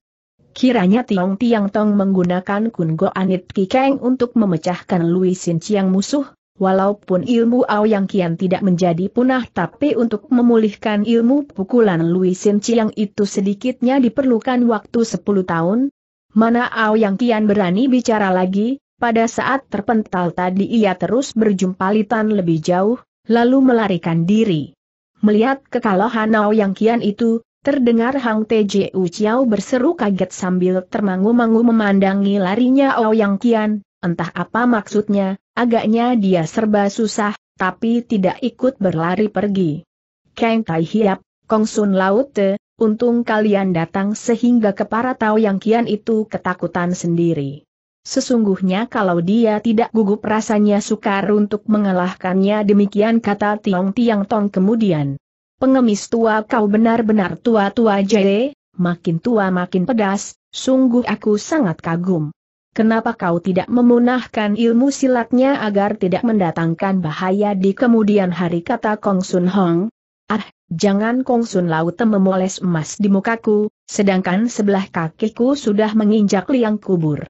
Kiranya Tiong Tiang Tong menggunakan Kun Go Anit Kikeng untuk memecahkan luisin Sin Chiang musuh, Walaupun ilmu Ao Yang Kian tidak menjadi punah tapi untuk memulihkan ilmu pukulan Lui Sin Chiang itu sedikitnya diperlukan waktu 10 tahun. Mana Ao Yang Kian berani bicara lagi, pada saat terpental tadi ia terus berjumpalitan lebih jauh, lalu melarikan diri. Melihat kekalahan Ao Yang Kian itu, terdengar Hang Tju Chiao berseru kaget sambil termangu-mangu memandangi larinya Ao Yang Kian, entah apa maksudnya, Agaknya dia serba susah, tapi tidak ikut berlari pergi. Kang Tai Hiap, Kong Sun Laute, untung kalian datang sehingga kepara tahu yang kian itu ketakutan sendiri. Sesungguhnya kalau dia tidak gugup rasanya sukar untuk mengalahkannya demikian kata Tiong Tiang Tong kemudian. Pengemis tua kau benar-benar tua-tua jere, makin tua makin pedas, sungguh aku sangat kagum kenapa kau tidak memunahkan ilmu silatnya agar tidak mendatangkan bahaya di kemudian hari kata Kong Sun Hong? Ah, jangan Kong Sun Laut memoles emas di mukaku, sedangkan sebelah kakiku sudah menginjak liang kubur.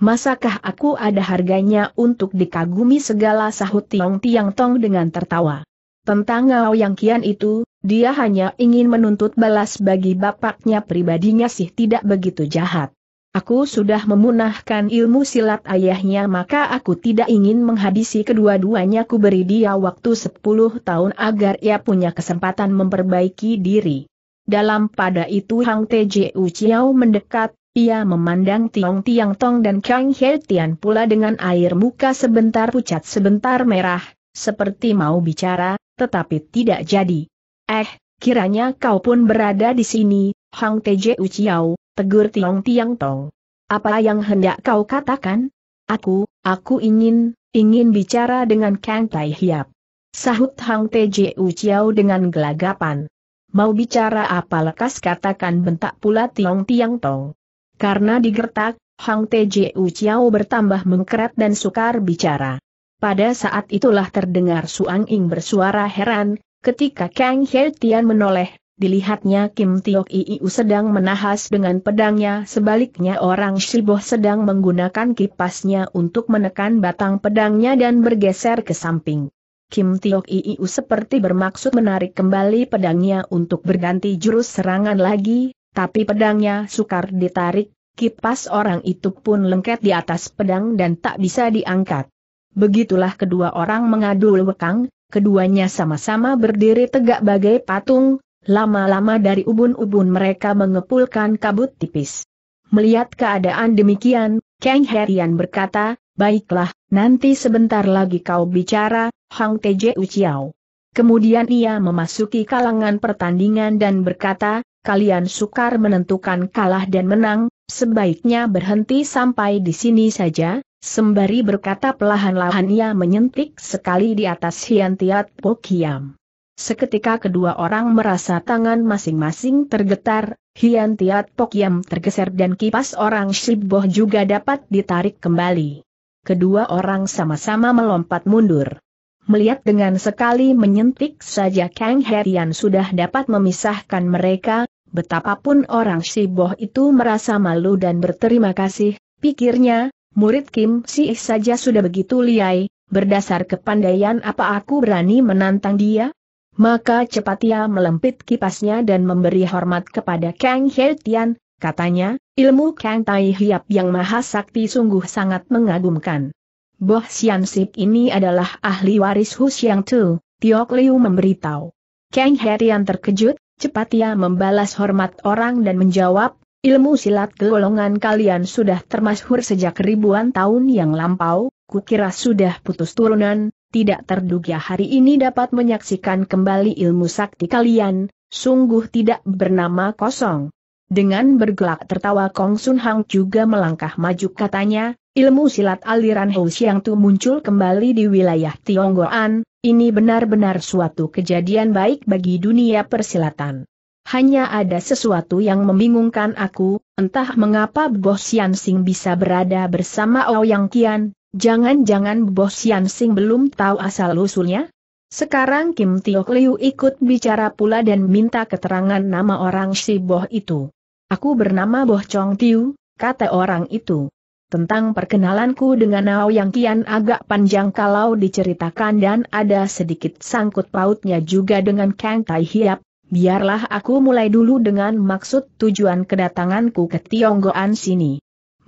Masakah aku ada harganya untuk dikagumi segala sahut Tiong Tiang Tong dengan tertawa. Tentang Ngao Yang Kian itu, dia hanya ingin menuntut balas bagi bapaknya pribadinya sih tidak begitu jahat. Aku sudah memunahkan ilmu silat ayahnya maka aku tidak ingin menghabisi kedua-duanya ku beri dia waktu 10 tahun agar ia punya kesempatan memperbaiki diri. Dalam pada itu Hang Teju Chiao mendekat, ia memandang Tiong Tiang Tong dan Kang He Tian pula dengan air muka sebentar pucat sebentar merah, seperti mau bicara, tetapi tidak jadi. Eh, kiranya kau pun berada di sini, Hang Teje Uciao, tegur Tiong Tiang Tong. Apa yang hendak kau katakan? Aku, aku ingin, ingin bicara dengan Kang Tai Hiap. Sahut Hang Teje Uciao dengan gelagapan. Mau bicara apa lekas katakan bentak pula Tiong Tiang Tong. Karena digertak, Hang Teje Uciao bertambah mengkeret dan sukar bicara. Pada saat itulah terdengar Suang Ing bersuara heran, ketika Kang He Tian menoleh Dilihatnya Kim Tiok IIU sedang menahas dengan pedangnya sebaliknya orang Shiboh sedang menggunakan kipasnya untuk menekan batang pedangnya dan bergeser ke samping. Kim Tiok IIU seperti bermaksud menarik kembali pedangnya untuk berganti jurus serangan lagi, tapi pedangnya sukar ditarik, kipas orang itu pun lengket di atas pedang dan tak bisa diangkat. Begitulah kedua orang mengadu wekang, keduanya sama-sama berdiri tegak bagai patung, Lama-lama dari ubun-ubun mereka mengepulkan kabut tipis. Melihat keadaan demikian, Kang Herian berkata, Baiklah, nanti sebentar lagi kau bicara, Hang Teje Uciao. Kemudian ia memasuki kalangan pertandingan dan berkata, kalian sukar menentukan kalah dan menang, sebaiknya berhenti sampai di sini saja, sembari berkata pelahan-lahan ia menyentik sekali di atas Hian Tiat Pokiam. Seketika kedua orang merasa tangan masing-masing tergetar, Hian Tiat Pok Yam tergeser dan kipas orang Shiboh juga dapat ditarik kembali. Kedua orang sama-sama melompat mundur. Melihat dengan sekali menyentik saja Kang Herian sudah dapat memisahkan mereka, betapapun orang Shiboh itu merasa malu dan berterima kasih, pikirnya, murid Kim Si saja sudah begitu liai, berdasar kepandaian apa aku berani menantang dia? Maka cepat ia melempit kipasnya dan memberi hormat kepada Kang He Tian, katanya, ilmu Kang Tai Hiap yang maha sakti sungguh sangat mengagumkan. Boh Sian Sik ini adalah ahli waris Hu Xiang Tu, Tiok Liu memberitahu. Kang He Tian terkejut, cepat ia membalas hormat orang dan menjawab, ilmu silat golongan kalian sudah termasyhur sejak ribuan tahun yang lampau, kukira sudah putus turunan, tidak terduga hari ini dapat menyaksikan kembali ilmu sakti kalian, sungguh tidak bernama kosong. Dengan bergelak tertawa Kong Sun Hang juga melangkah maju katanya, ilmu silat aliran Hou Xiang Tu muncul kembali di wilayah Tionggoan, ini benar-benar suatu kejadian baik bagi dunia persilatan. Hanya ada sesuatu yang membingungkan aku, entah mengapa Bo Xian Sing bisa berada bersama Ouyang Qian, Jangan-jangan bos Sian Sing belum tahu asal-usulnya? Sekarang Kim Tiok Liu ikut bicara pula dan minta keterangan nama orang si Boh itu. Aku bernama Boh Chong Tiu, kata orang itu. Tentang perkenalanku dengan Nao yang kian agak panjang kalau diceritakan dan ada sedikit sangkut pautnya juga dengan Kang Tai Hiap, biarlah aku mulai dulu dengan maksud tujuan kedatanganku ke Tionggoan sini.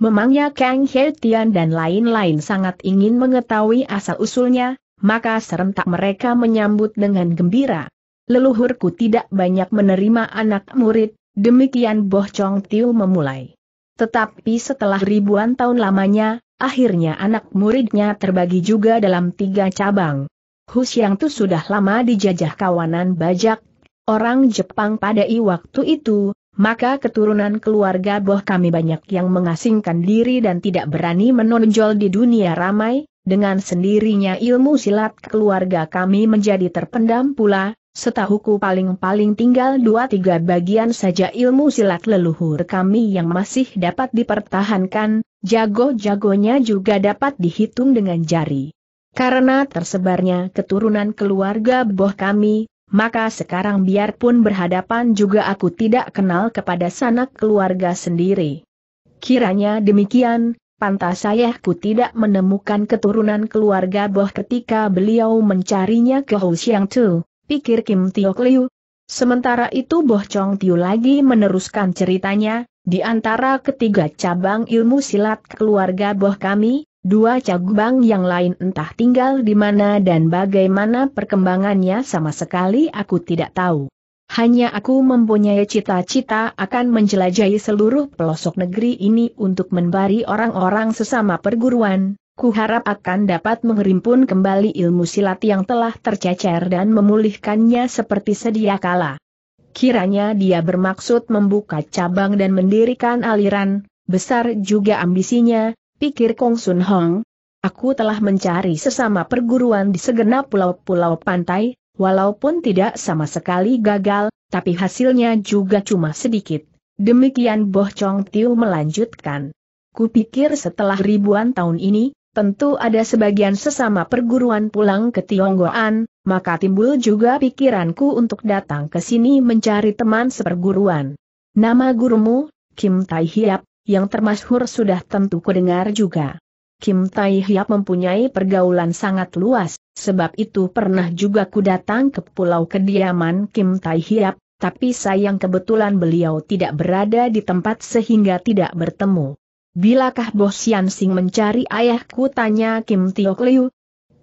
Memangnya Kang He Tian dan lain-lain sangat ingin mengetahui asal-usulnya, maka serentak mereka menyambut dengan gembira. Leluhurku tidak banyak menerima anak murid, demikian Boh Chong Tiu memulai. Tetapi setelah ribuan tahun lamanya, akhirnya anak muridnya terbagi juga dalam tiga cabang. Husyang tuh sudah lama dijajah kawanan bajak, orang Jepang pada waktu itu, maka keturunan keluarga Boh kami banyak yang mengasingkan diri dan tidak berani menonjol di dunia ramai, dengan sendirinya ilmu silat keluarga kami menjadi terpendam pula, setahuku paling-paling tinggal dua tiga bagian saja ilmu silat leluhur kami yang masih dapat dipertahankan, jago-jagonya juga dapat dihitung dengan jari. Karena tersebarnya keturunan keluarga Boh kami, maka sekarang biarpun berhadapan juga aku tidak kenal kepada sanak keluarga sendiri. Kiranya demikian, pantas ayahku tidak menemukan keturunan keluarga Boh ketika beliau mencarinya ke Hou Xiang Tu, pikir Kim Tio Liu. Sementara itu Boh Chong Tiu lagi meneruskan ceritanya, di antara ketiga cabang ilmu silat keluarga Boh kami, Dua cagubang yang lain entah tinggal di mana dan bagaimana perkembangannya sama sekali aku tidak tahu. Hanya aku mempunyai cita-cita akan menjelajahi seluruh pelosok negeri ini untuk membari orang-orang sesama perguruan, Kuharap akan dapat mengerimpun kembali ilmu silat yang telah tercecer dan memulihkannya seperti sedia kala. Kiranya dia bermaksud membuka cabang dan mendirikan aliran, besar juga ambisinya, pikir Kong Sun Hong. Aku telah mencari sesama perguruan di segenap pulau-pulau pantai, walaupun tidak sama sekali gagal, tapi hasilnya juga cuma sedikit. Demikian Boh Chong Tiu melanjutkan. Kupikir setelah ribuan tahun ini, tentu ada sebagian sesama perguruan pulang ke Tionggoan, maka timbul juga pikiranku untuk datang ke sini mencari teman seperguruan. Nama gurumu, Kim Tai Hiap, yang termasyhur sudah tentu kudengar juga. Kim Tai Hiap mempunyai pergaulan sangat luas, sebab itu pernah juga ku datang ke pulau kediaman Kim Tai Hiap, tapi sayang kebetulan beliau tidak berada di tempat sehingga tidak bertemu. Bilakah Bo Sian Sing mencari ayahku tanya Kim Tio Liu?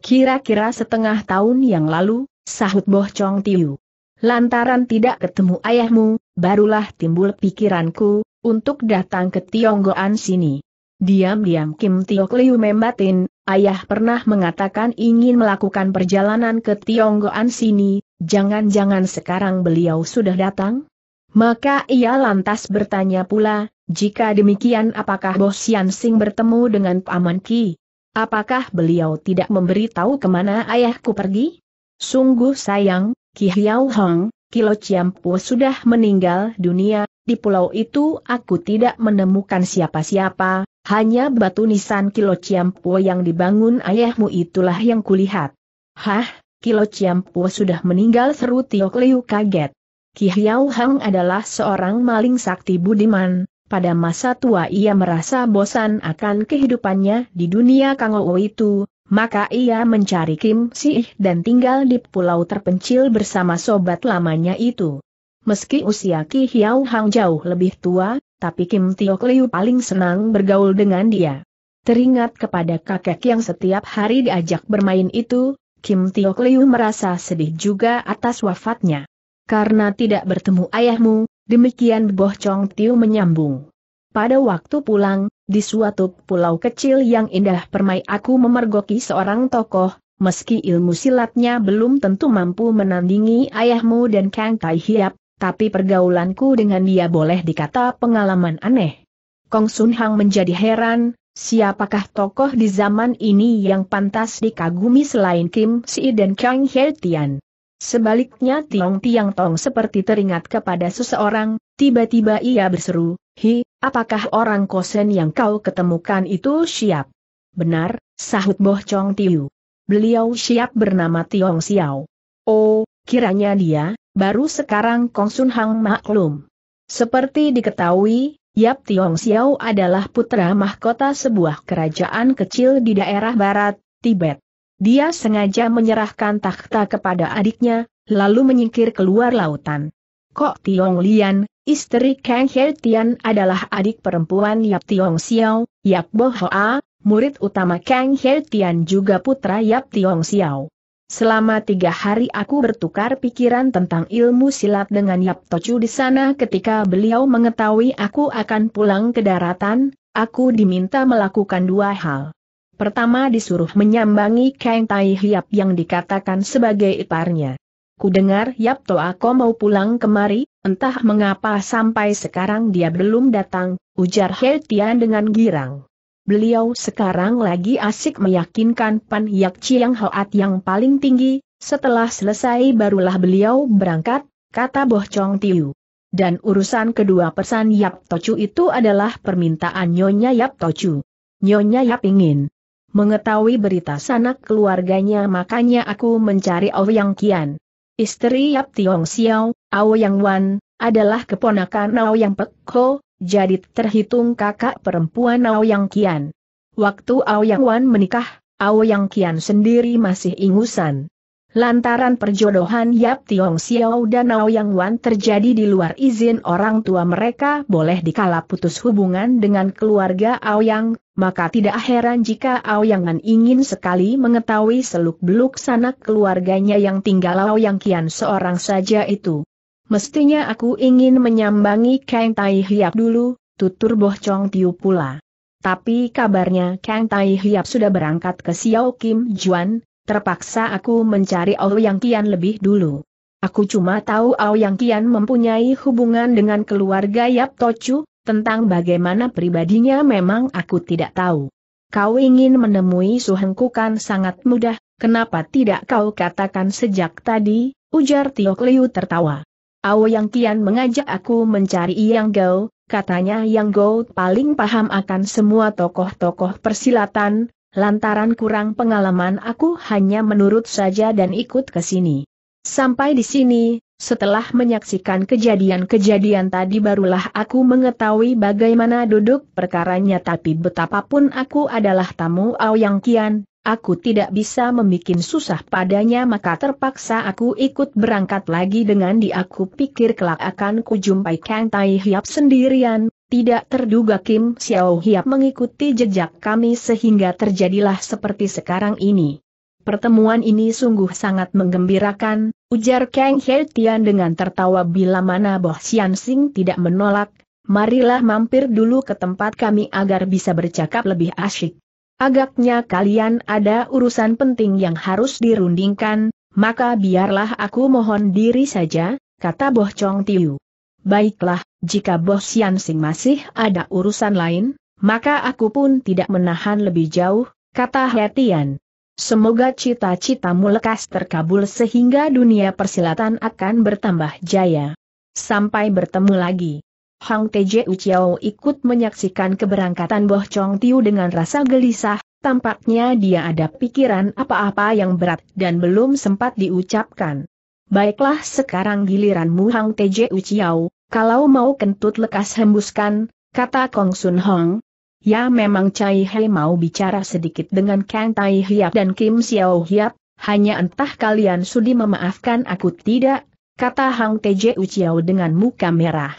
Kira-kira setengah tahun yang lalu, sahut Boh Chong Tiu. Lantaran tidak ketemu ayahmu, barulah timbul pikiranku, untuk datang ke Tionggoan sini. Diam-diam Kim Tiok Liu membatin, ayah pernah mengatakan ingin melakukan perjalanan ke Tionggoan sini, jangan-jangan sekarang beliau sudah datang? Maka ia lantas bertanya pula, jika demikian apakah Bo Sian Sing bertemu dengan Paman Ki? Apakah beliau tidak memberitahu kemana ayahku pergi? Sungguh sayang, Ki Hiao Hong, Kilo Po sudah meninggal dunia, di pulau itu aku tidak menemukan siapa-siapa, hanya batu nisan Kilo Ciampo yang dibangun ayahmu itulah yang kulihat. Hah, Kilo Ciampo sudah meninggal seru Tiok Liu kaget. Ki Hiao Hang adalah seorang maling sakti budiman, pada masa tua ia merasa bosan akan kehidupannya di dunia Kangouo itu, maka ia mencari Kim Siih dan tinggal di pulau terpencil bersama sobat lamanya itu. Meski usia Ki Hiao Hang jauh lebih tua, tapi Kim Tio Kliu paling senang bergaul dengan dia. Teringat kepada kakek yang setiap hari diajak bermain itu, Kim Tio Kliu merasa sedih juga atas wafatnya. Karena tidak bertemu ayahmu, demikian Boh Chong Tiu menyambung. Pada waktu pulang, di suatu pulau kecil yang indah permai aku memergoki seorang tokoh, meski ilmu silatnya belum tentu mampu menandingi ayahmu dan Kang Tai Hiap, tapi pergaulanku dengan dia boleh dikata pengalaman aneh. Kong Sun Hang menjadi heran, siapakah tokoh di zaman ini yang pantas dikagumi selain Kim Si dan Kang He Tian. Sebaliknya Tiong Tiang Tong seperti teringat kepada seseorang, tiba-tiba ia berseru, Hi, apakah orang kosen yang kau ketemukan itu siap? Benar, sahut Boh Chong Tiu. Beliau siap bernama Tiong Xiao. Oh, kiranya dia, Baru sekarang Kong Sun Hang maklum. Seperti diketahui, Yap Tiong Xiao adalah putra mahkota sebuah kerajaan kecil di daerah barat, Tibet. Dia sengaja menyerahkan takhta kepada adiknya, lalu menyingkir keluar lautan. Kok Tiong Lian, istri Kang He Tian adalah adik perempuan Yap Tiong Xiao, Yap Bo Hoa, murid utama Kang He Tian juga putra Yap Tiong Xiao. Selama tiga hari aku bertukar pikiran tentang ilmu silat dengan Yap Tocu di sana ketika beliau mengetahui aku akan pulang ke daratan, aku diminta melakukan dua hal. Pertama disuruh menyambangi Kang Tai Hiap yang dikatakan sebagai iparnya. Kudengar Yap To Ako mau pulang kemari, entah mengapa sampai sekarang dia belum datang, ujar He Tian dengan girang beliau sekarang lagi asik meyakinkan Pan Yak Chiang Hoat yang paling tinggi, setelah selesai barulah beliau berangkat, kata Boh Chong Tiu. Dan urusan kedua pesan Yap Tochu itu adalah permintaan Nyonya Yap Tochu. Nyonya Yap ingin mengetahui berita sanak keluarganya makanya aku mencari Ouyang Kian. Istri Yap Tiong Xiao, Au Yang Wan, adalah keponakan Au Yang Pek Ho, jadi terhitung kakak perempuan Aoyang Kian. Waktu Aoyang Wan menikah, Aoyang Kian sendiri masih ingusan. Lantaran perjodohan Yap Tiong Xiao dan Aoyang Wan terjadi di luar izin orang tua mereka boleh dikala putus hubungan dengan keluarga Aoyang, maka tidak heran jika Wan ingin sekali mengetahui seluk-beluk sanak keluarganya yang tinggal Aoyang Kian seorang saja itu. Mestinya aku ingin menyambangi Kang Tai Hiap dulu, tutur Boh Chong Tiu pula. Tapi kabarnya Kang Tai Hiap sudah berangkat ke Xiao Kim Juan, terpaksa aku mencari Ao Yang Kian lebih dulu. Aku cuma tahu Ao Yang Kian mempunyai hubungan dengan keluarga Yap Tochu, tentang bagaimana pribadinya memang aku tidak tahu. Kau ingin menemui Suhengku kan sangat mudah, kenapa tidak kau katakan sejak tadi, ujar Tio Liu tertawa. Yang Kian mengajak aku mencari Yang Gao, katanya Yang Gao paling paham akan semua tokoh-tokoh persilatan, lantaran kurang pengalaman aku hanya menurut saja dan ikut ke sini. Sampai di sini, setelah menyaksikan kejadian-kejadian tadi barulah aku mengetahui bagaimana duduk perkaranya tapi betapapun aku adalah tamu Yang Kian, Aku tidak bisa membuat susah padanya maka terpaksa aku ikut berangkat lagi dengan dia pikir kelak akan kujumpai Kang Tai Hiap sendirian, tidak terduga Kim Xiao Hiap mengikuti jejak kami sehingga terjadilah seperti sekarang ini. Pertemuan ini sungguh sangat menggembirakan, ujar Kang He Tian dengan tertawa bila mana Boh Xian Sing tidak menolak, marilah mampir dulu ke tempat kami agar bisa bercakap lebih asyik. Agaknya kalian ada urusan penting yang harus dirundingkan, maka biarlah aku mohon diri saja, kata Boh Chong Tiu. Baiklah, jika Boh Sian Sing masih ada urusan lain, maka aku pun tidak menahan lebih jauh, kata Hetian. Semoga cita-citamu lekas terkabul sehingga dunia persilatan akan bertambah jaya. Sampai bertemu lagi. Hang Tj Chiao ikut menyaksikan keberangkatan Boh Chong Tiu dengan rasa gelisah, tampaknya dia ada pikiran apa-apa yang berat dan belum sempat diucapkan. Baiklah sekarang giliranmu Hang Tj Chiao, kalau mau kentut lekas hembuskan, kata Kong Sun Hong. Ya memang Chai Hei mau bicara sedikit dengan Kang Tai Hiap dan Kim Xiao Hiap, hanya entah kalian sudi memaafkan aku tidak, kata Hang Tj Chiao dengan muka merah.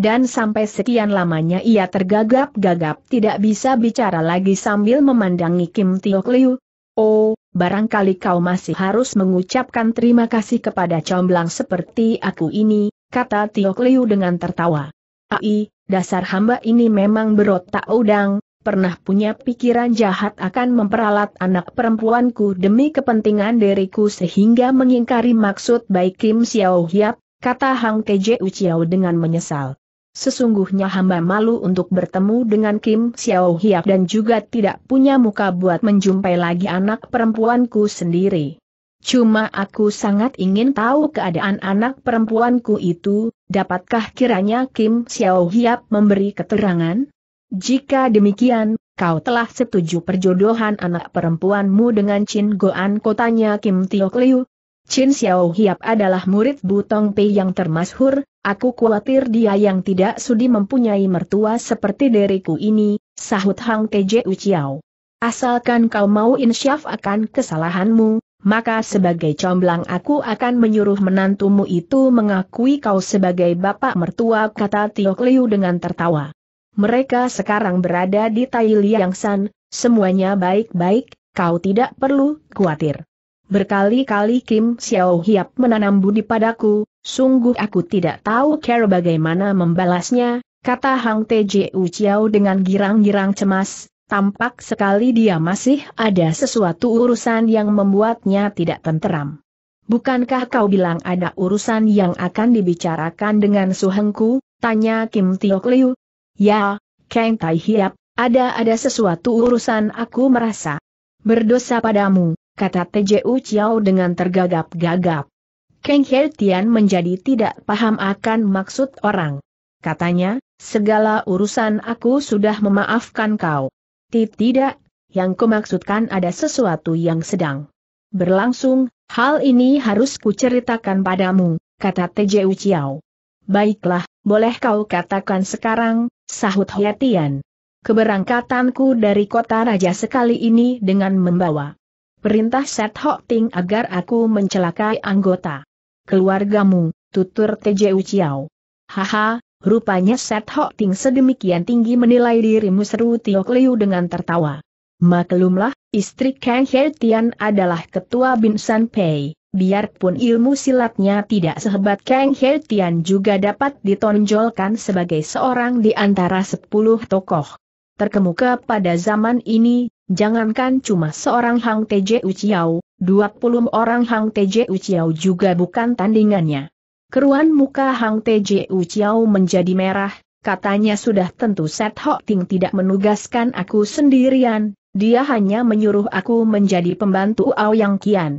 Dan sampai sekian lamanya ia tergagap-gagap tidak bisa bicara lagi sambil memandangi Kim Tiok Liu. Oh, barangkali kau masih harus mengucapkan terima kasih kepada comblang seperti aku ini, kata Tiok Liu dengan tertawa. Ai, dasar hamba ini memang berotak udang, pernah punya pikiran jahat akan memperalat anak perempuanku demi kepentingan diriku sehingga mengingkari maksud baik Kim Xiao Hiap, kata Hang Teje Uciao dengan menyesal. Sesungguhnya hamba malu untuk bertemu dengan Kim Xiao Hiap dan juga tidak punya muka buat menjumpai lagi anak perempuanku sendiri. Cuma aku sangat ingin tahu keadaan anak perempuanku itu, dapatkah kiranya Kim Xiao Hiap memberi keterangan? Jika demikian, kau telah setuju perjodohan anak perempuanmu dengan Chin Goan kotanya Kim Tio Liu, Chin Xiao Hiap adalah murid Butong Pei yang termasyhur, aku khawatir dia yang tidak sudi mempunyai mertua seperti deriku ini, sahut Hang Teje Uciao. Asalkan kau mau insyaf akan kesalahanmu, maka sebagai comblang aku akan menyuruh menantumu itu mengakui kau sebagai bapak mertua kata Tiok Liu dengan tertawa. Mereka sekarang berada di Tai Liang San, semuanya baik-baik, kau tidak perlu khawatir. Berkali-kali Kim Xiao Hiap menanam budi padaku, sungguh aku tidak tahu cara bagaimana membalasnya, kata Hang Tju Xiao dengan girang-girang cemas, tampak sekali dia masih ada sesuatu urusan yang membuatnya tidak tenteram. Bukankah kau bilang ada urusan yang akan dibicarakan dengan Suhengku, tanya Kim Tiok Liu. Ya, Kang Tai Hiap, ada-ada sesuatu urusan aku merasa berdosa padamu, kata Tju Chiao dengan tergagap-gagap. Kang He Tian menjadi tidak paham akan maksud orang. Katanya, segala urusan aku sudah memaafkan kau. Tidak, yang kumaksudkan ada sesuatu yang sedang berlangsung, hal ini harus kuceritakan padamu, kata TJU Chiao. Baiklah, boleh kau katakan sekarang, sahut Tian. Keberangkatanku dari kota raja sekali ini dengan membawa Perintah Set Hok Ting agar aku mencelakai anggota keluargamu, tutur TJ Uciao. Haha, rupanya Set Hok Ting sedemikian tinggi menilai dirimu seru Tiok Liu dengan tertawa. Maklumlah, istri Kang He Tian adalah ketua Bin San Pei. Biarpun ilmu silatnya tidak sehebat Kang He Tian juga dapat ditonjolkan sebagai seorang di antara sepuluh tokoh terkemuka pada zaman ini, Jangankan cuma seorang Hang TJ Uciao, 20 orang Hang TJ Uciao juga bukan tandingannya. Keruan muka Hang TJ Uciao menjadi merah, katanya sudah tentu Set Ho Ting tidak menugaskan aku sendirian, dia hanya menyuruh aku menjadi pembantu Ao Yang Kian.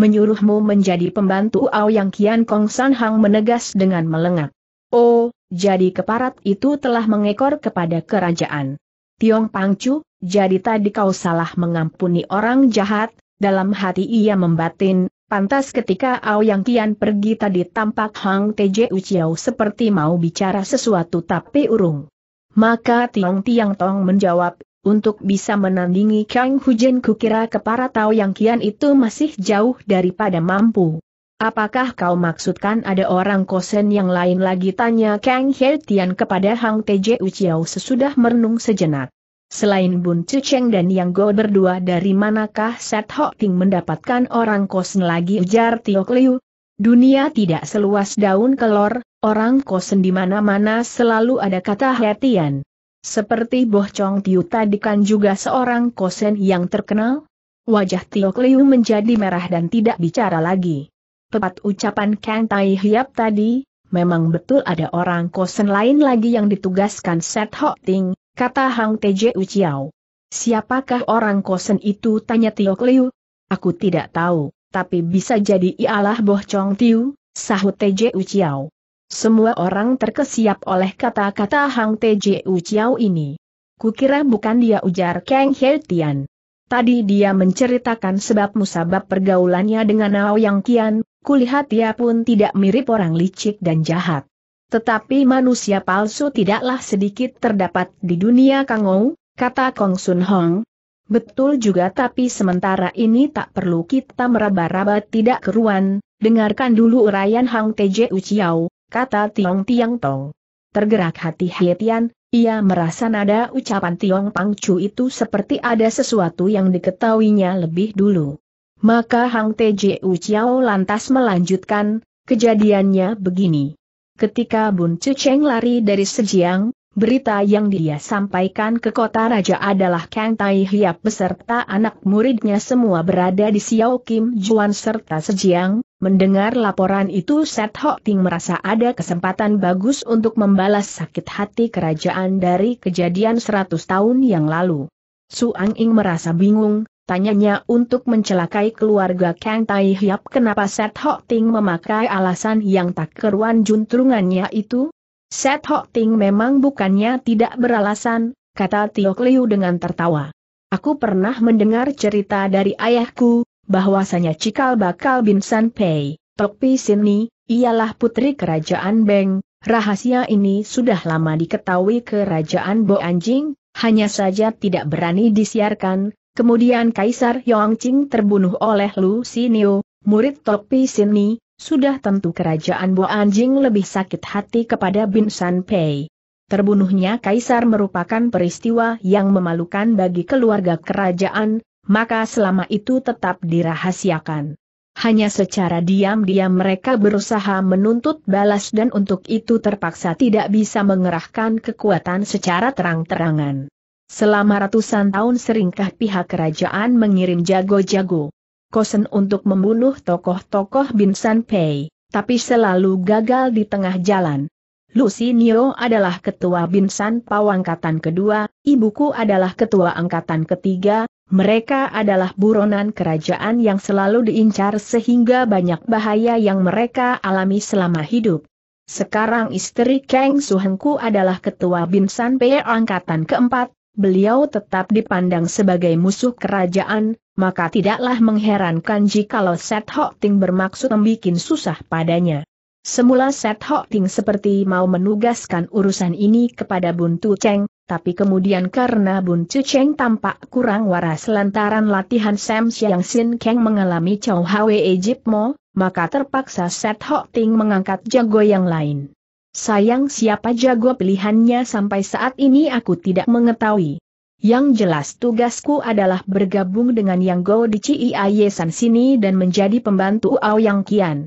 Menyuruhmu menjadi pembantu Ao Yang Kian Kong San Hang menegas dengan melengak. Oh, jadi keparat itu telah mengekor kepada kerajaan. Tiong Pangcu, jadi tadi kau salah mengampuni orang jahat, dalam hati ia membatin, pantas ketika Yang Kian pergi tadi tampak Hang Teje Uciau seperti mau bicara sesuatu tapi urung. Maka Tiong Tiang Tong menjawab, untuk bisa menandingi Kang Hujen kukira kepara Tao Yang Kian itu masih jauh daripada mampu. Apakah kau maksudkan ada orang kosen yang lain lagi tanya Kang He Tian kepada Hang Teje Uciao sesudah merenung sejenak. Selain Bun Cheng dan Yang Go berdua dari manakah Set Ho Ting mendapatkan orang kosen lagi ujar Tio Liu? Dunia tidak seluas daun kelor, orang kosen di mana-mana selalu ada kata He Tian. Seperti Boh Chong Tiu tadi kan juga seorang kosen yang terkenal? Wajah Tio Liu menjadi merah dan tidak bicara lagi. Tepat ucapan Kang Tai Hiap tadi, memang betul ada orang kosen lain lagi yang ditugaskan Set Ho Ting, kata Hang Teje Uciao. Siapakah orang kosen itu tanya Tio Liu? Aku tidak tahu, tapi bisa jadi ialah Boh Chong Tiu, sahut Teje Uciao. Semua orang terkesiap oleh kata-kata Hang Teje Uciao ini. Kukira bukan dia ujar Kang Hei Tian. Tadi dia menceritakan sebab musabab pergaulannya dengan Yang Kian, kulihat ia pun tidak mirip orang licik dan jahat. Tetapi manusia palsu tidaklah sedikit terdapat di dunia Kangou, kata Kong Sun Hong. Betul juga tapi sementara ini tak perlu kita meraba-raba tidak keruan, dengarkan dulu urayan Hang Teje Uciau, kata Tiong Tiang Tong. Tergerak hati Hetian, ia merasa nada ucapan Tiong Pang Pangcu itu seperti ada sesuatu yang diketahuinya lebih dulu. Maka Hang Tju Chiao lantas melanjutkan, kejadiannya begini. Ketika Bun Cheng lari dari Sejiang, Berita yang dia sampaikan ke kota raja adalah Kang Tai Hiap beserta anak muridnya semua berada di Xiao Kim Juan serta Sejiang. Mendengar laporan itu Set Ho Ting merasa ada kesempatan bagus untuk membalas sakit hati kerajaan dari kejadian 100 tahun yang lalu. Su Ang Ing merasa bingung, tanyanya untuk mencelakai keluarga Kang Tai Hiap kenapa Set Ho Ting memakai alasan yang tak keruan juntrungannya itu? Set Hok Ting memang bukannya tidak beralasan, kata Tiok Liu dengan tertawa. Aku pernah mendengar cerita dari ayahku, bahwasanya cikal bakal Bin San Pei, Tok Pi Sini, ialah putri kerajaan Beng, rahasia ini sudah lama diketahui kerajaan Bo Anjing, hanya saja tidak berani disiarkan, kemudian Kaisar Yong Qing terbunuh oleh Lu Sinio, murid Tok Pi Ni. Sudah tentu kerajaan Bo Anjing lebih sakit hati kepada Bin San Pei. Terbunuhnya Kaisar merupakan peristiwa yang memalukan bagi keluarga kerajaan, maka selama itu tetap dirahasiakan. Hanya secara diam-diam mereka berusaha menuntut balas dan untuk itu terpaksa tidak bisa mengerahkan kekuatan secara terang-terangan. Selama ratusan tahun seringkah pihak kerajaan mengirim jago-jago Kosen untuk membunuh tokoh-tokoh Binsan Pei, tapi selalu gagal di tengah jalan. Lucy Nio adalah ketua Binsan Pao angkatan kedua, ibuku adalah ketua angkatan ketiga, mereka adalah buronan kerajaan yang selalu diincar sehingga banyak bahaya yang mereka alami selama hidup. Sekarang istri Kang Suhengku adalah ketua Binsan Pei angkatan keempat, beliau tetap dipandang sebagai musuh kerajaan, maka tidaklah mengherankan jikalau Set Hok Ting bermaksud membuat susah padanya. Semula Set Hok Ting seperti mau menugaskan urusan ini kepada Bun Tu Cheng, tapi kemudian karena Bun Tu Cheng tampak kurang waras lantaran latihan Sam Siang Sin Kang mengalami Chow Hwe Ejip Mo, maka terpaksa Set Hok Ting mengangkat jago yang lain. Sayang siapa jago pilihannya sampai saat ini aku tidak mengetahui. Yang jelas tugasku adalah bergabung dengan Yang Go di Ciiye San sini dan menjadi pembantu Ao Yang Kian.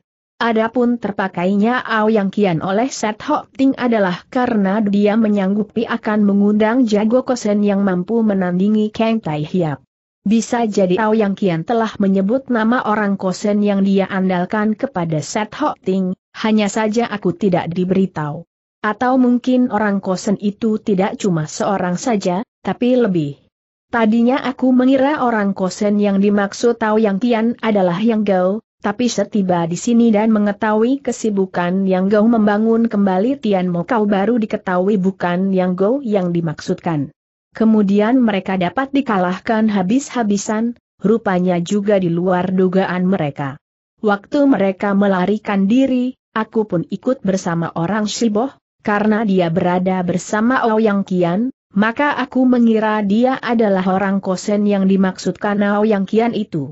Adapun terpakainya Ao Yang Kian oleh Set Hok Ting adalah karena dia menyanggupi akan mengundang jago kosen yang mampu menandingi Kang Tai Hiap. Bisa jadi Ao Yang Kian telah menyebut nama orang kosen yang dia andalkan kepada Set Hok Ting, hanya saja aku tidak diberitahu. Atau mungkin orang kosen itu tidak cuma seorang saja, tapi lebih. Tadinya aku mengira orang kosen yang dimaksud Tao Yang Tian adalah Yang Gao, tapi setiba di sini dan mengetahui kesibukan Yang Gao membangun kembali Tian Mo Kau baru diketahui bukan Yang Gao yang dimaksudkan. Kemudian mereka dapat dikalahkan habis-habisan, rupanya juga di luar dugaan mereka. Waktu mereka melarikan diri, aku pun ikut bersama orang Shiboh, karena dia berada bersama Ouyang Kian, maka aku mengira dia adalah orang kosen yang dimaksudkan Ao Yang Kian itu.